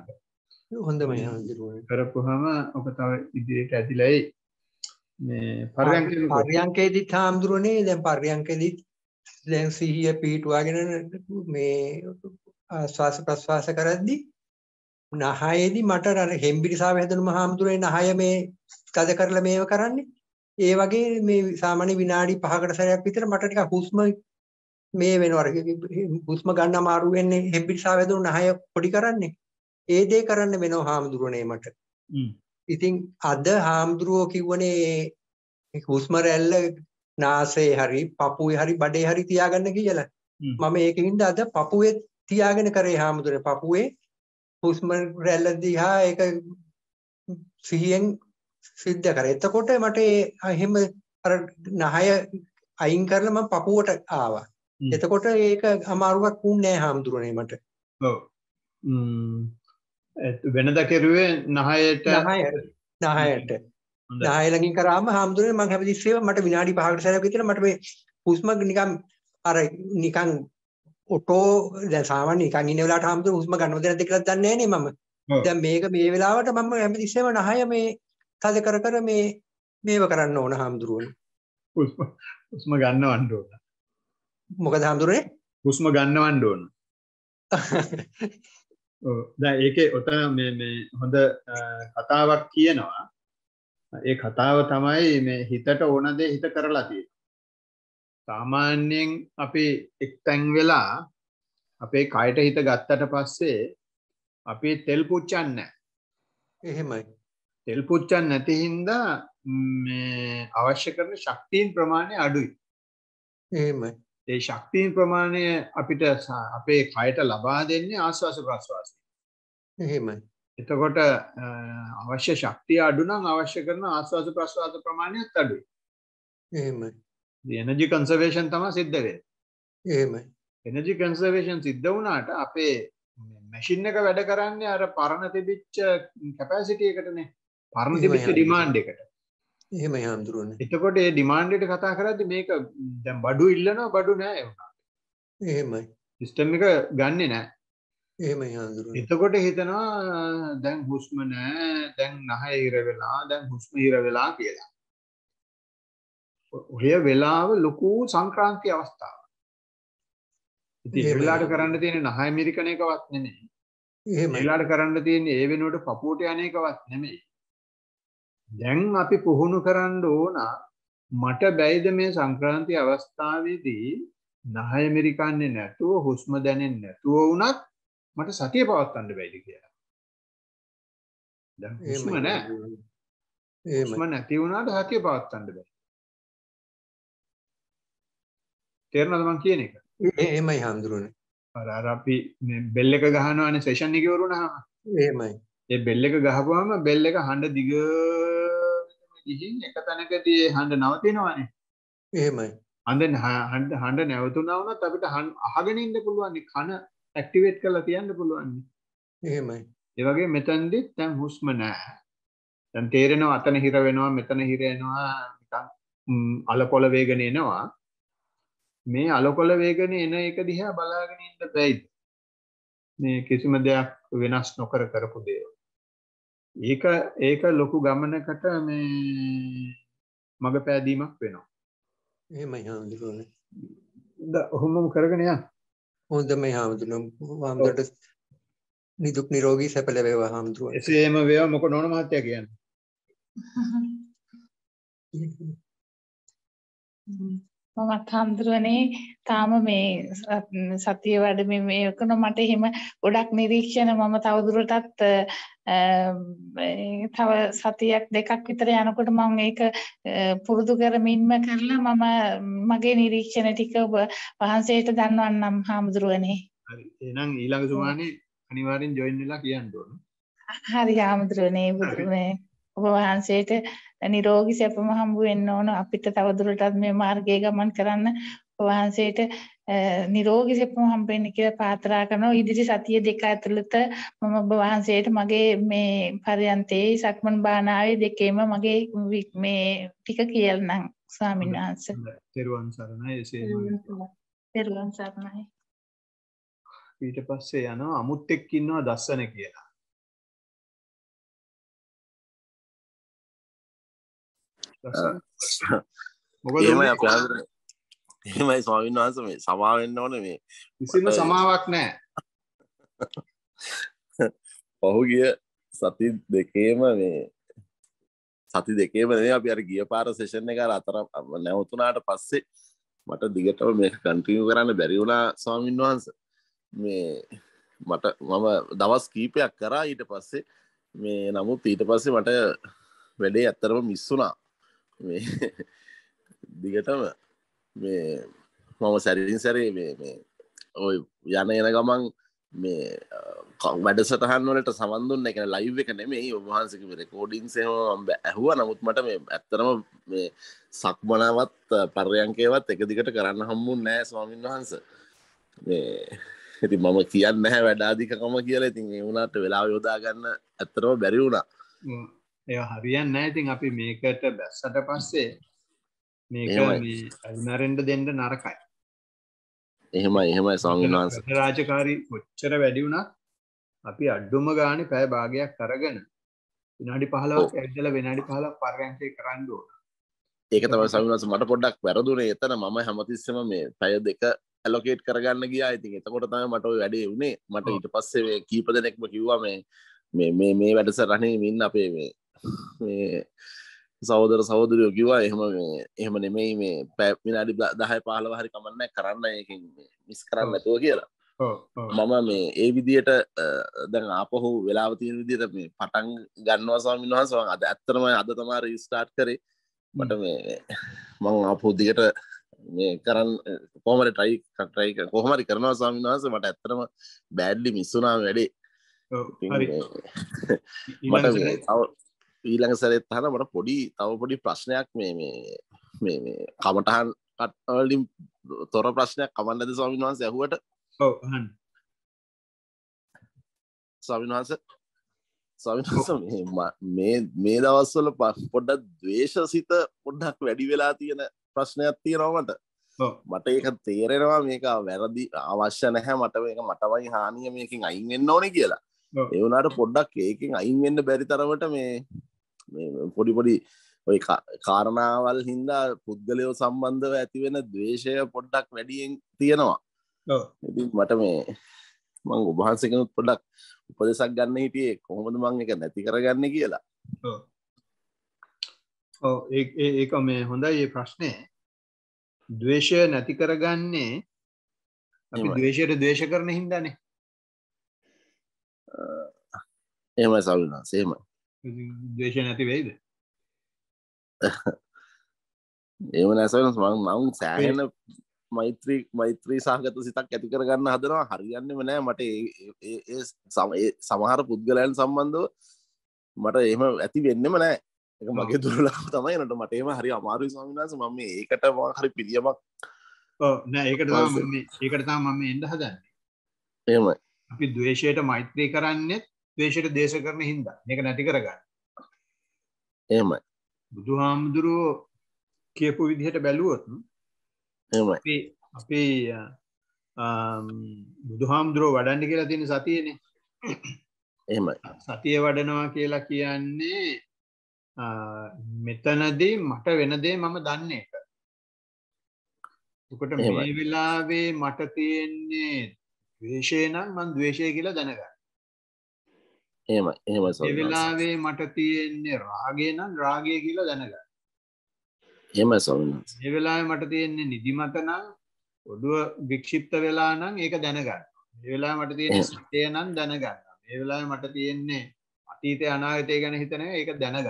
හොඳමයි හාමුදුරුවෝ. කරපුවාම ඔක තව ඉදිරියට ඇදිලා එයි. මේ පර්යංකේදී පර්යංකේදී හාමුදුරුවනේ දැන් පර්යංකේදී දැන් සිහිය පිටුවාගෙන මේ ආස්වාස ප්‍රස්වාස කරද්දී නහයේදී මට අර හෙම්බිරිසාව හැදුණු මහාමුදුරේ නහය මේ තද කරලා මේව කරන්නේ. ඒ වගේ මේ සාමාන්‍ය විනාඩි 5කට සැරයක් විතර මට ටිකක් හුස්ම මේ වෙනවා. හුස්ම ගන්න අමාරු වෙන්නේ හෙම්බිරිසාව හැදුණු නහය පොඩි කරන්නේ. ඒ දේ කරන්න වෙනවා හාමුදුරනේ මට. ඉතින් අද හාමුදුරුවෝ කිව්වනේ හුස්ම රැල්ල නාසයේ හරි, පපුවේ හරි, බඩේ හරි තියාගන්න කියලා. මම ඒකින්ද අද පපුවේත් තියාගෙන කරේ හාමුදුරේ පපුවේ හුස්ම රැල්ල දිහා ඒක සිහියෙන් සිද්ධ කරා. එතකොට මට එහෙම අර නහය අයින් කරලා මම පපුවට ආවා. එතකොට ඒක අමාරුවක් වුණේ නැහැ හාමුදුරනේ මට. ඔව්. වෙනද කෙරුවේ නහයට නහයට නහය ළඟින් කරාම හාමුදුරනේ මම හැමතිස්සෙම මට විනාඩි 5කට සැරයක් විතර මට මේ හුස්ම නිකන් අර නිකන් ඔටෝ දැන් සාමාන්‍ය නිකන් ඉන්න වෙලාවට හැමෝටම හුස්ම ගන්නවද නැද්ද කියලා දන්නේ නැහැ නේ මම. දැන් මේක මේ වෙලාවට මම හැමතිස්සෙම නහය මේ තද කර කර මේ මේව කරන්න ඕන හැමදුරුවනේ. හුස්ම හුස්ම ගන්නවන්න ඕන. මොකද හැමදුරුනේ? හුස්ම ගන්නවන්න ඕන. ඔව් දැන් ඒකේ ඔතන මේ මේ හොඳ කතාවක් කියනවා. ඒ කතාව තමයි මේ හිතට ඕන දේ හිත කරලා තියෙන්නේ. සාමාන්‍යයෙන් අපි එක්තැන් වෙලා අපේ කයට හිත ගත්තට පස්සේ අපි තෙල් පුච්චන්නේ එහෙමයි. තෙල් පුච්චන් නැති හින්දා මේ අවශ්‍ය කරන ශක්තියින් ප්‍රමාණය අඩුයි. එහෙමයි. ඒ ශක්තියින් ප්‍රමාණය අපිට අපේ කයට ලබා දෙන්නේ ආස්වාස ප්‍රස්වාසය. එහෙමයි. එතකොට අවශ්‍ය ශක්තිය අඩු නම් අවශ්‍ය කරන ආස්වාස ප්‍රස්වාස ප්‍රමාණයත් අඩුයි. එහෙමයි. එනර්ජි කන්සර්වේෂන් තමයි සිද්ධ වෙන්නේ. එහෙමයි. එනර්ජි කන්සර්වේෂන් සිද්ධ වුණාට අපේ මැෂින් එක වැඩ කරන්නේ අර පරණ තිබිච්ච කැපැසිටි එකටනේ. පරණ තිබිච්ච ඩිමාන්ඩ් එකට. එහෙමයි හඳුරන්නේ. එතකොට ඒ ඩිමාන්ඩ් එකට කතා කරද්දි මේක දැන් බඩු ඉල්ලනවා බඩු නෑ වුණා. එහෙමයි. සිස්ටම් එක ගන්නෙ නෑ. එහෙමයි හඳුරන්නේ. එතකොට හිතනවා දැන් හුස්ම නෑ, දැන් නහය ඉර වෙලා, දැන් හුස්ම ඉර වෙලා කියලා. ඔය වෙලාව ලොකු සංක්‍රාන්ති අවස්ථාව. ඉතින් ඒ වෙලාවට කරන්න තියෙන්නේ නැහැ ඇමරිකන එකවත් නෙමෙයි. එහෙම වෙලාවට කරන්න තියෙන්නේ ඒ වෙනුවට පපුවට යන එකවත් නෙමෙයි. දැන් අපි පුහුණු කරන්න ඕන මට බැයිද මේ සංක්‍රාන්ති අවස්ථාවේදී නැහැ ඇමරිකන්නේ නැතුව හුස්ම දැනෙන්නේ නැතුව වුණත් මට සතිය පවත්වන්න බැයිද කියලා. දැන් හුස්ම නැහැ. හුස්ම නැති වුණාට සතිය පවත්වන්න බැහැ. තේරෙනවද මං කියන එක? එහෙමයි හඳුරුනේ. අර අර අපි මේ බෙල් එක ගහනවානේ සෙෂන් එකේ වරුණාම. එහෙමයි. ඒ බෙල් එක ගහපුවාම බෙල් එක හඬ දිග ගිහින් එක තැනකදී හඬ නවතිනවානේ. එහෙමයි. හඳ හඬ හඬ නැවතුණා වුණත් අපිට අහගෙන ඉන්න පුළුවන් කන ඇක්ටිවේට් කරලා තියන්න පුළුවන්. එහෙමයි. ඒ වගේ මෙතනදිත් දැන් හුස්ම නැහැ. දැන් තේරෙනවා අතන හිර වෙනවා මෙතන හිර වෙනවා නිකන් අලකොල වේගන එනවා. මේ අලකොල වේගෙන එන එක දිහා බලාගෙන ඉන්න බැයිද? මේ කිසිම දෙයක් වෙනස් නොකර කරපු දේවල්. ඒක ඒක ලොකු ගමනකට මේ මඟ පෑදීමක් වෙනවා. එහෙමයි හාමුදුරුවනේ. ද ඔහොමම කරගෙන යන්න. හොඳමයි හාමුදුරුවෝ. හාමුදුරුවෝ නිදුක් නිරෝගී සැප ලැබේවා හාමුදුරුවෝ. එසේම වේවා මොක නොන මහත්තයා කියන්නේ. Mm-hmm. මමත් හඳුරන්නේ තාම මේ සතිය වැඩම මේකන මට එහෙම ගොඩක් නිරීක්ෂණ මම තවදුරටත් තව සතියක් දෙකක් විතර යනකොට මම ඒක පුරුදු කරමින්ම කරලා මම මගේ නිරීක්ෂණ ටික ඔබ වහන්සේට දන්වන්නම් හාමුදුරුවනේ. හරි. එහෙනම් ඊළඟ සුමානේ අනිවාර්යෙන් ජොයින් වෙලා කියන්න ඕන. හරි හාමුදුරුවනේ බුදුමේ. ඔබ වහන්සේට නිරෝගී සැපම හම්බ වෙන්න ඕන අපිට තවදුරටත් මේ මාර්ගයේ ගමන් කරන්න ඔබ වහන්සේට නිරෝගී සැපම හම්බ වෙන්න කියලා ප්‍රාර්ථනා කරනවා ඉදිරි සතිය දෙක ඇතුළත මම ඔබ වහන්සේට මගේ මේ පරයන්තේ සක්මන් භානාවේ දෙකේම මගේ මේ ටික කියලානම් ස්වාමීන් වහන්සේ. තෙරුවන් සරණයි එසේ තෙරුවන් සරණයි. ඊට පස්සේ යනවා අමුත් එක්ක ඉන්නවා දස්සන කියලා. එහෙම එහෙමයි ස්වාමීන් වහන්ස මේ සමාවෙන්න ඕන මේ කිසිම සමාවක් නෑ පහුගිය සති දෙකේම මේ සති දෙකේම නේ අපි අර ගිය පාර සෙෂන් එක අතර නැවතුනාට පස්සේ මට දිගටම මේක කන්ටිනියු කරන්න බැරි වුණා ස්වාමීන් වහන්ස මේ මට මම දවස් කීපයක් කරා ඊට පස්සේ මේ නමුත් ඊට පස්සේ මට වැඩේ ඇත්තරම මිස් වුණා මේ දිගටම මේ මම සැරිින් සැරේ මේ ඔය යන එන ගමන් මේ කොන් වැඩ සටහන් වලට සබඳුන් එකන ලයිව් එක නෙමේ ඔබහන්සක රෙකෝඩින් සේම ඇහුව නමුත්මට මේ ඇත්තරම මේ සක්මනාවත් පර්යංකේවත් එක දිගට කරන්න හම්මුන් නෑ ස්වාමීන් වහන්ස මේ ඇති මම කියන්න හැ වැඩාධිකකම කියලා ඉතින් ඒ වුණට වෙලා යොදාගන්න ඇත්තරම බැරි වුණා ඒ හරියන්න ඉතින් අපි මේකට බැස්සට පස්සේ මේක ඇල්නරෙන්ට දෙන්ට නරකයි එහෙම එහෙම සංවිනාස රාජකාරී කොච්චර වැඩි වුණත් අපි අඩ්ඩුම ගානි පැය භාගයක් කරගෙන විනාඩි පහලක් ඇදල වෙනඩි පහලක් පර්යන්කය කරන්න ඕන ඒක තම සංවිනාස මට පොඩ්ඩක් වැරදුනේ එතන මම හැමතිස්සම මේ පැය දෙක ඇලොකේට් කරගන්න ගියා ඉතින් එතකොට තමයි මට වැඩේ වුණේ මට ඊට පස්සේ කීප දෙනෙක්ම කිව්වා මේ මේ මේ මේ වැඩසරහනේ මින් අපේ මේ සෞදර සෞදරයෝ කිවා එහම එහම නෙමෙයි මේ පැප් විනාඩි දහය පහලව හරි කමන්න කරන්න එකින් මිස් කරන්න ඇතුව කියලා මම මේ ඒ විදියට දැන් අපහු වෙලාවතිය විදිර මේ පටන් ගන්නවාසා මිනිහසවන් අද ඇත්තරම අද තමා රිස්ටාර්ට් කරේ මට මේ මං අපහුදිගට මේ කරන්න කොහමට ටයි කටයික කොහමරි කරනවා සාමිනාස මට ඇත්තරම බෑඩ්ලි මිස්සුනා වැඩේ මට ඊළඟ සැරෙත් හන මට පොඩි තව පොඩි ප්‍රශ්නයක් මේ මේ මේ කමටහන් කටලින් තොර ප්‍රශ්නයක් කමන්න ඇද ස්වාමීන් වහන්ස ඇහුවට ස්වාමීන් වහන්ස ස්වාමීන් මේ මේ දවස්වල පොඩ්ඩක් දවේශ සිත පොඩ්ඩක් වැඩි වෙලා තියෙන ප්‍රශ්නයක් තියෙනවමට මට ඒක තේරෙනවා මේක වැරදි අවශ්‍ය නැහැ මට මේක මටවයි හානිය මේකින් අයින් වෙන්න ඕනේ කියලා එවනාට පොඩ්ඩක් ඒකින් අයින් වෙන්න බැරි තරමට මේ පොඩිපොඩි ඔය කාරණාවල් හින්දා පුද්ගලයෝ සම්බන්ධව ඇතිවෙන දවේශය පොඩ්ඩක් වැඩියෙන් තියෙනවා ඉති මට මේ මං උබහන්සකනුත් පොඩක් උපදෙසක් ගන්න හිටියේ කොහොමද මං එක නැති කරගන්න කියලා ඒක මේ හොඳයි ඒ ප්‍රශ්නය දවේශය නැති කරගන්නේ අපි දවේශයට දේශ කරන හින්දානේ එහෙම සල්නා සේමයි දේශ නැති වෙයිද එම නැසන මං මං සෑහෙන මෛත්‍රී මෛත්‍රී සාගත සිතක් ඇති කරගන්න හදනවා හරියන්නම නෑ මට සමහර පුද්ගලයන් සම්බන්ධව මට එහෙම ඇති වෙන්නම නෑ එක මගේ දුරලා තමයි නට මට එම හරි අමාරු ස්වාමිනාස මම ඒකට හරි පිළියමක් නෑ ඒකට ඒකට තා මම එඩ හදන්න එමයි අපි දවේශයට මෛත්‍රී කරන්නෙත් දේශයට දේශ කරන හින්දා මේක නැති කරගන්න. එහෙමයි. බුදුහාමුදුරුවෝ කියපු විදිහට බැලුවොත් එහෙමයි. අපි අපි බුදුහාමුදුරුවෝ වඩන්න කියලා තියෙන සතියනේ. එහෙමයි. සතිය වඩනවා කියලා කියන්නේ මෙතනදී මට වෙන දේ මම දන්නේ එක. එතකොට මේ වෙලාවේ මට තියෙන්නේ ද්වේෂය නම් මං ද්වේෂය කියලා දැනගන්න. එහෙමයි එහෙමයි සර්. ඒ වෙලාවේ මට තියෙන්නේ රාගය නම් රාගය කියලා දැනගන්න. එහෙමයි සර්. ඒ වෙලාවේ මට තියෙන්නේ නිදිමත නම් ඔඩුව වික්ෂිප්ත වෙලා නම් ඒක දැනගන්න. ඒ වෙලාවේ මට තියෙන්නේ සත්‍ය නම් දැනගන්න. ඒ වෙලාවේ මට තියෙන්නේ අතීතය අනාගතය ගැන හිතන ඒක දැනගන්න.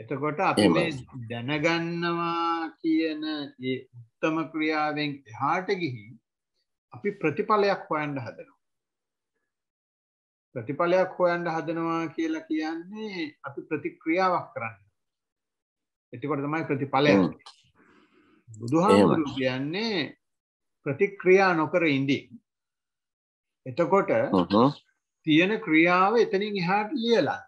එතකොට අපි මේ දැනගන්නවා කියන ඒ උත්තම ක්‍රියාවෙන් එහාට ගිහින් අපි ප්‍රතිඵලයක් හොයන්න හදනවා. ප්‍රතිඵලයක් හොයන්න හදනවා කියලා කියන්නේ අපි ප්‍රතික්‍රියාවක් කරන්න. එතකොට තමයි ප්‍රතිඵලය. බුදුහාමුදුරු කියන්නේ ප්‍රතික්‍රියා නොකර ඉඳි. එතකොට තියෙන ක්‍රියාව එතනින් එහාට ලියලා.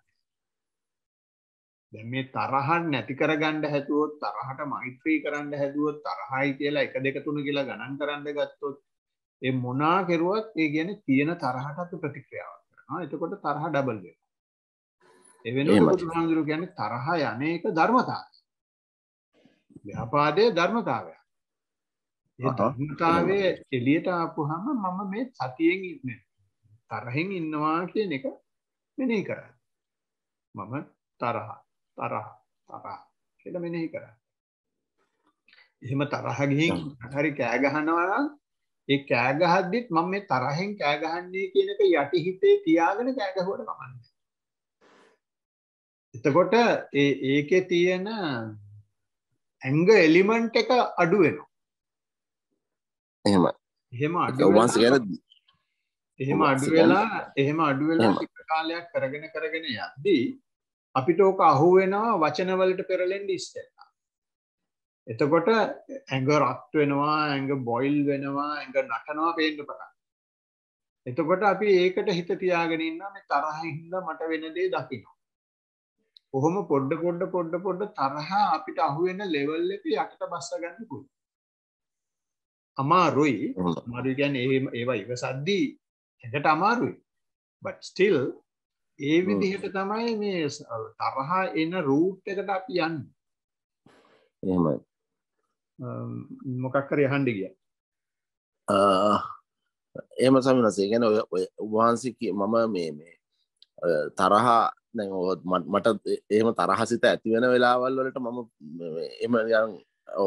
දැන් මේ තරහ නැති කරගන්න හැදුවොත් තරහට මෛත්‍රී කරන්න හැදුවොත් තරහයි කියලා 1 2 3 කියලා ගණන් කරන්න ගත්තොත් ඒ මොනා කෙරුවත් ඒ කියන්නේ තියෙන තරහට අපි ප්‍රතික්‍රියාවක් කරනවා. එතකොට තරහ ඩබල් වෙනවා. ඒ වෙනුවට බුදුහාමුදුරුවෝ කියන්නේ තරහ යන්නේක ධර්මතාවය. ව්‍යාපාදයේ ධර්මතාවය. ඒ ධර්මතාවයේ එළියට ආපුහම මම මේ සතියෙන් ඉන්නේ. තරහෙන් ඉන්නවා කියන එක මෙනෙහි කරා. මම තරහ තරහ තරහ කියලා මෙනෙහි කරා. එහෙම තරහ ගිහින් හරි කෑ ගහනවා නම් ඒ කෑගහද්දිත් මම මේ තරහෙන් කෑගහන්නේ කියන එක යටි හිතේ තියාගෙන කෑගහුවට කමන්නේ. එතකොට ඒ ඒකේ තියෙන ඇංග එලිමන්ට් එක අඩු වෙනවා. එහෙම. එහෙම අඩු වෙලා එහෙම අඩු වෙලා එහෙම අඩු වෙලා ටික කාලයක් කරගෙන කරගෙන යද්දී අපිට ඕක අහු වෙනවා වචන වලට පෙරලෙන්න ඉස්සෙල්ලා. එතකොට ඇඟ රත් වෙනවා ඇඟ බොයිල් වෙනවා ඇඟ නටනවා පේන්න පටන් එතකොට අපි ඒකට හිත තියාගෙන ඉන්නවා මේ තරහින් හින්දා මට වෙන දේ දකින්න කොහොම පොඩ පොඩ පොඩ පොඩ තරහා අපිට අහුවෙන ලෙවල් එක යකට බස්ස ගන්න පුළුවන්. අමාරුයි. අමාරුයි කියන්නේ ඒ ඒවා ඉවසද්දී හැකට අමාරුයි. but still ඒ විදිහට තමයි මේ තරහා එන රූට් එකට අපි යන්නේ. එහෙමයි. Um, මොකක්කර යහන්ඩ ගිය එම සමිනසේ ගැන උවහන්සික මම මේ මේ තරහා මට එහම තරහසිත ඇතිවෙන වෙලාවල් වලට මම එම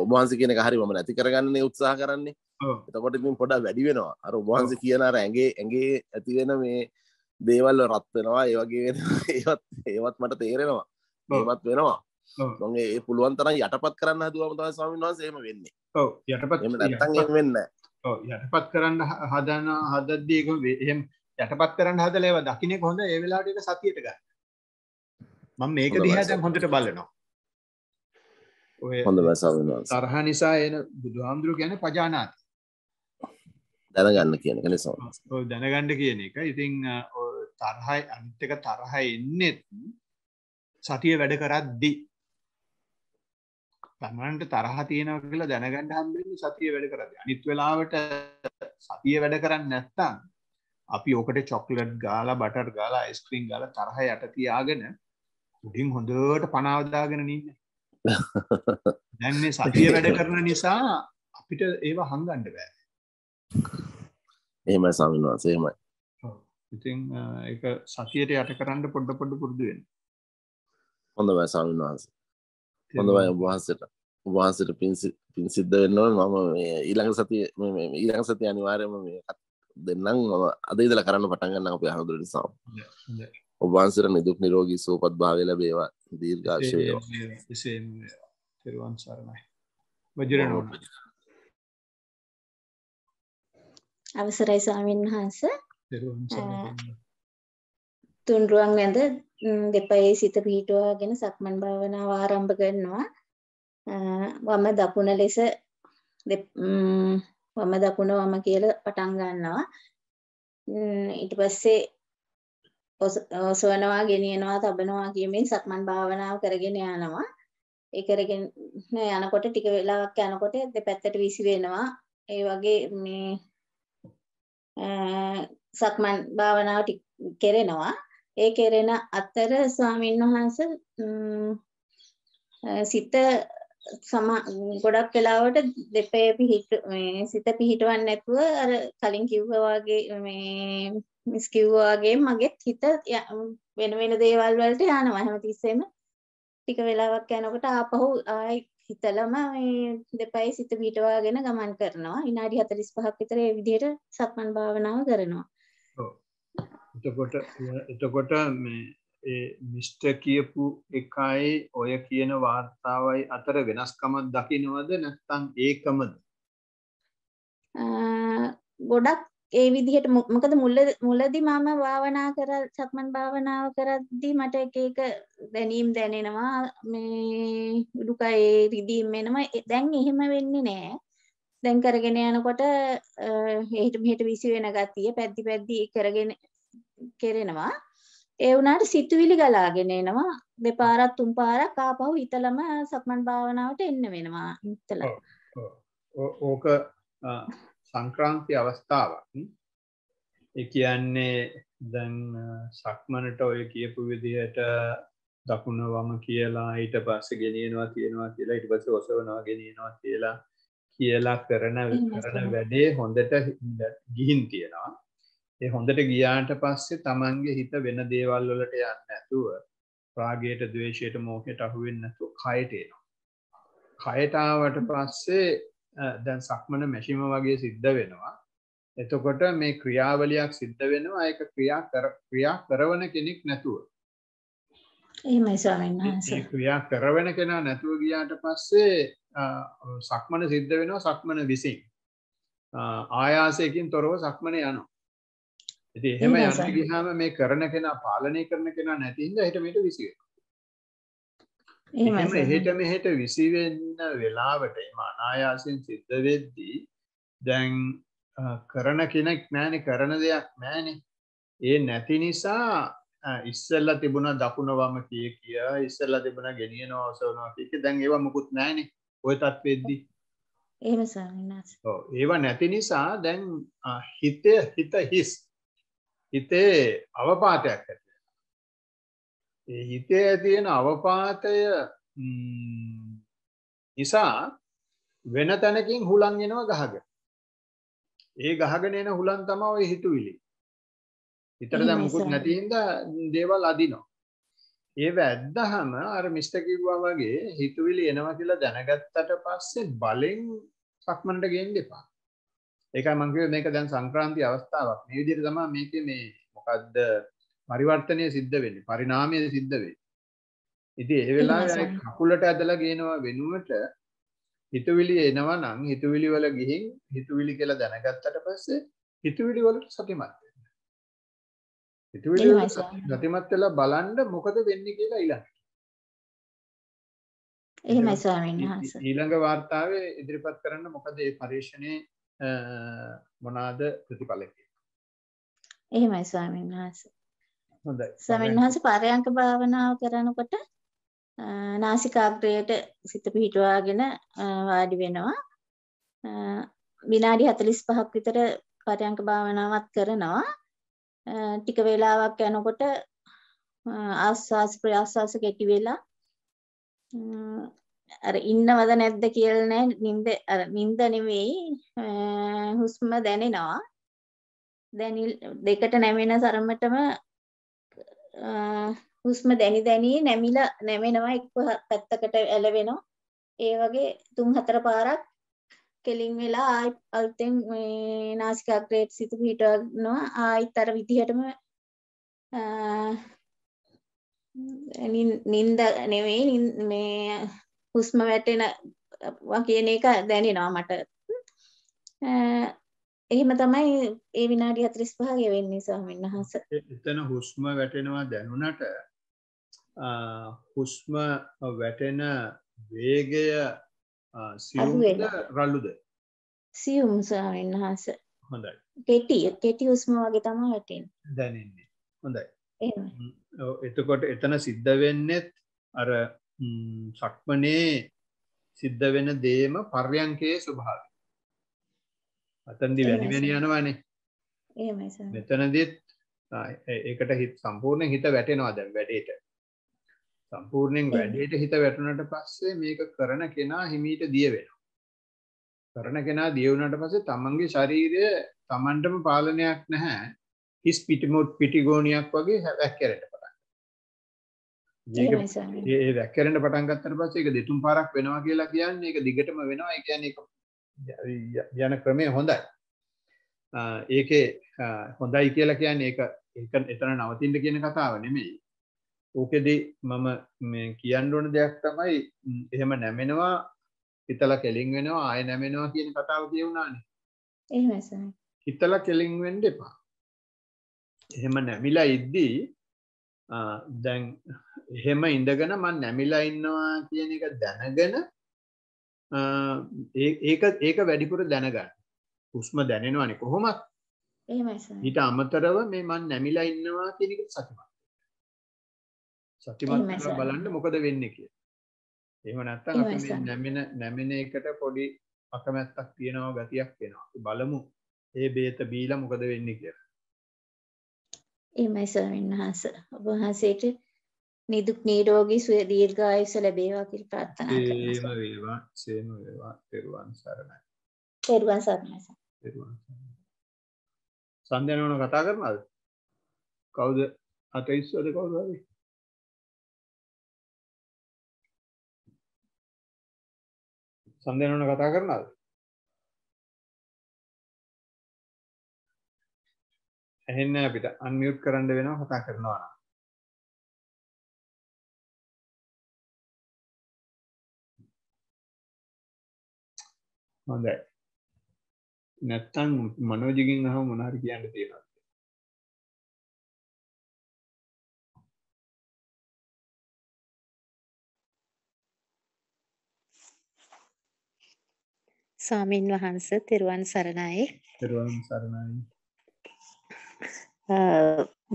ඔබහන්සි කියන හරි මම නැති කරගන්නේ උත්සාහ කරන්නේ එතකොට ඉතින් පොඩා වැඩි වෙනවා අර ඔබහන්සි කියන අර ඇගේ ඇගේ ඇතිවෙන මේ දේවල්ල රත් වෙනවා ඒ වගේ ඒවත් ඒවත් මට තේරෙනවා ඒවත් වෙනවා මගේ පුළුවන් තරම් යටපත් කරන්න හදුවමත ස්වාමීන් වහන්සේම වෙන්නේ යටපත් වෙන්න යටපත් කරන්න හදන හදද්දීක එහෙම යටපත් කරන්න හදලා ඒවා දකින්න හොඳ ඒ වෙලාවට ඒක සතියට ගන්න මම මේක දිහා දැන් හොඳට බලනවා ඔය හොඳයි ස්වාමීන් වහන්සේ තරහ නිසා එන බුදුහාමුදුරු කියන්නේ පජානාති දැනගන්න කියන එක නිසා ඔය දැනගන්න කියන එක ඉතින් තරහයි අනිත් එක තරහ එන්නෙත් සතිය වැඩ කරද්දී තමන්ට තරහ තියෙනවා කියලා දැනගන්න හම්බෙන්නේ සතිය වැඩ කරද්දී. අනිත් වෙලාවට සතිය වැඩ කරන්නේ නැත්නම් අපි ඔකට චොක්ලට් ගාලා බටර් ගාලා අයිස්ක්‍රීම් ගාලා තරහ යට තියාගෙන උඩින් හොඳට පනාව දාගෙන නින්නේ. දැන් මේ සතිය වැඩ කරන නිසා අපිට ඒව හංගන්න බෑ. එහෙමයි ස්වාමීන් වහන්සේ එහෙමයි. ඔව්. ඉතින් ඒක සතියට යට කරන්න පොඩ පොඩ පුරුදු වෙන්න. හොඳයි ස්වාමීන් වහන්සේ. හොඳයි ඔබහන්සට උබහන්සට පින් සිද්ධ වෙන්නවන මම ඊළඟ සති ඊළඟ සති අනිවාර්යම මේ දෙන්නම් මම අද ඉදලා කරන්න පටන් ගන්න අපේ හඳුරට සම ඔබහන්සට නිදුක් නිරෝගී සූපත් භාවය ලැබේවා දීර්ඝාෂය තෙරුවන් සරණයි වජිර අවසරයි ස්වාමීන් වහන්ස තුන්රුවන් වැඳ දෙපයේ සිත පිහිටුවාගෙන සක්මන් භාවනාව ආරම්භ කරනවා. වම දකුණ ලෙස වම දකුණ වම කියලා පටන් ගන්නවා. ඊට පස්සේ ඔසවනවා ගෙනියනවා තබනවා කියමින් සක්මන් භාවනාව කරගෙන යනවා. ඒ කරගෙන යනකොට ටික වෙලාවක් යනකොට දෙපැත්තට විසි වෙනවා. ඒ වගේ මේ සක්මන් භාවනාව කෙරෙනවා. ඒ කෙරෙන අතර ස්වාමීන් වහන්ස සිත සම ගොඩක් වෙලාවට දෙපය පිහිට මේ සිත පිහිටවන්නේ නැතුව අර කලින් කිව්වා වගේ මේ මිස් කිව්වා වගේ මගේ හිත වෙන වෙන දේවල් වලට යනවා හැමතිස්සෙම ටික වෙලාවක් යනකොට ආපහු ආයි හිතලම මේ දෙපයි සිත පිහිටවාගෙන ගමන් කරනවා විනාඩි 45ක් විතර ඒ විදිහට සක්මන් භාවනාව කරනවා එතකොට එතකොට මේ මිස්ට කියපු එකයි ඔය කියන වාර්තාවයි අතර වෙනස්කමක් දකිනවද නැත්තං ඒකමද ගොඩක් ඒ විදිහට මොකද මුල්ල මුලදි මම භාවනා කර සක්මන් භාවනාව කරද්දි මට එක එක දැනීම් දැනෙනවා මේ උඩුකය රිදීම් එනවා දැන් එහෙම වෙන්නේ නෑ දැන් කරගෙන යනකොට එහෙට මෙහෙට විසි වෙන ගතිය පැද්දි පැද්දි කරගෙන කෙරෙනවා ඒ වුණාට සිතුවිලි ගලාගෙන එනවා දෙපාරක් තුන් පාරක් ආපහු හිතලම සක්මන් භාවනාවට එන්න වෙනවා හිතලා ඕක සංක්‍රාන්ති අවස්ථාවක් ඒ කියන්නේ දැන් සක්මනට ඔය කියපු විදිහට දකුණ වම කියලා ඊට පස්සේ ගෙනියනවා තියෙනවා කියලා ඊට පස්සේ ඔසවනවා ගෙනියනවා කියලා කියලා කරන කරන වැඩේ හොඳට ගිහින් තියෙනවා ඒ හොඳට ගියාට පස්සේ තමන්ගේ හිත වෙන දේවල් වලට යන්න ඇතුව රාගයට දවේශයට මෝකයට අහුවෙන්නතු කයටේනවා. කයටාවට පස්සේ දැන් සක්මන මැසිම වගේ සිද්ධ වෙනවා. එතකොට මේ ක්‍රියාවලියක් සිද්ධ වෙනවා ඒක ක්‍රියා ක්‍රියා කරවන කෙනෙක් නැතුව. එහෙමයි ස්වාමීන් වහන්සේ. ක්‍රියා කරවන කෙනා නැතුව ගියාට පස්සේ සක්මන සිද්ධ වෙනවා සක්මන විසින්. ආයාසයකින් තොරව සක්මන යනවා. ඉතින් එහෙම යන්න ගියාම මේ කරන කෙනා පාලනය කරන කෙනා නැති හින්දා හිට මෙහෙට විසි වෙනවා. එහෙම එහෙට මෙහෙට විසි වෙන්න වෙලාවට එම අනායාසයෙන් සිද්ධ වෙද්දී දැන් කරන කෙනෙක් නැහනේ කරන දෙයක් නැහනේ. ඒ නැති නිසා ඉස්සෙල්ලා තිබුණා දකුණ වම කිය කිය ඉස්සෙල්ලා තිබුණා ගෙනියනවා ඔසවනවා කිය දැන් ඒවා මුකුත් නැහනේ. ওই තත්ත්වෙද්දී එහෙම සාමිනාස්. ඔව් ඒවා නැති නිසා දැන් හිත හිත හිස් හිතේ අවපාතයක් ඇති ඒ හිතේ තියෙන අවපාතය නිසා වෙන තැනකින් හුලන් එනවා ගහගෙන. ඒ ගහගෙන එන හුලන් තමයි ওই හිතුවිලි. හිතට දැන් මුකුත් නැති හින්දා දේවල් අදිනවා. ඒව ඇද්දහම අර මිස්ටර් කිව්වා වගේ හිතුවිලි එනවා කියලා දැනගත්තට පස්සේ බලෙන් සක්මනට ගේන්න එපා. ඒකයි මං කිව්වේ මේක දැන් සංක්‍රාන්ති අවස්ථාවක්. මේ විදිහට තමයි මේකේ මේ මොකද්ද පරිවර්තනය සිද්ධ වෙන්නේ. පරිණාමය සිද්ධ වෙන්නේ. ඉතින් ඒ වෙලාවේ කකුලට ඇදලා ගේනවා වෙනුවට හිතුවිලි එනවා නම් හිතුවිලි වල ගිහින් හිතුවිලි කියලා දැනගත්තට පස්සේ හිතුවිලි වලට සතිමත් වෙන්න. හිතුවිලි වලට සතිමත් වෙලා බලන්න මොකද වෙන්නේ කියලා ඊළඟට. එහෙමයි ස්වාමීන් වහන්සේ. ඊළඟ වார்த்தාවේ ඉදිරිපත් කරන්න මොකද මේ පරිශ්‍රණයේ මොනාද ප්‍රතිඵලකි එහෙමයි ස්වාමීන් වහන්ස හොඳයි ස්වාමීන් වහන්ස පරයන්ක භාවනාව කරනකොට නාසිකාග්‍රයට සිත පිහිටවාගෙන වාඩි වෙනවා විනාඩි 45ක් විතර පරයන්ක භාවනාවක් කරනවා ටික වේලාවක් යනකොට ආස්වාස් ප්‍රයාස්වාස කෙටි වෙලා අර ඉන්නවද නැද්ද කියලා නෑ නිින්ද අර නිින්ද නෙවෙයි හුස්ම දැනෙනවා දැනි දෙකට නැමෙන සරමටම හුස්ම දැනි දැනි නැමිලා නැමෙනවා එක්ක පැත්තකට ඇලවෙනවා ඒ වගේ තුන් හතර පාරක් කෙලින් වෙලා ආයි අලුතෙන් මේ නාසිකාග්‍රේට සිත පිටවනවා ආයිත් අර විදිහටම නින්ද නෙවෙයි මේ හුස්ම වැටෙනවා කියන එක දැනෙනවා මට. එහෙම තමයි ඒ විනාඩි 45 ගෙවෙන්නේ ස්වාමීන් වහන්සේ. එතන හුස්ම වැටෙනවා දැනුණට හුස්ම වැටෙන වේගය සියුම්ද රළුද? සියුම් ස්වාමීන් වහන්සේ. හොඳයි. කෙටි කෙටි හුස්ම වගේ තමයි වැටෙන්නේ. දැනෙන්නේ. හොඳයි. එහෙමයි. එතකොට එතන සිද්ධ වෙන්නේ අර සක්මනේ සිද්ධ වෙන දේම පර්යංකයේ ස්වභාවය. අතන්දි වැඩි වෙන යනවානේ. එහෙමයි සර්. මෙතනදිත් ඒකට හිත සම්පූර්ණයෙන් හිත වැටෙනවා දැන් වැඩේට. සම්පූර්ණයෙන් වැඩේට හිත වැටුණට පස්සේ මේක කරන කෙනා හිමීට දිය වෙනවා. කරන කෙනා දිය වුණාට පස්සේ තමන්ගේ ශරීරය තමන්ටම පාලනයක් නැහැ. හිස් පිටිමොත් පිටිගෝණියක් වගේ හැවැක්කරට. ඒක ඒ වැක්කරෙන්න පටන් ගත්තට පස්සේ ඒක දෙතුන් පාරක් වෙනවා කියලා කියන්නේ ඒක දිගටම වෙනවා. ඒ කියන්නේ ඒක යන ක්‍රමය හොඳයි. ඒකේ හොඳයි කියලා කියන්නේ ඒක ඒක එතන නවතින්න කියන කතාව නෙමෙයි. ඕකෙදි මම මේ කියන්න ඕන දෙයක් තමයි එහෙම නැමෙනවා හිතලා කෙලින් වෙනවා ආය නැමෙනවා කියන කතාව කියුණානේ. එහෙමයි සර්. හිතලා කෙලින් වෙන්න එපා. එහෙම නැමිලා ඉද්දී දැන් හෙම ඉඳගෙන මන් නැමිලා ඉන්නවා කියන එක දැනගෙන ඒක ඒක වැඩිපුර දැනගන්න හුස්ම දැනෙනවානේ කොහොමත් ඊට අමතරව මේ මන් නැමිලා ඉන්නවා කියන එක සතිමත් සතිමත් බලන්න මොකද වෙන්නේ කියලා. එහෙම නැත්නම් අපි මේ නැමෙන නැමෙන එකට පොඩි අකමැත්තක් තියෙනවා ගතියක් එනවා. බලමු ඒ බේත බීලා මොකද වෙන්නේ කියලා. එහෙමයි ස්වාමීන් වහන්සේ. ඔබ වහන්සේට නිදුක් නිරෝගී සුව දීර්ඝායුෂ ලැබේවා කියලා ප්‍රාර්ථනා කරනවා. සේම වේවා, සේම වේවා, පෙරුවන් සරණයි. පෙරුවන් සරණයි. පෙරුවන් සරණයි. සන්දනවන කතා කරනවද? කවුද? අතීස්සද කවුද හරි? සන්දනවන කතා කරනවද? ඇහෙන්නේ අපිට අන්මියුට් කරන්න වෙනවා කතා කරනවා නම්. හොඳයි නැත්තං මනෝජගෙන් අහ මොනාර කියන්න තියෙනවා ස්වාමීන් වහන්ස තෙරුවන් සරණයි තෙරුවන් සරණයි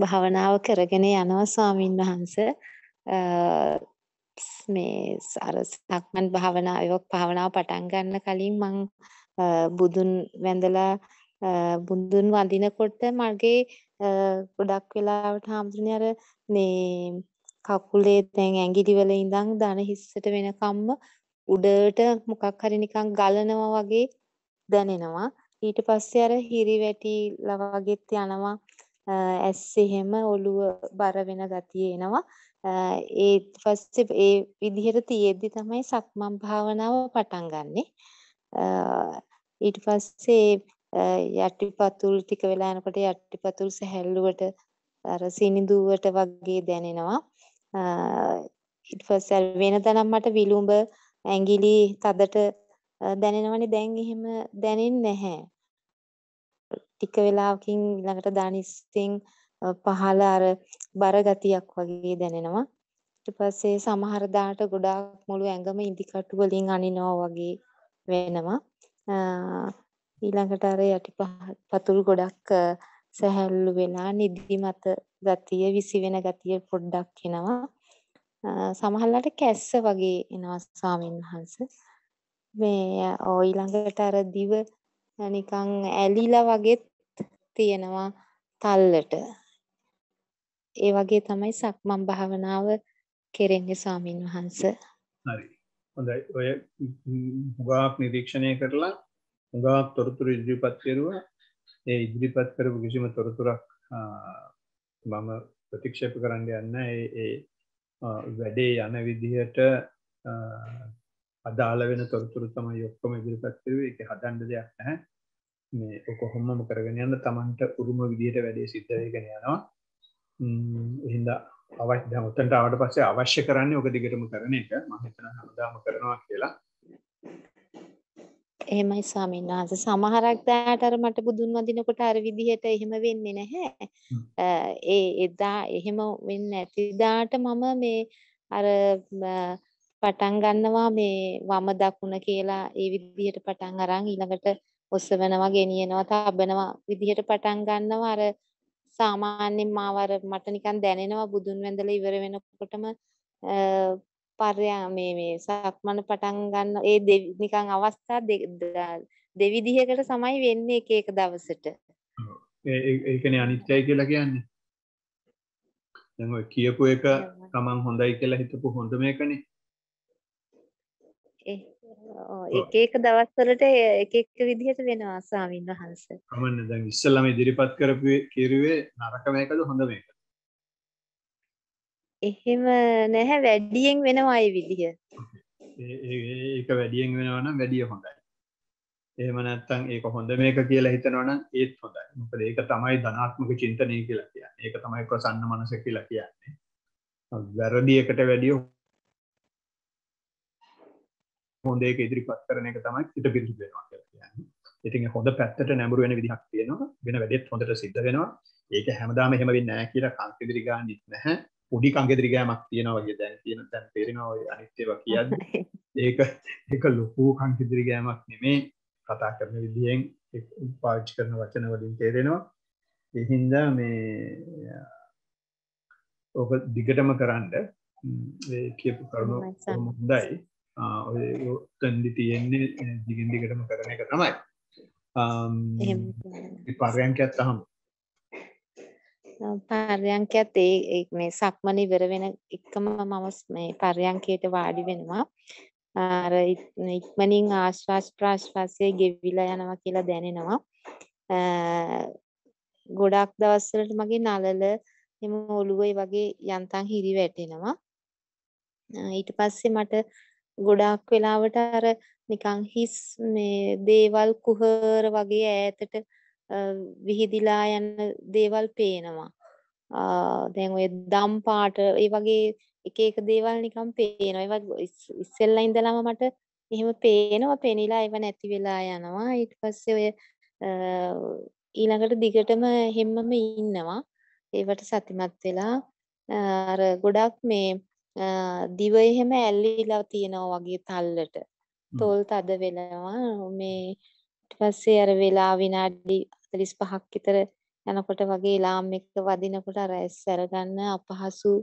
භාවනාව කරගෙන යනවා ස්වාමීන් වහන්ස මේ අර සක්මන් භාවනා යෝග භාවනාව පටන් ගන්න කලින් මං බුදුන් වැඳලා බුදුන් වඳිනකොට මගේ ගොඩක් වෙලාවට හාමුදුරනේ අර මේ කකුලේ දැන් ඇඟිලි වල ඉඳන් දන හිස්සට වෙනකම්ම උඩට මොකක් හරි නිකන් ගලනවා වගේ දැනෙනවා ඊට පස්සේ අර හිරි වැටිලා වගේත් යනවා ඇස් එහෙම ඔළුව බර වෙන ගතිය එනවා ඒ පස්සේ ඒ විදිහට තියෙද්දි තමයි සක්මන් භාවනාව පටන් ගන්නෙ. ඊට පස්සේ යටිපතුල් ටික වෙලා යනකොට යටිපතුල් සැහැල්ලුවට අර සිනිදුවට වගේ දැනෙනවා. ඊට පස්සේ වෙනද නම් මට විලුඹ ඇඟිලි තදට දැනෙනවනේ දැන් එහෙම දැනෙන්නේ නැහැ. ටික වෙලාවකින් ඊළඟට දණිස්සෙන් පහළ අර බර ගතියක් වගේ දැනෙනවා. ඊට පස්සේ සමහර දාට ගොඩාක් මුළු ඇඟම ඉදි කටු වලින් අනිනවා වගේ වෙනවා. ඊළඟට අර යටි පතුල් ගොඩක් සැහැල්ලු වෙලා නිදිමත ගතිය විසිවෙන ගතිය පොඩ්ඩක් එනවා. සමහරලාට කැස්ස වගේ එනවා ස්වාමීන් වහන්සේ. මේ ඊළඟට අර දිව නිකන් ඇලිලා වගේ තියෙනවා තල්ලට ඒ වගේ තමයි සක්මන් භාවනාව කෙරෙන්නේ ස්වාමින් වහන්ස. හරි. හොඳයි. ඔය හුඟක් නිරීක්ෂණය කරලා හුඟක් තොරතුරු ඉදිරිපත් කරුවා. ඒ ඉදිරිපත් කරපු කිසිම තොරතුරක් මම ප්‍රතික්ෂේප කරන්න යන්නේ ඒ වැඩේ යන විදිහට අදාළ වෙන තොරතුරු තමයි ඔක්කොම ඉදිරිපත් කරුවේ ඒක හදන්න දෙයක් නැහැ මේ ඔක කොහොමම කරගෙන යන්න Tamanට උරුම විදිහට වැඩේ සිද්ධ වෙගෙන යනවා හින්ද අවශ්‍ය දැන් උතන්ට ආවට පස්සේ අවශ්‍ය කරන්නේ ඔක දිගටම කරන එක මම හිතනවා හැමදාම කරනවා කියලා. එහෙමයි ස්වාමීන් වහන්සේ සමහරක් දාට අර මට බුදුන් වදිනකොට අර විදිහට එහෙම වෙන්නේ නැහැ. ඒ එදා එහෙම වෙන්නේ නැති දාට මම මේ අර පටන් ගන්නවා මේ වම දකුණ කියලා ඒ විදිහට පටන් අරන් ඊළඟට ඔසවනවා ගෙනියනවා තබනවා විදිහට පටන් ගන්නවා අර සාමාන්‍යයෙන් මාව අර මට නිකන් දැනෙනවා බුදුන් වැඳලා ඉවර වෙනකොටම පර්යා මේ මේ සක්මන පටන් ගන්න ඒ නිකන් අවස්ථා දෙවිදිහකට සමයි වෙන්නේ එක එක දවසට. ඒකනේ අනිත්‍යයි කියලා කියන්නේ. දැන් ඔය කියපු එක තමන් හොඳයි කියලා හිතපු හොඳම එකනේ. එක එක දවස්වලට එක එක විදිහට වෙනවා ස්වාමින් වහන්සේ. කමන්න දැන් ඉස්සෙල්ලාම ඉදිරිපත් කරපු කිරුවේ නරක මේකද හොඳ මේකද? එහෙම නැහැ වැඩියෙන් වෙනවා ඒ විදිහ. ඒක වැඩියෙන් වෙනවා නම් වැඩිය හොඳයි. එහෙම නැත්නම් ඒක හොඳ මේක කියලා හිතනවා නම් ඒත් හොඳයි. මොකද ඒක තමයි ධනාත්මක චින්තනය කියලා කියන්නේ. ඒක තමයි ප්‍රසන්න මනස කියලා කියන්නේ. වැරදි එකට වැඩිය හොඳේක ඉදිරිපත් කරන එක තමයි සිට පිරිසු වෙනවා කියලා කියන්නේ. ඉතින් හොඳ පැත්තට නැඹුරු වෙන විදිහක් තියෙනවා. වෙන වැඩෙත් හොඳට සිද්ධ වෙනවා. ඒක හැමදාම එහෙම වෙන්නේ නැහැ කියලා කංගෙදිරි ගන්නෙත් නැහැ. පොඩි කංගෙදිරි ගෑමක් තියෙනවා වගේ දැන් තියෙන දැන් තේරෙනවා ඔය අනිත් ඒවා කියද්දි. ඒක ඒක ලොකු කංගෙදිරි ගෑමක් නෙමේ. කතා කරන විදිහෙන් පාවිච්චි කරන වචන වලින් තේරෙනවා. ඒ හින්දා මේ ඔබ දිගටම කරන්න ඒ කියපු කරුණු හොඳයි. ඔයතන්දි තියෙන්නේ දිගින් දිගටම කරන එක තමයි පර්යන්කයක්ත් අහම පර්යංකයත් ඒ මේ සක්මන ඉවර වෙන එකම මම මේ පර්යංකයට වාඩි වෙනවා අර ඉක්මනින් ආශ්වාස ප්‍රශ්වාසය ගෙවිලා යනවා කියලා දැනෙනවා ගොඩක් දවස්වලට මගේ නලල එම ඔළුවේ වගේ යන්තම් හිරි වැටෙනවා ඊට පස්සේ මට ගොඩාක් වෙලාවට අර නිකං හිස් මේ දේවල් කුහර වගේ ඈතට විහිදිලා යන දේවල් පේනවා. දැන් ඔය දම් පාට ඒ වගේ එක එක දේවල් නිකන් පේනවා. ඒවා ඉස්සෙල්ලා ඉඳලාම මට එහෙම පේනවා. පෙනිලා ඒව නැති වෙලා යනවා. ඊට පස්සේ ඔය ඊළඟට දිගටම හැමම ඉන්නවා. ඒවට සතිමත් වෙලා අර ගොඩක් මේ දිව එහෙම ඇල්ලිලා තියෙනවා වගේ තල්ලට. තොල් තද වෙනවා. මේ ඊට පස්සේ අර වෙලා විනාඩි 45ක් විතර යනකොට වගේ ලාම් එක වදිනකොට අර ඇස් අරගන්න අපහසු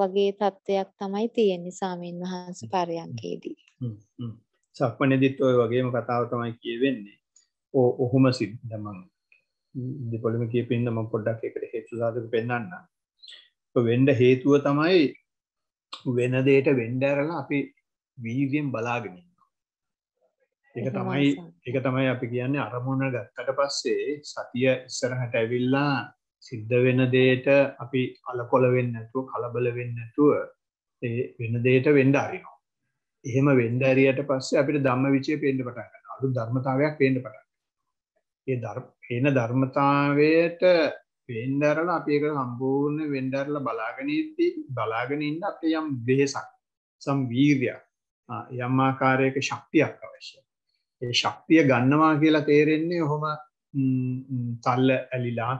වගේ තත්ත්වයක් තමයි තියෙන්නේ සාමීන් වහන්සේ පරයන්කේදී. සක්මණේදිත් ඔය වගේම කතාව තමයි කියවෙන්නේ. ඔහොම සිද්ධ මම දෙපොළම කියපින්න මම පොඩ්ඩක් ඒකට හේතු සාධක පෙන්වන්නම්. වෙන්ඩ හේතුව තමයි වෙන දේට වෙන්ඩෑරලා අපි වීගෙන් බලාගෙන එක තමයි එක තමයි අපි කියන්නේ අරමුණ ගත්තට පස්සේ සතිය ඉස්සරහට ඇවිල්ලා සිද්ධ වෙන දේට අපි අලකොල වෙන්නතුව කලබල වෙන්නතුව ඒ වෙන දේට වෙන්ඩ අරිනවා එහෙම වෙන්ඩ ඇරියට පස්සේ අපිට ධම්ම විචය පෙන්ඩ පටන්න අලු ධර්මතාවයක් පෙන්ඩ පටන්න ඒ පේන ධර්මතාවයට වෙන්ඩරලා අපි ඒකට සම්පූර්ණ වෙන්ඩර්ල බලාගෙන බලාගෙන ඉන්න අපේ යම් දෙහෙසක් සම් වීර්යක් යම් ආකාරයක ශක්තියක් අවශ්‍ය ඒ ශක්තිය ගන්නවා කියලා තේරෙන්නේ ඔහොම තල්ල ඇලිලා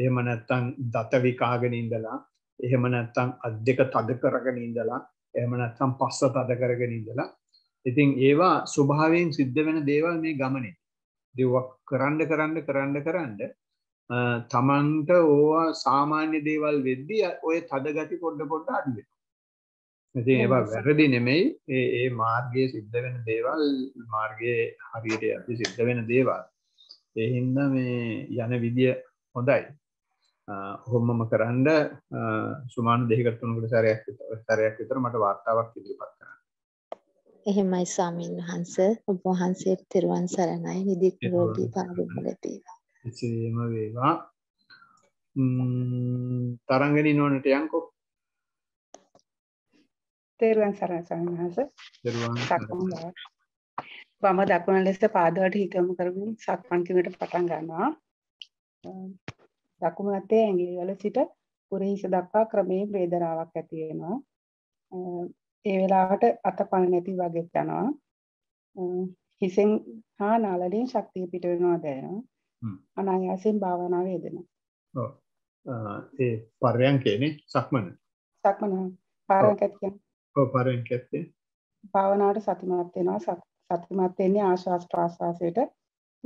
එහෙම නැත්තං දත විකාගෙන ඉඳලා එහෙම නැත්තං අත් දෙක තද කරගෙන ඉඳලා එහෙම නැත්තම් පස්ස තද කරගෙන ඉඳලා ඉතින් ඒවා ස්වභාවයෙන් සිද්ධ වෙන දේවල් මේ ගමනේ දෙවක් කරන්න කරන්න කරන්න කරන්න තමන්ට ඕවා සාමාන්‍ය දේවල් වෙද්දී ඔය තද ගති පොඩ්ඩ පොඩ්ඩ අඩු වෙනවා. ඉතින් ඒවා වැරදි නෙමෙයි. ඒ ඒ මාර්ගයේ සිද්ධ වෙන දේවල් මාර්ගයේ හරියට යද්දී සිද්ධ වෙන දේවල්. ඒ හින්දා මේ යන විදිය හොඳයි. හොම්මම කරන්න සුමාන දෙකකට තුනකට සැරයක් විතර සැරයක් විතර මට වார்த்தාවක් ඉදිරිපත් කරන්න. එහෙමයි ස්වාමීන් වහන්සේ ඔබ වහන්සේට තෙරුවන් සරණයි නිදුක් නිරෝගී භාවය ලැබේවා. එසේම වේවා තරංගනි නොනට යංකෝ තෙරුවන් සරසන් වහස වම දකුණ ලෙස පාදවට හිතම කරමින් සක්මන්කිමට පටන් ගන්නවා දකුණු අතේ ඇඟිලිවල සිට පුරහිස දක්වා ක්‍රමයෙන් වේදනාවක් ඇති වෙනවා ඒ වෙලාවට අතපය නැති වගේ යනවා හිසෙන් හා නාලයෙන් ශක්තිය පිට වෙනවා දැනෙනවා අනායාසයෙන් භාවනාව යෙදෙනවා. ඔව්. ඒ පරයන්කේනේ සක්මන. සක්මන පරයන්කත් කියන්නේ. ඔව් පරයන්කත් භාවනාවට සතිමත් වෙනවා සතිමත් වෙන්නේ ආශ්වාස ප්‍රාශ්වාසයට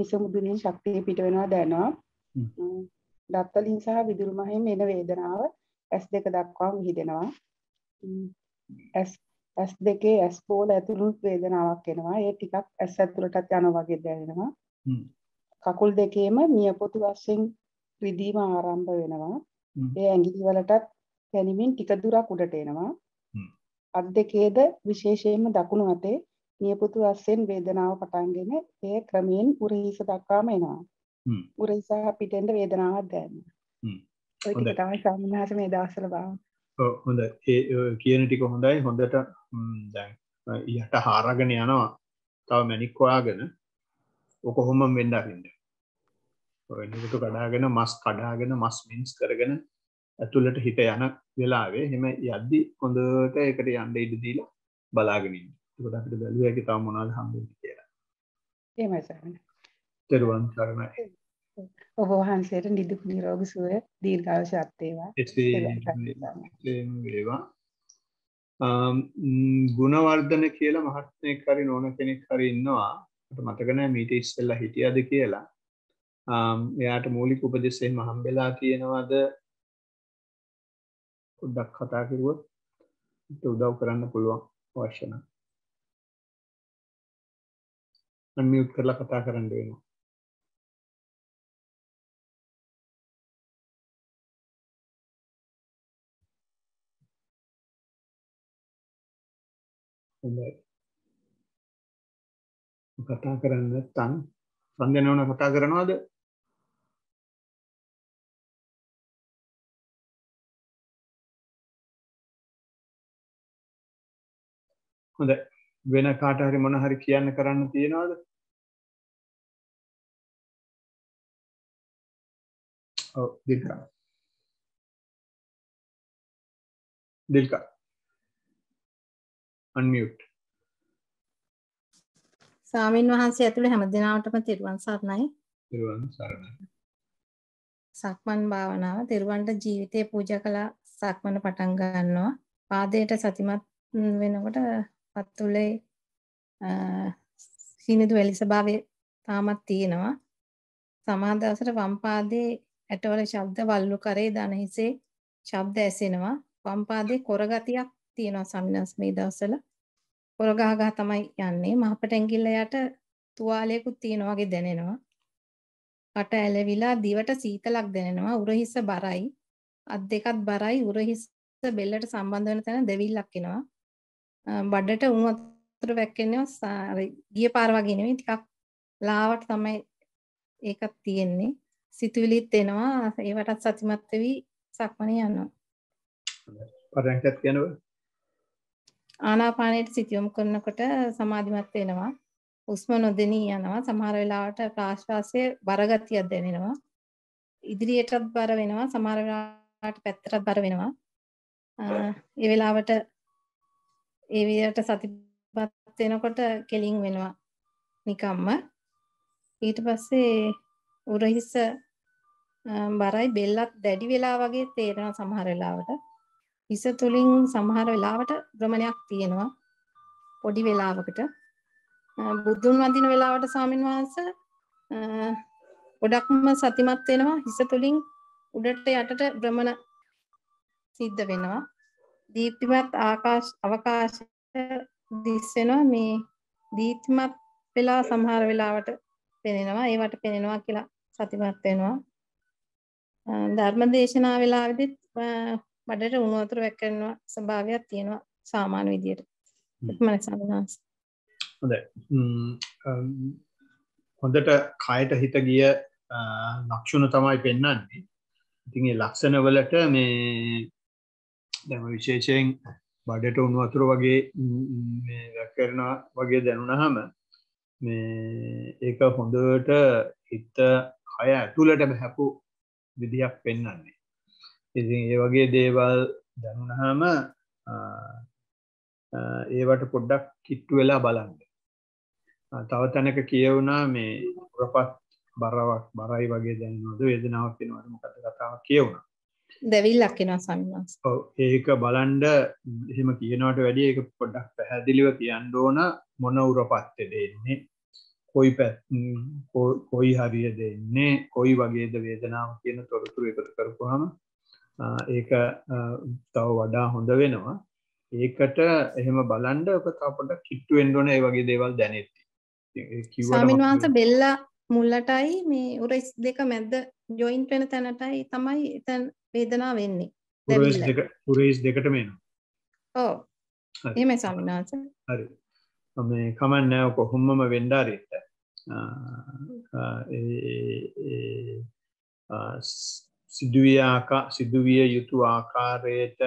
ඉසමුදුනේ ශක්තිය පිට වෙනවා දැනෙනවා. දත්වලින් සහ විදුලු මහෙන් එන වේදනාව S2 දක්වා විහිදෙනවා. S S2 S4 ඇතුළු වේදනාවක් එනවා. ඒ ටිකක් S ඇතුළටත් යනවා වගේ දැනෙනවා. කකුල් දෙකේම නියපොතු වශයෙන් රිදීම ආරම්භ වෙනවා. ඒ ඇඟිලි වලටත් දැනිමින් ටික දුරක් උඩට එනවා. අත් දෙකේද විශේෂයෙන්ම දකුණු අතේ නියපොතු වශයෙන් වේදනාව පටන්ගෙන ඒ ක්‍රමයෙන් උරහිස දක්වාම එනවා. උරහිස පිටෙන්ද වේදනාවක් දැනෙනවා. ඔය ටික තමයි සම්මාස මේ දවස්වල බලන්න. ඔව් හොඳ ඒ කියන ටික හොඳයි හොඳට දැන් යට හාරගෙන යනවා. තව මැණික් හොයාගෙන ඕක හොම වෙන්ඩාහින්ට නිකුතු කඩාගෙන මස් කඩාගෙන මස් මින්ස් කරගෙන ඇතුළට හිට යන වෙලාවේ හෙම යද්දි හොඳට එකට යන්ඩ ඉඩ දීලා බලාගෙනින් ට අපට බැලුව ඇකි තා මොනාද හම්බ කියලා තෙරුවන් කරණයි ඔබහන්සේට නිදුක් නිරෝග සුව දීර්ඝාව ශත්තේවා ඒවා ගුණවර්ධන කියලා මහත්නය කරි නොන කෙනෙක් හරි ඉන්නවා මතකන මීට ඉස්සල්ල හිටියද කියලා එයාට මූලික උපදෙස්සේ මහම්බෙලා තියෙනවාද උඩක් කතා කිරුවොත් උදව් කරන්න පුළුවන් වර්ෂණ අන්මියුත් කරලා කතා කරන්න වෙනවා හොඳයි කතා කරන්න නැත්නම් සම්දනවන කතා කරනවද හොඳයි වෙන කාට හරි මොන හරි කියන්න කරන්න තියෙනවද ඔව් දිල්කා දිල්කා unmute ස්වාමින් වහන්සේ ඇතුළු හැම දිනාටම තෙරුවන් සරණයි. තෙරුවන් සරණයි. සක්මන් භාවනාව තෙරුවන්ට ජීවිතේ පූජා කළා සක්මන පටන් ගන්නවා. පාදයට සතිමත් වෙනකොට පත්තුලේ සීනදු වැලි ස්වභාවය තාමත් තියෙනවා. සමහර දවසට වම් පාදයේ ඇටවල ශබ්ද වල්ලු කරේ දන හිසේ ශබ්ද ඇසෙනවා. වම් පාදයේ කොර ගතියක් තියෙනවා සම්නස් මේ දවස්වල. පොර ගහගහ තමයි යන්නේ මහපට ඇඟිල්ල යට තුවාලයකුත් තියෙනවා වගේ දැනෙනවා කට ඇලවිලා දිවට සීතලක් දැනෙනවා උරහිස බරයි අත් දෙකත් බරයි උරහිස බෙල්ලට සම්බන්ධ වෙන තැන දෙවිල්ලක් එනවා බඩට උණු වතුර වැක්කෙනවා ගිය පාර වගේ නෙමෙයි ටිකක් ලාවට තමයි ඒකක් තියෙන්නේ සිතුවිලිත් එනවා ඒවටත් සතිමත් වෙවි සක්මනේ යනවා පරයන්කත් කියනවා ආනාපානයට සිත යොමු කරනකොට සමාධිමත් වෙනවා. හුස්ම නොදෙනී යනවා. සමහර වෙලාවට ප්‍රාශ්වාසයේ බරගතියක් දැනෙනවා. ඉදිරියටත් බර වෙනවා. සමහර වෙලාවට පැත්තටත් බර වෙනවා. ඒ වෙලාවට ඒ විදිහට සතිපත් වෙනකොට කෙලින් වෙනවා නිකම්ම. ඊට පස්සේ උරහිස බරයි බෙල්ලත් දැඩි වෙලා වගේ තේරෙනවා සමහර වෙලාවට. හිස තුලින් සමහර වෙලාවට භ්‍රමණයක් තියෙනවා පොඩි වෙලාවකට බුදුන් වඳින වෙලාවට ස්වාමීන් වහන්සේ ගොඩක්ම සතිමත් වෙනවා හිස තුලින් උඩට යටට භ්‍රමණ සිද්ධ වෙනවා දීප්තිමත් ආකාශ අවකාශ දිස් වෙනවා මේ දීප්තිමත් වෙලා සමහර වෙලාවට පෙනෙනවා ඒවට පෙනෙනවා කියලා සතිමත් වෙනවා ධර්මදේශනා වෙලාවෙදිත් බඩට උණු වතුර වැක්කෙනවා ස්වභාවයක් තියෙනවා සාමාන්‍ය විදියට. එතමයි සම්මාස. හොඳයි. හොඳට කයට හිත ගිය ලක්ෂණ තමයි පෙන්වන්නේ. ඉතින් ඒ ලක්ෂණ වලට මේ දැන් විශේෂයෙන් බඩට උණු වතුර වගේ මේ වැක්කෙනවා වගේ දැනුණාම මේ ඒක හොඳට හිත කය ඇතුළටම හැපු විදියක් පෙන්වන්නේ. ඉති ඒ වගේ දේවල් දැනුනහම ඒවට පොඩ්ඩක් කිට්ටු වෙලා බලන්න තව තැනක කියවුනා මේ රපත් බරවක් බරයි වගේ දැන්නවද වේදනාවක් වෙනවද මොකද කතාවක් කියවුණා දැවිල්ලක් එනවා සම්මාස ඔව් ඒක බලන්ඩ එහෙම කියනවට වැඩිය ඒක පොඩ්ඩක් පැහැදිලිව කියන්න ඕන මොන උරපත්ත දෙන්නේ කොයි පැත් කොයි හරිය දෙන්නේ කොයි වගේද වේදනාව කියන තොරතුරු එකතු කරපුහම ඒක තව වඩා හොඳ වෙනවා ඒකට එහෙම බලන්ඩ ඔක අපට කිට්ටු එන්ඩෝන ඒ වගේ දේවල් දැනෙති ස්වාමින්වාස බෙල්ලා මුල්ලටයි මේ උරයිස් දෙක මැද්ද ජොයින්ට වෙන තැනටයි තමයි එතැන් වේදනා වෙන්නේ පුරේස් දෙකට මෙන ඕ එම සමිනාස හරි මේ කමන්නෑ කොහොම්මම වෙන්ඩාරයට සිදුවයාකා සිදුවිය යුතු ආකාරයට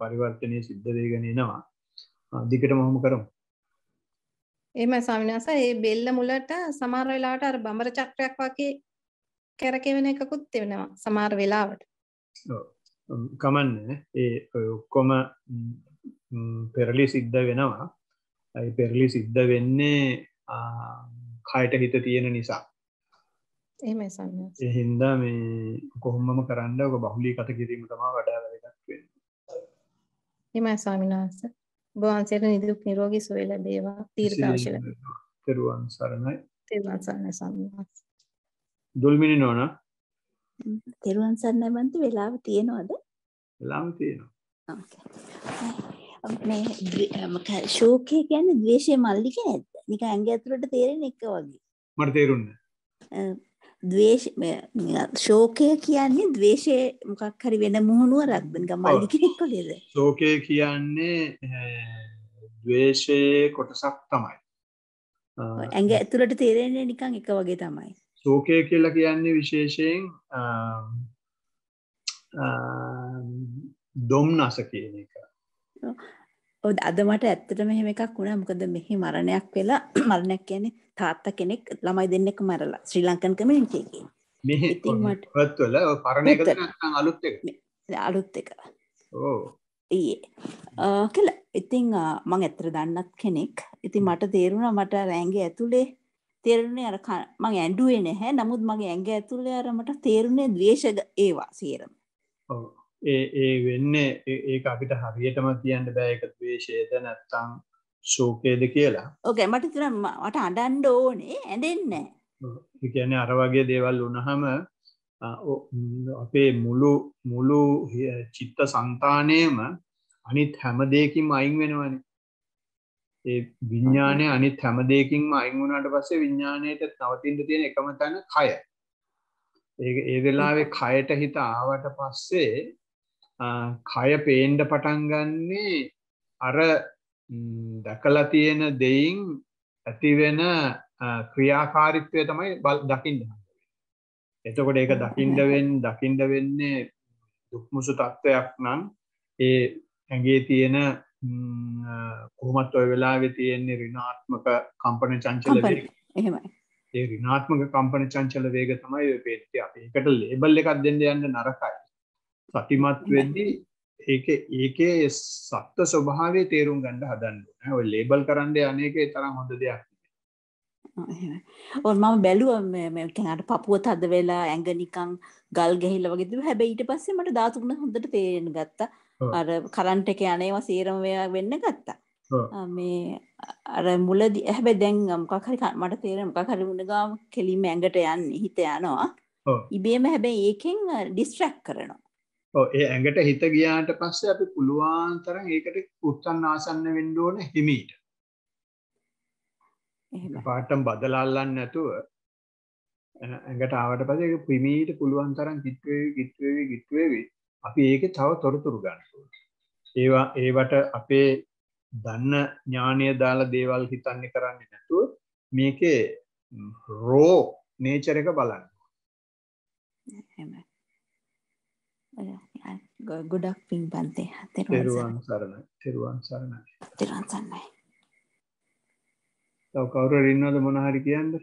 පරිවර්තනය සිද්ධදයගෙනනවා දිකට මොහොම කරමු එම සාමිනාස ඒ බෙල්ල මුලට සමාර වෙලාට අර බඹර චක්‍රයක් වගේ කැරකෙවෙන එකකුත් වෙනවා සමාර වෙලාවට කමන්න ඒ ඔක්කොම පෙරලි සිද්ධ වෙනවා ඇයි පෙරලි සිද්ධ වෙන්නේ කයට හිත තියෙන නිසා එහෙමයි සම්මාස. ඒ හින්දා මේ කොහොමම කරන්න ඔබ බහුලීගත කිරීම තමයි වඩා වැදගත් වෙන්නේ. එහෙමයි ස්වාමීන් වහන්සේ. ඔබ වහන්සේට නිදුක් නිරෝගී සුවය ලැබේවා. දීර්ඝායුෂ ලැබේවා. තෙරුවන් සරණයි. තෙරුවන් සරණයි සම්මාස. දුල්මිනි නෝනා. තෙරුවන් සරණයි බන්ති වෙලාව තියෙනවද? වෙලාව තියෙනවා. මේ ශෝකය කියන්නේ ද්වේෂය මල්ලික නැද්ද? නිකන් ඇඟ ඇතුළට තේරෙන එක වගේ. මට තේරුණා. ද්වේෂ ශෝකය කියන්නේ ද්වේෂය මොකක් හරි වෙන මුහුණුවරක්ද නිකන් මල්ලි කෙනෙක් වගේද ශෝකය කියන්නේ ද්වේෂයේ කොටසක් තමයි ඇඟ ඇතුළට තේරෙන්නේ නිකන් එක වගේ තමයි ශෝකය කියලා කියන්නේ විශේෂයෙන් දොම්නස කියන එක ඔද අද මට ඇත්තට මෙහෙම එකක් වුණා මොකද මෙහි මරණයක් වෙලා මරණයක් කියන්නේ තාත්තා කෙනෙක් ළමයි දෙන්නෙක් මැරලා ශ්‍රී ලංකන් කමියුනිටි එකේ. මේ ඉතින් මට පොත්වල පරණ එකද නැත්නම් අලුත් එක? අලුත් එක. ඕ. ඊයේ කළ ඉතින් මං ඇත්තට දන්නත් කෙනෙක්. ඉතින් මට තේරුණා මට රැංගේ ඇතුලේ තේරුණේ අර මං ඇඬුවේ නැහැ. නමුත් මගේ ඇඟ ඇතුලේ අර මට තේරුණේ ද්වේෂ ඒවා සියරම. ඔව්. ඒ ඒ වෙන්නේ ඒක අපිට හරියටම කියන්න බෑ ඒක ද්වේෂයද නැත්නම් ශෝකයේද කියලා. ඕකේ මට හිතෙනවා මට අඬන්න ඕනේ ඇඬෙන්නේ නැහැ. ඒ කියන්නේ අර වගේ දේවල් වුණාම අපේ මුළු මුළු චිත්ත సంతාණයම අනිත් හැම දෙයකින්ම අයින් වෙනවනේ. ඒ විඥාණය අනිත් හැම දෙයකින්ම අයින් වුණාට පස්සේ විඥාණයට නවතින්න තියෙන එකම තැන කය. ඒ ඒ වෙලාවේ කයට හිත ආවට පස්සේ කය පේන්න පටන් ගන්නේ අර දකලා තියෙන දෙයින් ඇතිවෙන ක්‍රියාකාරිත්වය තමයි බල් දකිින්ද එතකොට ඒක දකිින්ඩවෙන් දකිින්ඩ වෙන්නේ දුක්මුසු තත්ත්වයක් නම් ඒ ඇගේ තියෙන කොහමත් ඔය වෙලාවෙ තියෙන්නේ රිනාත්මක කම්පන චංචල ඒ රිනාත්මක කම්පන චංචල වේග තමයි පේටය අප එකට ලේබල් එකක් දෙන්න යන්න නරකයි සතිමත් වෙද්දී ඒක ඒකේ සත්‍ය ස්වභාවය තේරුම් ගන්න හදන්න ඕනේ. ඔය ලේබල් කරන්න යන්නේ ඒකේ තරම් හොඳ දෙයක් නෙමෙයි. ඔව් මම බැලුවා මේ කෙනාට පපුව තද වෙලා ඇඟ නිකන් ගල් ගහිලා වගේ තිබුණා. හැබැයි ඊට පස්සේ මට ධාතු ගුණ හොඳට තේරෙන්න ගත්තා. අර කරන්ට් එක යනේවා සීරම වෙන්න ගත්තා. මේ අර මුලදී හැබැයි දැන් මොකක් හරි මට තේරෙන මොකක් හරි වුණ ගාම කෙලින්ම ඇඟට යන්නේ හිත යනවා. ඉබේම හැබැයි ඒකෙන් ඩිස්ට්‍රැක්ට් කරනවා. ඔව් ඒ ඇඟට හිත ගියාට පස්සේ අපි පුළුවන් තරම් ඒකට උත්සන්න ආසන්න වෙන්න ඕන හිමීට. එහෙම පාටම් බදලා අල්ලන්නේ නැතුව ඇඟට ආවට පස්සේ ඒක හිමීට පුළුවන් තරම් කිට් වේවි කිට් වේවි කිට් වේවි අපි ඒකේ තව තොරතුරු ගන්න ඕනේ. ඒවා ඒවට අපේ දන්න ඥානය දාලා දේවල් හිතන්නේ කරන්නේ නැතුව මේකේ රෝ නේචර් එක බලන්න. එහෙමයි. ගොඩක් පින් පන්තේ තෙරුවන් සරණ තෙරුවන් සරණ තෙරුවන් සන්නයි තව කවුරු ඉන්නවද මොනහරි කියන්න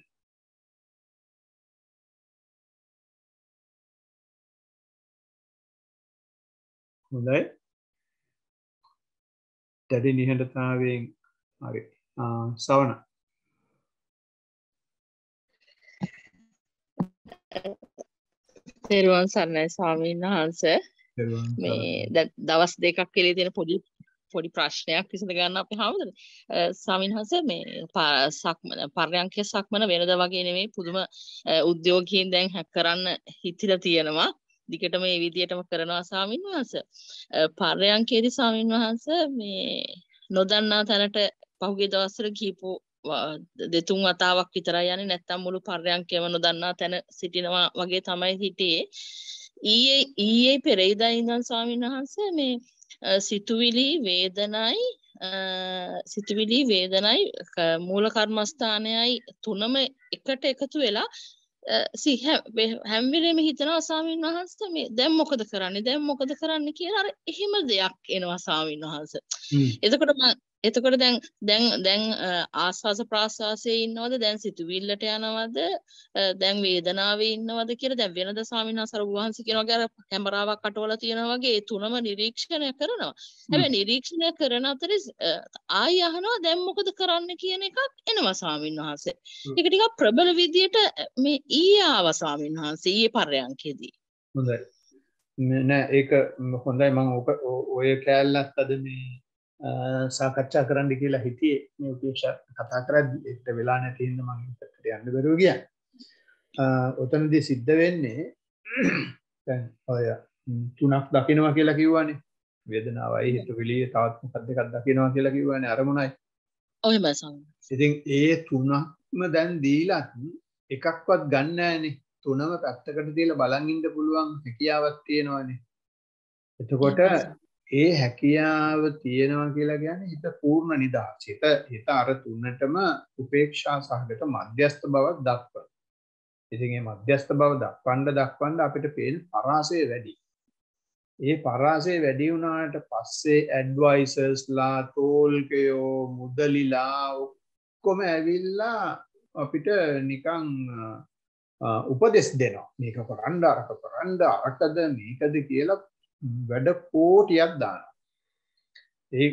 හොඳයි දැඩි නිහඬතාවයෙන් හරි සවන තෙරුවන් සරණයි ස්වාමීන් වහන්ස මේ දවස් දෙකක් කෙලේ තියෙන පොඩි පොඩි ප්‍රශ්නයක් විසඳ ගන්න අපි හාමුදුර ස්වාමීන් වහන්ස මේ සක්මන පර්යංකය සක්මන වෙනද වගේ නෙමෙයි පුදුම උද්‍යෝගීන් දැන් හැක් කරන්න හිතිලා තියෙනවා දිගටම මේ විදියටම කරනවා ස්වාමීන් වහන්ස පර්යංකයේදී ස්වාමීන් වහන්ස මේ නොදන්නා තැනට පහුගිය දවස්වල කීපෝ දෙතුන් වතාවක් විතරයි යන්නේ නැත්තම් මුළු පර්යන්කයම නොදන්නා තැන සිටිනවා වගේ තමයි හිටියේ ඊයේ ඊයේ පෙරේදා ඉඳන් ස්වාමීන් වහන්සේ මේ සිතුවිලි වේදනයි සිතුවිලි වේදනයි මූල කර්මස්ථානයයි තුනම එකට එකතු වෙලා හැම් වෙලේම හිතනවා ස්වාමීන් වහන්ස මේ දැන් මොකද කරන්නේ දැන් මොකද කරන්න කියලා අර එහෙම දෙයක් එනවා ස්වාමීන් වහන්ස. එතකොට මම එතකොට දැන් දැන් දැන් ආස්වාස ප්‍රාස්වාසයේ ඉන්නවද දැන් සිතුවිල්ලට යනවද දැන් වේදනාවේ ඉන්නවද කියලා දැන් වෙනද ස්වාමීන් වහන්සේ වහන්ස කියනවා ගැර කැමරාවක් අටවලා තියෙනවා වගේ ඒ තුනම නිරීක්ෂණය කරනවා හැබැයි නිරීක්ෂණය කරන අතරේ ආය අහනවා දැන් මොකද කරන්න කියන එකක් එනවා ස්වාමීන් වහන්සේ ඒක ටිකක් ප්‍රබල විදියට මේ ඊයේ ආවා ස්වාමීන් වහන්සේ ඊයේ පරයන්කේදී හොඳයි නෑ ඒක හොඳයි මම ඔය කෑල්ලත් අද මේ සාකච්ඡා කරන්න කියලා හිතිය මේ උපේක්ෂ කතා කරත් එක්ට වෙලා නැතින්න මංකට යන්න බැරූ ගිය ඔතනදී සිද්ධ වෙන්නේ ඔය තුනක් දකිනවා කියලා කිව්වානේ වේදනාවයි හිතු විලිය තවත් කද්දකක් දකිනවා කියලා කිව්වන අරමුණයි ඔය බස සිතින් ඒ තුනක්ම දැන් දීලත් එකක්වත් ගන්නෑනේ තුනම පැත්තකට දීලා බලන් ඉන්න පුළුවන් හැකියාවක් තියෙනවානේ එතකොට ඒ හැකියාව තියෙනවා කියලා කියන්නේ හිත පූර්ණ නිදහස. හිත හිත අර තුනටම උපේක්ෂා සහගත මධ්‍යස්ත බවක් දක්වන. ඉතින් මේ මධ්‍යස්ත බව දක්වන්න දක්වන්න අපිට පේන පරාසය වැඩි. ඒ පරාසය වැඩි වුණාට පස්සේ ඇඩ්වයිසර්ස්ලා, තෝල්කයෝ, මුදලිලා ඔක්කොම ඇවිල්ලා අපිට නිකන් උපදෙස් දෙනවා. මේක කරන්න අරක කරන්න අරකද මේකද කියලා වැඩ කෝටියක් දානවා. ඒ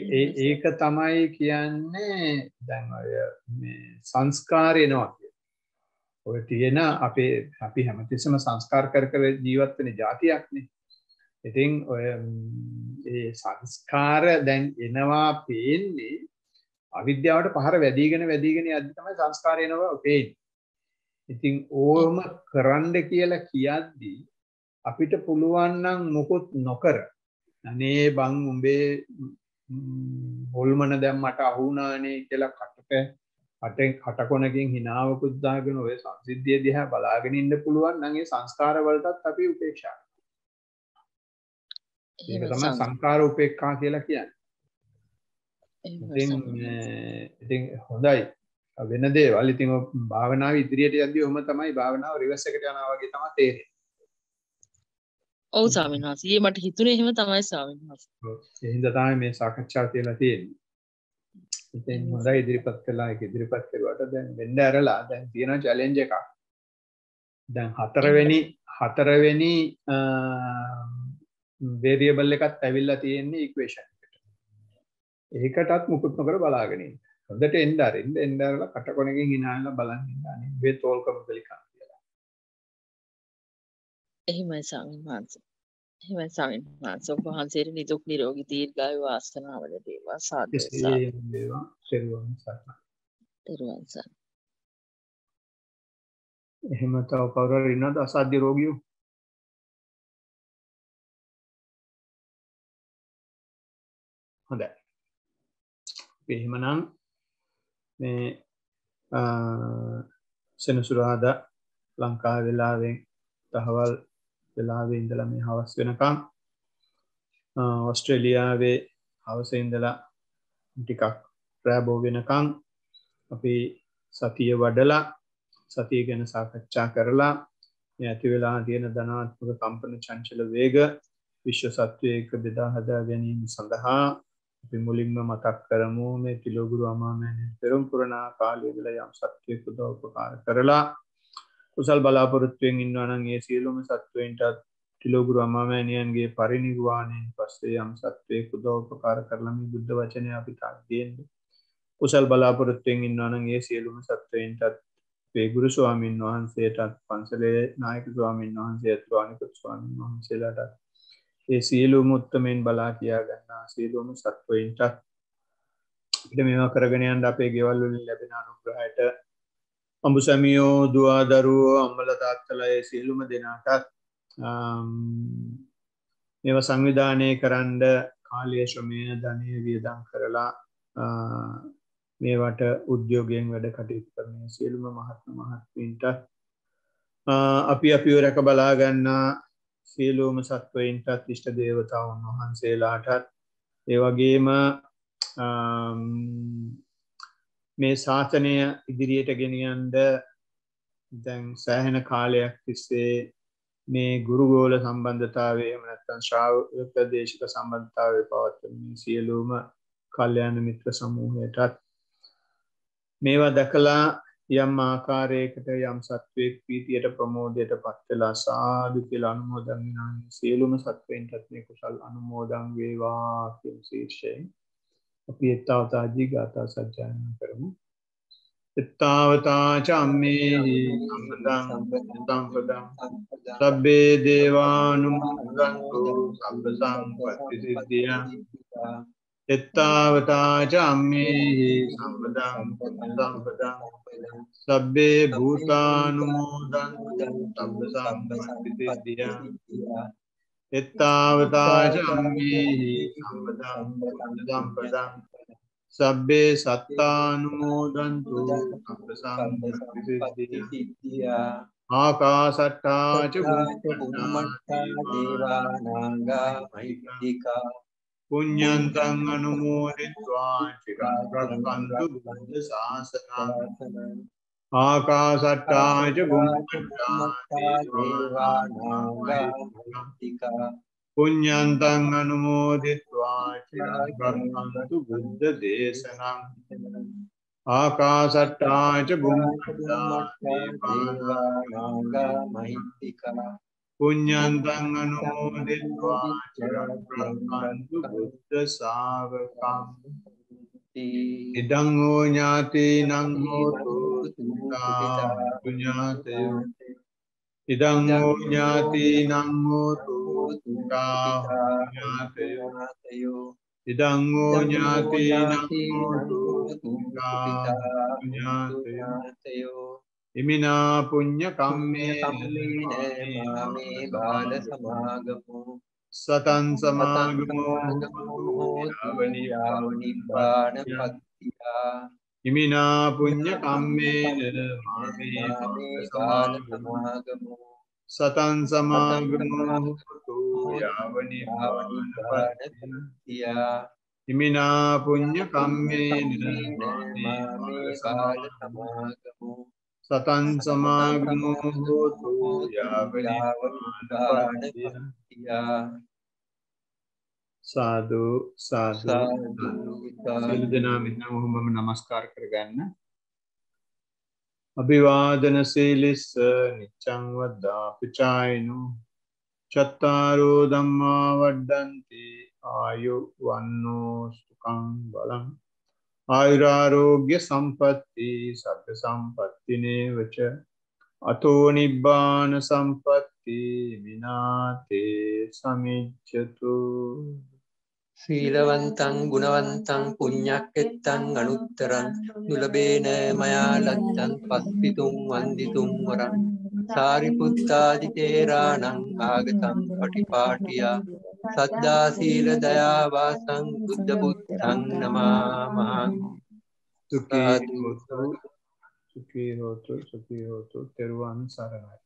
ඒක තමයි කියන්නේ දැන් ඔය මේ සංස්කාර එනවා කියන්නේ. ඔය තියෙන අපේ අපි හැමතිස්සම සංස්කාර කර කර ජීවත් වෙන જાතියක්නේ. ඉතින් ඔය ඒ සංස්කාර දැන් එනවා පේන්නේ අවිද්‍යාවට පහර වැඩිගෙන වැඩිගෙන යද්දි තමයි සංස්කාර එනවා පේන්නේ. ඉතින් ඕම කරන්න කියලා කියද්දී අපිට පුළුවන් නම් මොකුත් නොකර අනේ බං උඹේ හොල්මන දැම් මට අහුනානේ කියලා කටට අටෙන් කටකොනකින් හිනාවකුත් දාගෙන ඔය සංසිද්ධිය දිහා බලාගෙන ඉන්න පුළුවන් නම් ඒ සංස්කාර වලටත් අපි උපේක්ෂා ඒක තමයි සංස්කාර උපේක්ඛා කියලා කියන්නේ ඉතින් ඉතින් හොඳයි වෙන දේවල් ඉතින් භාවනාව ඉදිරියට යද්දී ඔහම තමයි භාවනාව රිවර්ස් එකට යනවා වගේ තමයි තේරෙන්නේ ඔවු සාමීන් වහන්සේ මට හිතුනේ එහෙම තමයි සාමීන් වහන්සේ එහෙනම් තමයි මේ සාකච්ඡා තියලා තියෙන්නේ ඉතින් හොඳයි ඉදිරිපත් කළා ඒක ඉදිරිපත් කරුවාට දැන් වෙන්න ඇරලා දැන් තියෙන චැලෙන්ජ් එකක් දැන් හතරවෙනි හතරවෙනි වේරියබල් එකත් ඇවිල්ලා තියෙන්නේ ඉක්වේෂන් එකට ඒකටත් මුකුත් නොකර බලාගෙන ඉන්න හොඳට එන්න අරින්න එන්න අරලා කටකොණකින් ඉනහලා බලන් ඉන්න අනේ මේ තෝල්කම දෙලිකා එහෙමයි ස්වාමීන් වහන්සේ. එහෙමයි ස්වාමීන් වහන්සේ. ඔබ වහන්සේට නිදුක් නිරෝගී දීර්ඝායු වාසනාව ලැබේවා. සාදු සාදු. එහෙම තව කවුරු හරි ඉන්නවද අසාධ්‍ය රෝගියෝ? හොඳයි. අපි එහෙමනම් මේ සෙනසුරාදා ලංකා වේලාවෙන් තහවල් වෙලාවේ ඉඳලා මේ හවස් වෙනකම් ඔස්ට්‍රේලියාවේ හවසඉඳලා ටිකක් ප්‍රෑබෝ වෙනකං අපි සතිය වඩලා සතිය ගැන සාකච්ඡා කරලා ඇති වෙලා තියෙන ධනාත්මක කම්පන චංචල වේග විශ්ව සත්වයක බෙදා හදා ගැනීම සඳහා අපි මුලින්ම මතක් කරමු මේ තිලෝගුරු අමාමෑනෙන් පෙරුම් පුරණා කාලයදල යම් සත්වයකු දෝපකාර කරලා කුසල් බලාපොරොත්තුවෙන් ඉන්නවනන් ඒ සියලුම සත්වයෙන්ටත් ටිලෝගුරු අමාමෑණියන්ගේ පරිනිර්වාණයෙන් පස්සේ යම් සත්වය කුදෝපකාර කරලම බුද්ධ වචනය අපි තාක්තියෙන්ද කුසල් බලාපොරොත්තුවෙන් ඉන්නවනන් ඒ සියලුම සත්වයෙන්ටත් පේගුරු ස්වාමීන් වහන්සේටත් පන්සලේ නායක ස්වාමීන් වහන්සේ ඇත්වානික ස්වාමීන් වහන්සේලාටත් ඒ සියලුම උත්තමෙන් බලා කියා ගන්නා සියලුම සත්වයින්ට අපිට මේවා කරගෙන යන්න අපේ ගෙවල් වලින් ලැබෙන අනුග්‍රහයට අඹු සැමියෝ දවාදරුවෝ අම්මල තාත්තලය සියලුම දෙනාටත් මෙව සංවිධානය කරන්ඩ කාලය ශ්‍රමය ධනය වියදං කරලා මේවට උද්‍යෝගයෙන් වැඩ කටයුතු කරන සියලුම මහත්ම මහත්වන්ට අපි අපිව රැක බලාගන්නා සියලූම සත්වයින්ටත් ිෂ්ට දේවතාවන් වහන්සේලාටත් ඒවගේම මේ ශාසනය ඉදිරියට ගෙනියන්ඩ දැන් සෑහෙන කාලයක් තිස්සේ මේ ගුරුගෝල සම්බන්ධතාවේ මනත්තන් ශ්‍රාවක දේශක සම්බන්ධතාව පවත්වමින් සියලූම කල්්‍යයාන මිත්‍ර සමූහයටත් මේවා දැකලා යම් ආකාරයකට යම් සත්වයක් පීතියට ප්‍රමෝදයට පත්වෙලා සාදු කියල අනුමෝදන්නාන සියලුම සත්වයෙන් ටත්නය කුසල් අනුමෝදන් වේවා කියම් ශීර්ෂයෙන් අපි එත්තාවතාජී ගාථා සජ්ජායන කරමු එත්තාවතාච අම්මේහි සම්පදං පදං සබ්බේ දේවානුමෝදන්තු සබ්බ සම්පත්ති සිද්ධිය එත්තාවතාච අම්මේහි සම්පදං පදං පදං සබ්බේ භූතානුමෝදන්තු සබ්බ සම්පත්ති සිද්ධිය එත්තාවතාච අම්මේහි සම්පදම් පදම් පදම් සබ්බේ සත්තානුමෝදන්තු අප සම්පිසිද්ධියා ආකාසට්ටාච බුම්මට්ටා දේවානාංගා මහිත්‍තිකා පුඤ්ඤන්තං අනුමෝදිत्वा චිරාගක්ඛන්තු බුද්ධ ශාසනං ආකාසට්ටා ච බුම්මට්ටා පුඤ්ඤන්තං අනුමෝදිත්වා චිරගමන්තු බුද්ධ දේශනං ආකාසට්ටා ච බුම්මට්ටා මහිත්‍තිකා පුඤ්ඤන්තං අනුමෝදිත්වා චිරගමන්තු බුද්ධ ශාවකං ඉඩං හෝ ඥාතේ නං හෝතු සුඛාඥාතයෝ ඉදං හෝ ඥාති නං හෝතු සුඛාඥාතයෝ ඉදං හෝ ඥාති නං හෝතු සුඛාඥාතයෝ ඉමිනා පුඤ්ඤ කම්මේ මේ බාල සමාගමෝ සතන් සමාගමෝනිබාන පත්තියා ඉමිනා පුං්ඥ කම්මේන සමාගමෝ සතන් සමාගමෝයාවනිාවනිානතියා ඉමිනා පුං්ඥ කම්මේන සමාගමෝ සතන් සමාගමෝ හෝතු සාදු සාදු සියලු දෙනා මෙන්න ඔහොමම নমස්කාර කරගන්න අභිවාදන සීලිස්ස නිච්ඡං වද්දා පිචායිනු චත්තාරෝ ධම්මා වඩ්ඩಂತಿ ආයු වන්නෝ සුඛං බලං ආයුරාරෝග්‍ය සම්පත්ති සත්‍ය සම්පත්තිනේවච අතෝනිබ්බාන සම්පත්ති විනාතේ සමිච්චතු සීලවන්තං ගුණවන්තං පුඤ්ඤක්කෙත්තං අනුත්තරං දුලබේන මයාලත්තං පස්පිතුම් වන්දිතුම් වරං සාරිපුත්තාදි තේරාණං ආගතං පටිපාටියා සද්දා සීල දයා වාසං බුද්ධ බුද්ධං නමාමහං දුක්ඛාතු සුඛී හෝතු සුඛී හෝතු තෙරුවන් සරණයි